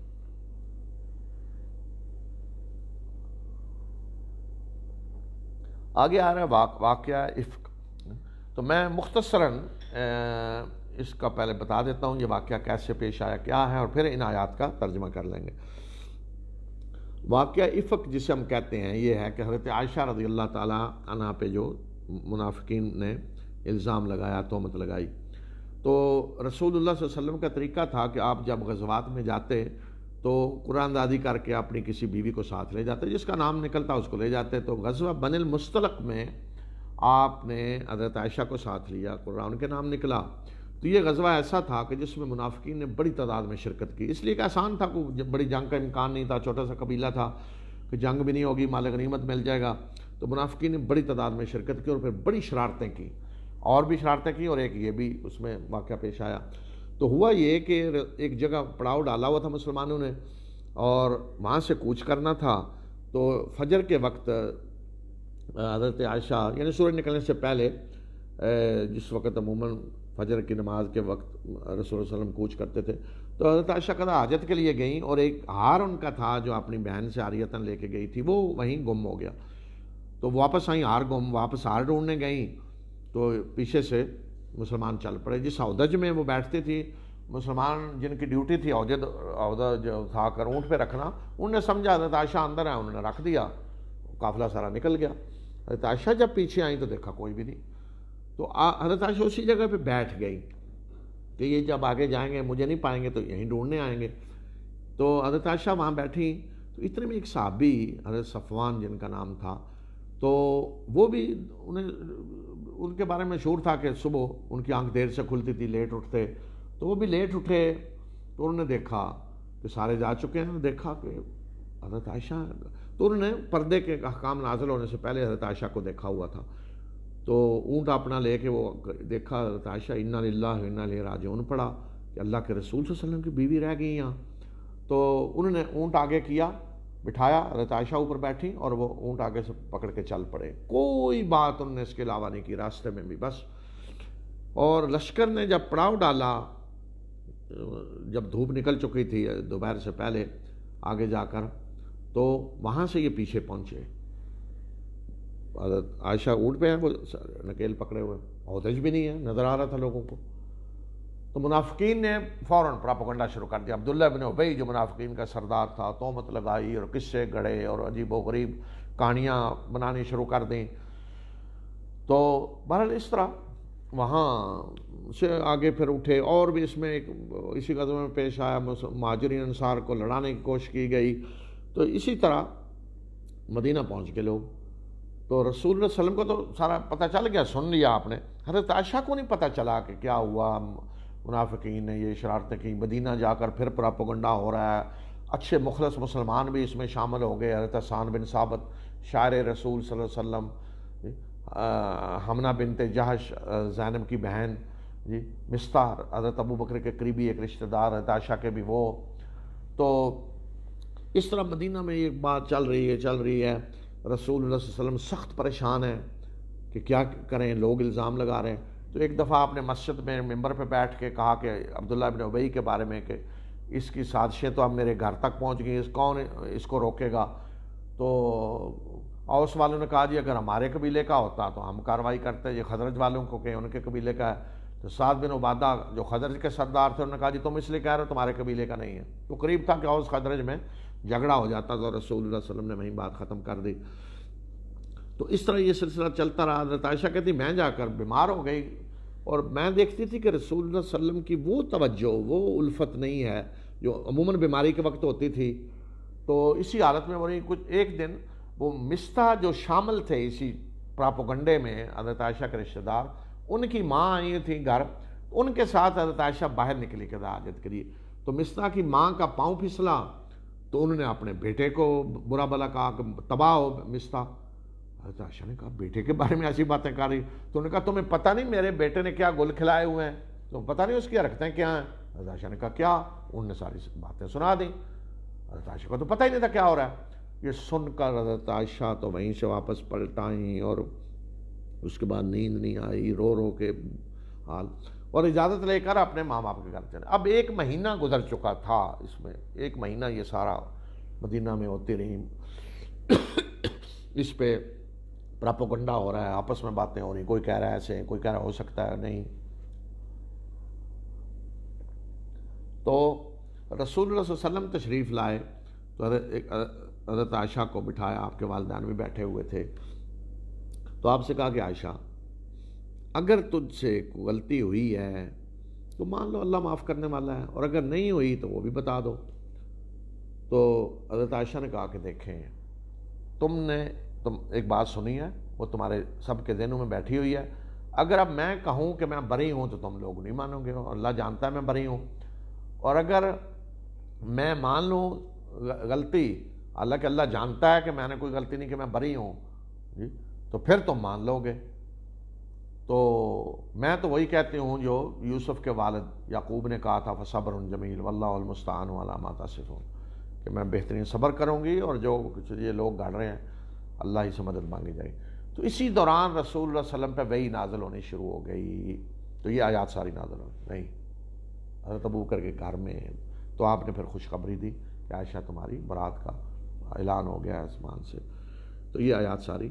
Speaker 1: आगे आ रहा है वाक़ वाक़ इफ़्क तो मैं मुख्तसरा इसका पहले बता देता हूँ ये वाक्य कैसे पेश आया क्या है और फिर इन आयात का तर्जमा कर लेंगे वाक़ इफ़क जिसे हम कहते हैं ये है कि हजरत आयशा रजी अल्लाह तह पे जो मुनाफिकीन ने इल्ज़ाम लगाया तोहमत लगाई तो रसूलुल्लाह वसल्लम का तरीका था कि आप जब गजवात में जाते तो कुरान दादी करके अपनी किसी बीवी को साथ ले जाते जिसका नाम निकलता उसको ले जाते तो गजवा बनिल मुस्तलक में आपने हजरत आयशा को साथ लिया कुरान के नाम निकला तो ये गजवा ऐसा था कि जिसमें मुनाफिकीन ने बड़ी तादाद में शिरकत की इसलिए कि आसान था को बड़ी जंग का इम्कान नहीं था छोटा सा कबीला था कि जंग भी नहीं होगी मालिक नीमत मिल जाएगा तो मुनाफिकी ने बड़ी तादाद में शिरकत की और फिर बड़ी शरारतें की और भी शरारतें की और एक ये भी उसमें वाक़ पेश आया तो हुआ ये कि एक जगह पड़ाव डाला हुआ था मुसलमानों ने और वहाँ से कूच करना था तो फजर के वक्त हजरत आयशा यानी सूरज निकलने से पहले जिस वक्त अमूमन फजर की नमाज के वक्त रसूल वसलम कूच करते थे तो हजरत आयशा कदा हाजत के लिए गई और एक हार उनका था जो अपनी बहन से आरियतन लेके गई थी वो वहीं गुम हो गया तो वापस आई हार गुम वापस हार ढूंढने गई तो पीछे से मुसलमान चल पड़े जिस अहदज में वो बैठती थी मुसलमान जिनकी ड्यूटी थी अहदे अहदा जो था कर ऊँट पर रखना उनने समझा हजरत आयशा अंदर है उन्होंने रख दिया काफिला सारा निकल गया हजरत आयशा जब पीछे आई तो देखा कोई भी नहीं तो हजरत आयशा उसी जगह पे बैठ गई कि ये जब आगे जाएंगे मुझे नहीं पाएंगे तो यहीं ढूंढने आएंगे तो हजरत आयशा वहाँ बैठी तो इतने में एक साहबी हजरत सफवान जिनका नाम था तो वो भी उन्हें उनके बारे में शोर था कि सुबह उनकी आंख देर से खुलती थी लेट उठते तो वो भी लेट उठे तो उन्होंने देखा कि सारे जा चुके हैं देखा कि हजरत आयशा तो उन्होंने पर्दे के अहकाम नाजिल होने से पहले हजरत आयशा को देखा हुआ था तो ऊँट अपना लेके वो देखा ताशा इन्ना लाला इन्ना ले राजौन पढ़ा कि अल्लाह के रसूल वसल्लम की बीवी रह गई यहाँ तो उन्होंने ऊँट आगे किया बिठाया रतायशा ऊपर बैठी और वो ऊँट आगे से पकड़ के चल पड़े कोई बात उन्होंने इसके अलावा नहीं की रास्ते में भी बस और लश्कर ने जब पड़ाव डाला जब धूप निकल चुकी थी दोपहर से पहले आगे जाकर तो वहाँ से ये पीछे पहुँचे आयशा ऊँट पे है वो नकेल पकड़े हुए अहदज भी नहीं है नज़र आ रहा था लोगों को तो मुनाफिकीन ने फ़ौर प्रापोगंडा शुरू कर दिया अब्दुल्ला बिन उबई जो मुनाफिकीन का सरदार था तोमत लगाई और किस्से गढ़े और अजीब व गरीब कहानियाँ बनानी शुरू कर दें तो बहरहाल इस तरह वहाँ से आगे फिर उठे और भी इसमें एक इसी कदम में पेश आया माजरी अनसार को लड़ाने की कोशिश की गई तो इसी तरह मदीना पहुँच गए लोग तो रसूल वसलम को तो सारा पता चल गया सुन लिया आपने हजरत आयशा को नहीं पता चला कि क्या हुआ मुनाफिकीन ने ये शरारतें कहीं मदीना जाकर फिर प्रापोगंडा हो रहा है अच्छे मुखलस मुसलमान भी इसमें शामिल हो गए हजरत सान बिन साबत शायर रसूल वसम हमना बिन जहाश जैनब की बहन जी मिस्तार हजरत अबू बकर के करीबी एक रिश्तेदार हजरत आयशा के भी वो तो इस तरह मदीना में एक बात चल रही है चल रही है रसूल वसम सख्त परेशान हैं कि क्या करें लोग इल्ज़ाम लगा रहे हैं तो एक दफ़ा आपने मस्जिद में मेम्बर पर बैठ के कहा कि अब्दुल्ला अबिन उबई के बारे में कि इसकी साजिशें तो अब मेरे घर तक पहुँच गई इस कौन इसको रोकेगा तो औस वालों ने कहा जी अगर हमारे कबीले का होता तो हम कार्रवाई करते ये खजरज वालों को कहें उनके कबीले का है तो सात बिन उबादा जो खजरज के सरदार थे उन्होंने कहा जी तुम इसलिए कह रहे हो तुम्हारे कबीले का नहीं है तो करीब था कि औस खजरज में झगड़ा हो जाता था रसूल वसलम ने वहीं बात ख़त्म कर दी तो इस तरह ये सिलसिला चलता रहा हजरत कहती मैं जाकर बीमार हो गई और मैं देखती थी कि रसूल वसलम की वो तवज्जो वो उल्फत नहीं है जो अमूमन बीमारी के वक्त होती थी तो इसी हालत में वही कुछ एक दिन वो मिस्ता जो शामिल थे इसी प्रापोगंडे में हजरत आयशा के रिश्तेदार उनकी माँ आई थी घर उनके साथ हजरत आयशा बाहर निकली कदा आजत करिए तो मिस्ता की माँ का पाँव फिसला तो उन्होंने अपने बेटे को बुरा भला कहा कि तबाह हो मिस्ता हजरत ने कहा बेटे के बारे में ऐसी बातें कर रही तो उन्होंने कहा तुम्हें पता नहीं मेरे बेटे ने क्या गुल खिलाए हुए हैं तुम पता नहीं उसकी रखते हैं क्या हैं अच्छा, अच्छा, हजरत ने कहा क्या उनने सारी बातें सुना दी हजरत का अच्छा, को तो पता ही नहीं था क्या हो रहा है ये सुनकर हजरत तो वहीं से वापस पलट आई और उसके बाद नींद नहीं आई रो रो के हाल और इजाज़त लेकर अपने माँ बाप के घर चले अब एक महीना गुजर चुका था इसमें एक महीना ये सारा मदीना में होती रही इस पर प्रापोगंडा हो रहा है आपस में बातें हो रही कोई कह रहा है ऐसे कोई कह रहा हो सकता है नहीं तो रसूल वसल्लम तशरीफ़ लाए तो हज़रत आयशा को बिठाया आपके वालदान भी बैठे हुए थे तो आपसे कहा कि आयशा अगर तुझसे गलती हुई है तो मान लो अल्लाह माफ़ करने वाला है और अगर नहीं हुई तो वो भी बता दो तो हजरत आयशा ने कहा कि देखें तुमने तुम एक बात सुनी है वो तुम्हारे सब के जहनों में बैठी हुई है अगर अब मैं कहूँ कि मैं बरी हूँ तो तुम लोग नहीं मानोगे और अल्लाह जानता है मैं बरी हूँ और अगर मैं मान लूँ गलती हालांकि अल्लाह जानता है कि मैंने कोई गलती नहीं कि मैं बरी हूँ जी तो फिर तुम मान लोगे तो मैं तो वही कहती हूँ जो यूसुफ़ के वालद याकूब ने कहा था फ़सब्र जमील वल्लास्तान वाला माता सिफ़ कि मैं बेहतरीन सब्र करूँगी और जो कुछ ये लोग गढ़ रहे हैं अल्लाह ही से मदद मांगी जाएगी तो इसी दौरान रसूल वसलम पर वही नाजल होनी शुरू हो गई तो ये आयात सारी नाजल हो गई हजरत अबू करके घर में तो आपने फिर खुशखबरी दी कि आयशा तुम्हारी बरात का ऐलान हो गया आसमान से तो ये आयात सारी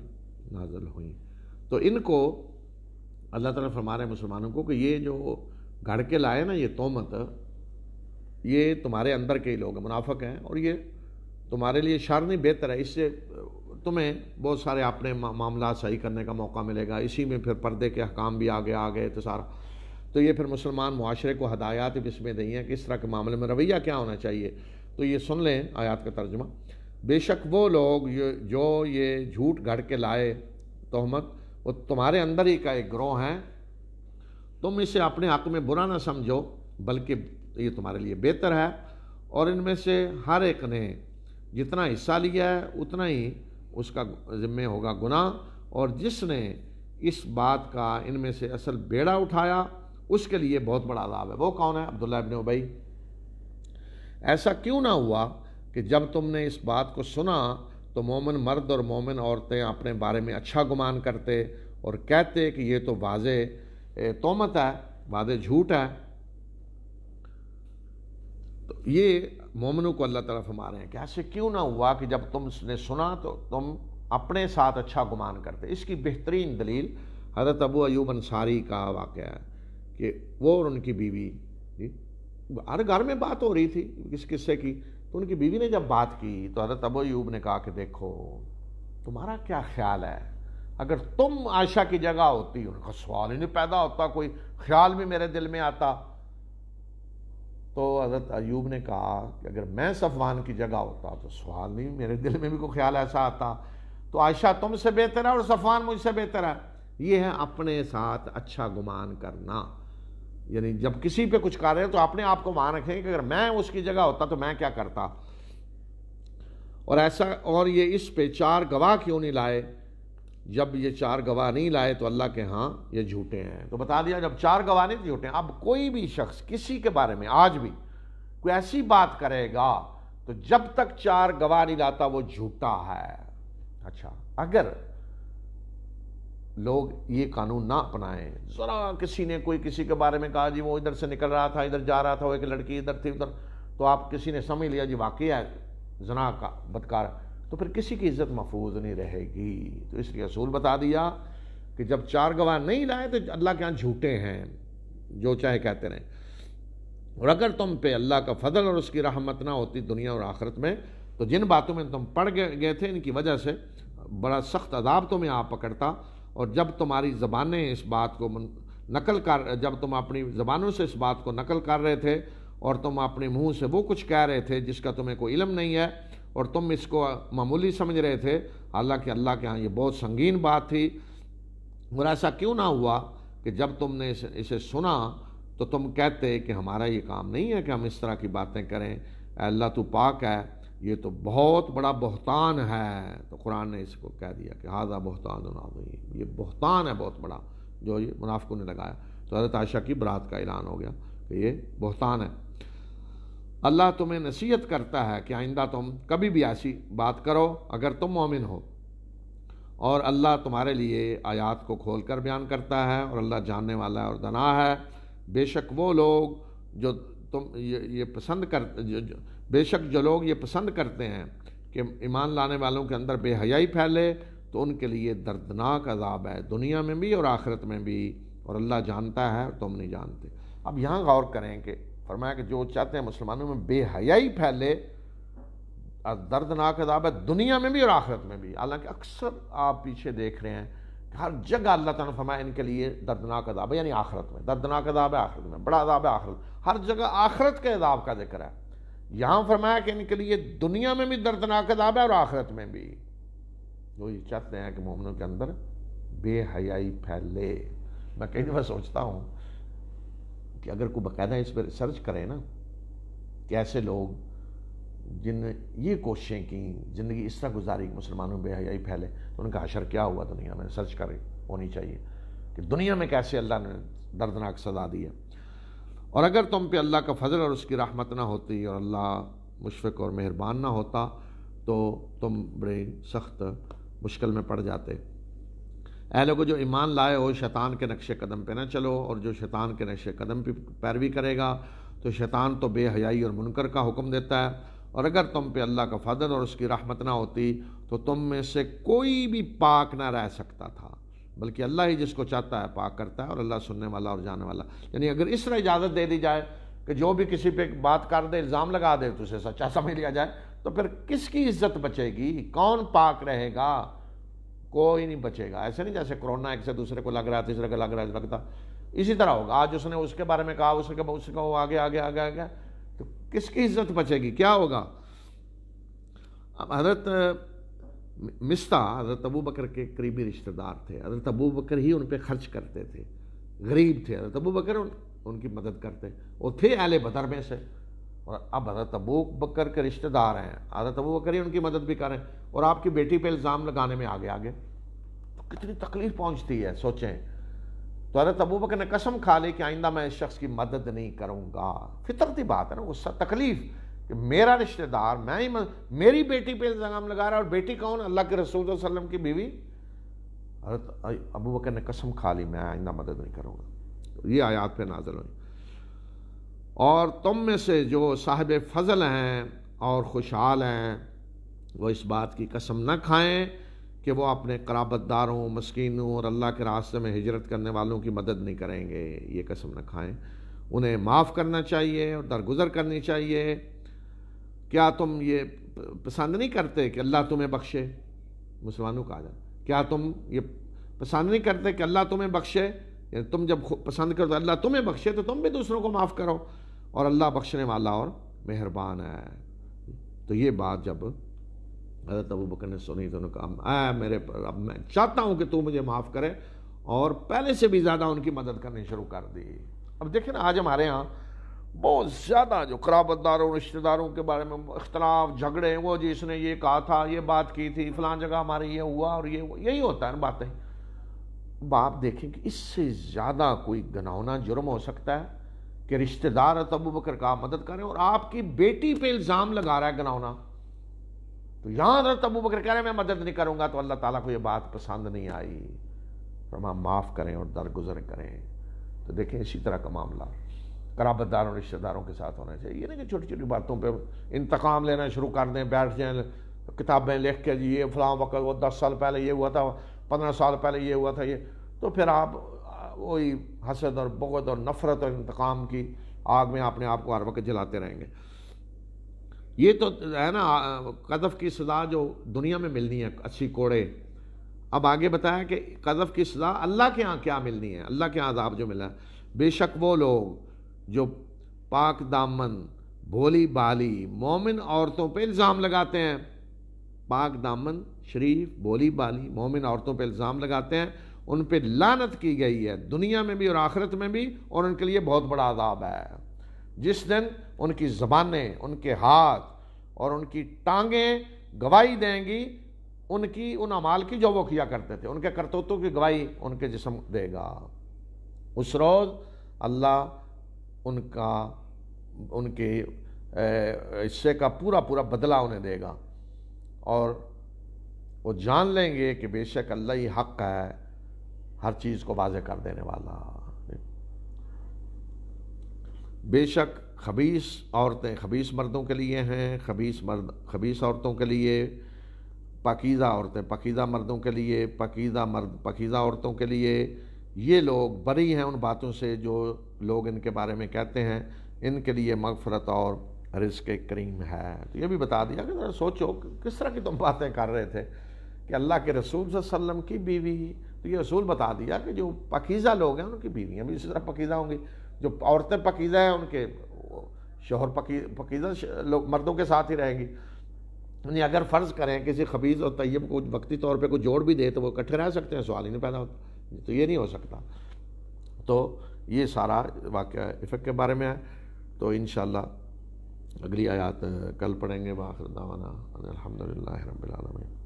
Speaker 1: नाजल हुई तो इनको अल्लाह ताला फरमा रहे हैं मुसलमानों को कि ये जो घड़ के लाए ना ये तोमत ये तुम्हारे अंदर के ही लोग हैं मुनाफक हैं और ये तुम्हारे लिए शार नहीं बेहतर है इससे तुम्हें बहुत सारे अपने मामला सही करने का मौका मिलेगा इसी में फिर पर्दे के हकाम भी आगे आ गए तो सारा तो ये फिर मुसलमान माशरे को हदायत इसमें नहीं है कि इस तरह के मामले में रवैया क्या होना चाहिए तो ये सुन लें आयात का तर्जमा बेशक वो लोग जो ये झूठ गढ़ के लाए तोहमत वो तुम्हारे अंदर ही का एक ग्रोह है तुम इसे अपने हक में बुरा ना समझो बल्कि ये तुम्हारे लिए बेहतर है और इनमें से हर एक ने जितना हिस्सा लिया है उतना ही उसका जिम्मे होगा गुना और जिसने इस बात का इनमें से असल बेड़ा उठाया उसके लिए बहुत बड़ा लाभ है वो कौन है अब्दुल्ला इबन उबई ऐसा क्यों ना हुआ कि जब तुमने इस बात को सुना तो मोमिन मर्द और मोमिन औरतें अपने बारे में अच्छा गुमान करते और कहते कि ये तो वाज तोमत है वाज झूठ है तो ये मोमिनों को अल्लाह तरफ फरमा रहे हैं कि ऐसे क्यों ना हुआ कि जब तुमने सुना तो तुम अपने साथ अच्छा गुमान करते इसकी बेहतरीन दलील हज़रत अबू अयूब अंसारी का वाक़ है कि वो और उनकी बीवी जी हर घर में बात हो रही थी किस किस्से की उनकी बीवी ने जब बात की तो हजरत अब यूब ने कहा कि देखो तुम्हारा क्या ख्याल है अगर तुम आयशा की जगह होती उनका सवाल ही नहीं पैदा होता कोई ख्याल भी मेरे दिल में आता तो हजरत अयूब ने कहा कि अगर मैं सफवान की जगह होता तो सवाल नहीं मेरे दिल में भी कोई ख्याल ऐसा आता तो आयशा तुमसे बेहतर है और सफवान मुझसे बेहतर है ये है अपने साथ अच्छा गुमान करना यानी जब किसी पे कुछ कर रहे हैं तो अपने आप को मान रखें कि अगर मैं उसकी जगह होता तो मैं क्या करता और ऐसा और ये इस पे चार गवाह क्यों नहीं लाए जब ये चार गवाह नहीं लाए तो अल्लाह के हाँ ये झूठे हैं तो बता दिया जब चार गवाह नहीं तो झूठे अब कोई भी शख्स किसी के बारे में आज भी कोई ऐसी बात करेगा तो जब तक चार गवाह नहीं लाता वो झूठा है अच्छा अगर लोग ये कानून ना अपनाएं ज़रा किसी ने कोई किसी के बारे में कहा जी वो इधर से निकल रहा था इधर जा रहा था वो एक लड़की इधर थी उधर तो आप किसी ने समझ लिया जी वाकई है जना का बदकार तो फिर किसी की इज्जत महफूज नहीं रहेगी तो इसलिए असूल बता दिया कि जब चार गवाह नहीं लाए तो अल्लाह के यहाँ झूठे हैं जो चाहे कहते रहें और अगर तुम पे अल्लाह का फजल और उसकी रहमत ना होती दुनिया और आखरत में तो जिन बातों में तुम पड़ गए थे इनकी वजह से बड़ा सख्त अदाब तुम्हें आप पकड़ता और जब तुम्हारी ज़बानें इस बात को नकल कर जब तुम अपनी ज़बानों से इस बात को नकल कर रहे थे और तुम अपने मुंह से वो कुछ कह रहे थे जिसका तुम्हें कोई इलम नहीं है और तुम इसको मामूली समझ रहे थे हालांकि अल्लाह के यहाँ ये बहुत संगीन बात थी और ऐसा क्यों ना हुआ कि जब तुमने इसे, इसे सुना तो तुम कहते कि हमारा ये काम नहीं है कि हम इस तरह की बातें करें अल्लाह तो पाक है ये तो बहुत बड़ा बहतान है तो कुरान ने इसको कह दिया कि हाजा बहतान नाजीम ये बहतान है बहुत बड़ा जो ये मुनाफों ने लगाया तो हजरत आयशा की बरात का ऐलान हो गया कि ये बहतान है अल्लाह तुम्हें नसीहत करता है कि आइंदा तुम कभी भी ऐसी बात करो अगर तुम मोमिन हो और अल्लाह तुम्हारे लिए आयात को खोल कर बयान करता है और अल्लाह जानने वाला है और दना है बेशक वो लोग जो तुम ये, ये पसंद कर जो, जो, बेशक जो लोग ये पसंद करते हैं कि ईमान लाने वालों के अंदर बेहयाई फैले तो उनके लिए दर्दनाक अजाब है दुनिया में भी और आखिरत में भी और अल्लाह जानता है और तुम नहीं जानते अब यहाँ गौर करें कि फरमाया कि जो चाहते हैं मुसलमानों में बेहयाई फैले दर्दनाक अदाब है दुनिया में भी और आखिरत में भी हालांकि अक्सर आप पीछे देख रहे हैं कि हर जगह अल्लाह ताला फरमाया इनके लिए दर्दनाक अदाब है यानी आखिरत में दर्दनाक अदाब है आखिरत में बड़ा अदाब है आखिरत हर जगह आखिरत के अदाब का जिक्र है यहां फरमाया कि इनके लिए दुनिया में भी दर्दनाक अदाब है और आखिरत में भी वो ये चाहते हैं कि मोमिनों के अंदर बेहयाई फैले मैं कई दफ़ा सोचता हूँ कि अगर कोई बाकायदा इस पर रिसर्च करे ना कि ऐसे लोग जिन ये कोशिशें की ज़िंदगी इस तरह गुजारी मुसलमानों में बेहयाई फैले तो उनका अशर क्या हुआ दुनिया में रिसर्च करे होनी चाहिए कि दुनिया में कैसे अल्लाह ने दर्दनाक सजा दी है और अगर तुम पे अल्लाह का फजल और उसकी राहमत ना होती और अल्लाह मुशफ़ और मेहरबान ना होता तो तुम बड़े सख्त मुश्किल में पड़ जाते ऐ लोगों जो ईमान लाए हो शैतान के नक्शे कदम पे ना चलो और जो शैतान के नक्शे कदम पे पैरवी करेगा तो शैतान तो बेहयाई और मुनकर का हुक्म देता है और अगर तुम पे अल्लाह का फजल और उसकी राहमत ना होती तो तुम में से कोई भी पाक ना रह सकता था बल्कि अल्लाह ही जिसको चाहता है पाक करता है और अल्लाह सुनने वाला और जाने वाला यानी अगर इस तरह इजाज़त दे दी जाए कि जो भी किसी पे बात कर दे इल्ज़ाम लगा दे तो उसे सच्चा समझ लिया जाए तो फिर किसकी इज्जत बचेगी कौन पाक रहेगा कोई नहीं बचेगा ऐसे नहीं जैसे कोरोना एक से दूसरे को लग रहा है तीसरे को लग रहा है लगता इसी तरह होगा आज उसने उसके बारे में कहा उसके उसके वो आगे आगे आगे आगे तो किसकी इज्जत बचेगी क्या होगा अब हजरत मिस्ता हजरत अबू बकर के करीबी रिश्तेदार थे हजरत अबू बकर ही उन पर खर्च करते थे गरीब थे हजरत अबू बकर उन, उनकी मदद करते वो थे आले बदर में से और अब हजरत अबू बकर के रिश्तेदार हैं हजरत अबू बकर ही उनकी मदद भी करें और आपकी बेटी पे इल्ज़ाम लगाने में आगे आगे तो कितनी तकलीफ पहुँचती है सोचें तो हजरत अबू बकर ने कसम खा ली कि आइंदा मैं इस शख्स की मदद नहीं करूँगा फितरती बात है ना गुस्सा तकलीफ़ कि मेरा रिश्तेदार मैं ही मेरी बेटी पे इल्ज़ाम लगा रहा और बेटी कौन अल्लाह के रसूल वसल्लम की बीवी हजरत तो, अबू बकर ने कसम खा ली मैं आइंदा मदद नहीं करूँगा तो ये आयात पे नाजर हुई और तुम में से जो साहब फजल हैं और खुशहाल हैं वो इस बात की कसम न खाएं कि वो अपने कराबतदारों मस्किनों और अल्लाह के रास्ते में हिजरत करने वालों की मदद नहीं करेंगे ये कसम न खाएं उन्हें माफ़ करना चाहिए और दरगुजर करनी चाहिए क्या तुम ये पसंद नहीं करते कि अल्लाह तुम्हें बख्शे मुसलमानों का आजा क्या तुम ये पसंद नहीं करते कि अल्लाह तुम्हें बख्शे तुम जब पसंद करो तो अल्लाह तुम्हें बख्शे तो तुम भी दूसरों को माफ़ करो और अल्लाह बख्शने वाला और मेहरबान है तो ये बात जब हजरत अबू बकर ने सुनी तो उन्होंने कहा आ मेरे अब मैं चाहता हूँ कि तू मुझे माफ़ करे और पहले से भी ज़्यादा उनकी मदद करनी शुरू कर दी अब देखे ना आज हमारे यहाँ बहुत ज़्यादा जो कराबतदारों रिश्तेदारों के बारे में अख्तलाफ झगड़े वो जी इसने ये कहा था ये बात की थी फलां जगह हमारे ये हुआ और ये यही होता है ना बातें बाप देखें कि इससे ज़्यादा कोई गनौना जुर्म हो सकता है कि रिश्तेदार तबू बकर का मदद करें और आपकी बेटी पे इल्ज़ाम लगा रहा है गनौना तो यहाँ हजरत अबू बकर कह रहे मैं मदद नहीं करूँगा तो अल्लाह ताला को ये बात पसंद नहीं आई फरमा माफ़ करें और दरगुजर करें तो देखें इसी तरह का मामला कराबतदारों रिश्तेदारों के साथ होना चाहिए ये नहीं कि छोटी छोटी बातों पर इंतकाम लेना शुरू कर दें बैठ जाएँ किताबें लिख के ये फलां वक्त वो दस साल पहले ये हुआ था पंद्रह साल पहले ये हुआ था ये तो फिर आप वही हसद और बगत और नफ़रत और इंतकाम की आग में अपने आप को हर वक्त जलाते रहेंगे ये तो है ना कदफ़ की सज़ा जो दुनिया में मिलनी है अच्छी कोड़े अब आगे बताया कि कदफ़ की सज़ा अल्लाह के यहाँ क्या मिलनी है अल्लाह के यहाँ आजाब जो मिला है बेशक वो लोग जो पाक दामन भोली बाली मोमिन औरतों पे इल्ज़ाम लगाते हैं पाक दामन शरीफ भोली बाली मोमिन औरतों पे इल्ज़ाम लगाते हैं उन पे लानत की गई है दुनिया में भी और आखिरत में भी और उनके लिए बहुत बड़ा आदाब है जिस दिन उनकी ज़बानें उनके हाथ और उनकी टांगें गवाही देंगी उनकी उन अमाल की जो वो किया करते थे उनके करतूतों की गवाही उनके जिसम देगा उस रोज़ अल्लाह उनका उनके हिस्से का पूरा पूरा बदला उन्हें देगा और वो जान लेंगे कि बेशक अल्लाह ही हक है हर चीज़ को वाजे कर देने वाला बेशक खबीस औरतें खबीस मर्दों के लिए हैं खबीस मर्द खबीस औरतों के लिए पकीज़ा औरतें पकीज़ा मर्दों के लिए पकीज़ा मर्द पकीज़ा औरतों के लिए ये लोग बरी हैं उन बातों से जो लोग इनके बारे में कहते हैं इनके लिए मगफरत और रिस्क करीम है तो ये भी बता दिया कि ज़रा सोचो किस तरह की तुम बातें कर रहे थे कि अल्लाह के रसूल वसम की बीवी तो ये रसूल बता दिया कि जो पकीज़ा लोग हैं उनकी बीवियाँ भी इसी तरह पकीज़ा होंगी जो औरतें पकीज़ा हैं उनके शोहर पकी पकीज़ा लोग मर्दों के साथ ही रहेंगी यानी अगर फ़र्ज़ करें किसी खबीज़ और तयब को वक्ती तौर पर कोई जोड़ भी दे तो वो इकट्ठे रह सकते हैं सवाल ही नहीं पैदा होता तो ये नहीं हो सकता तो ये सारा वाक़ इफ़ेक्ट के बारे में है तो इन अगली आयात कल पढ़ेंगे बाखिर दावाना अलहमदिल्ला रबीआलमी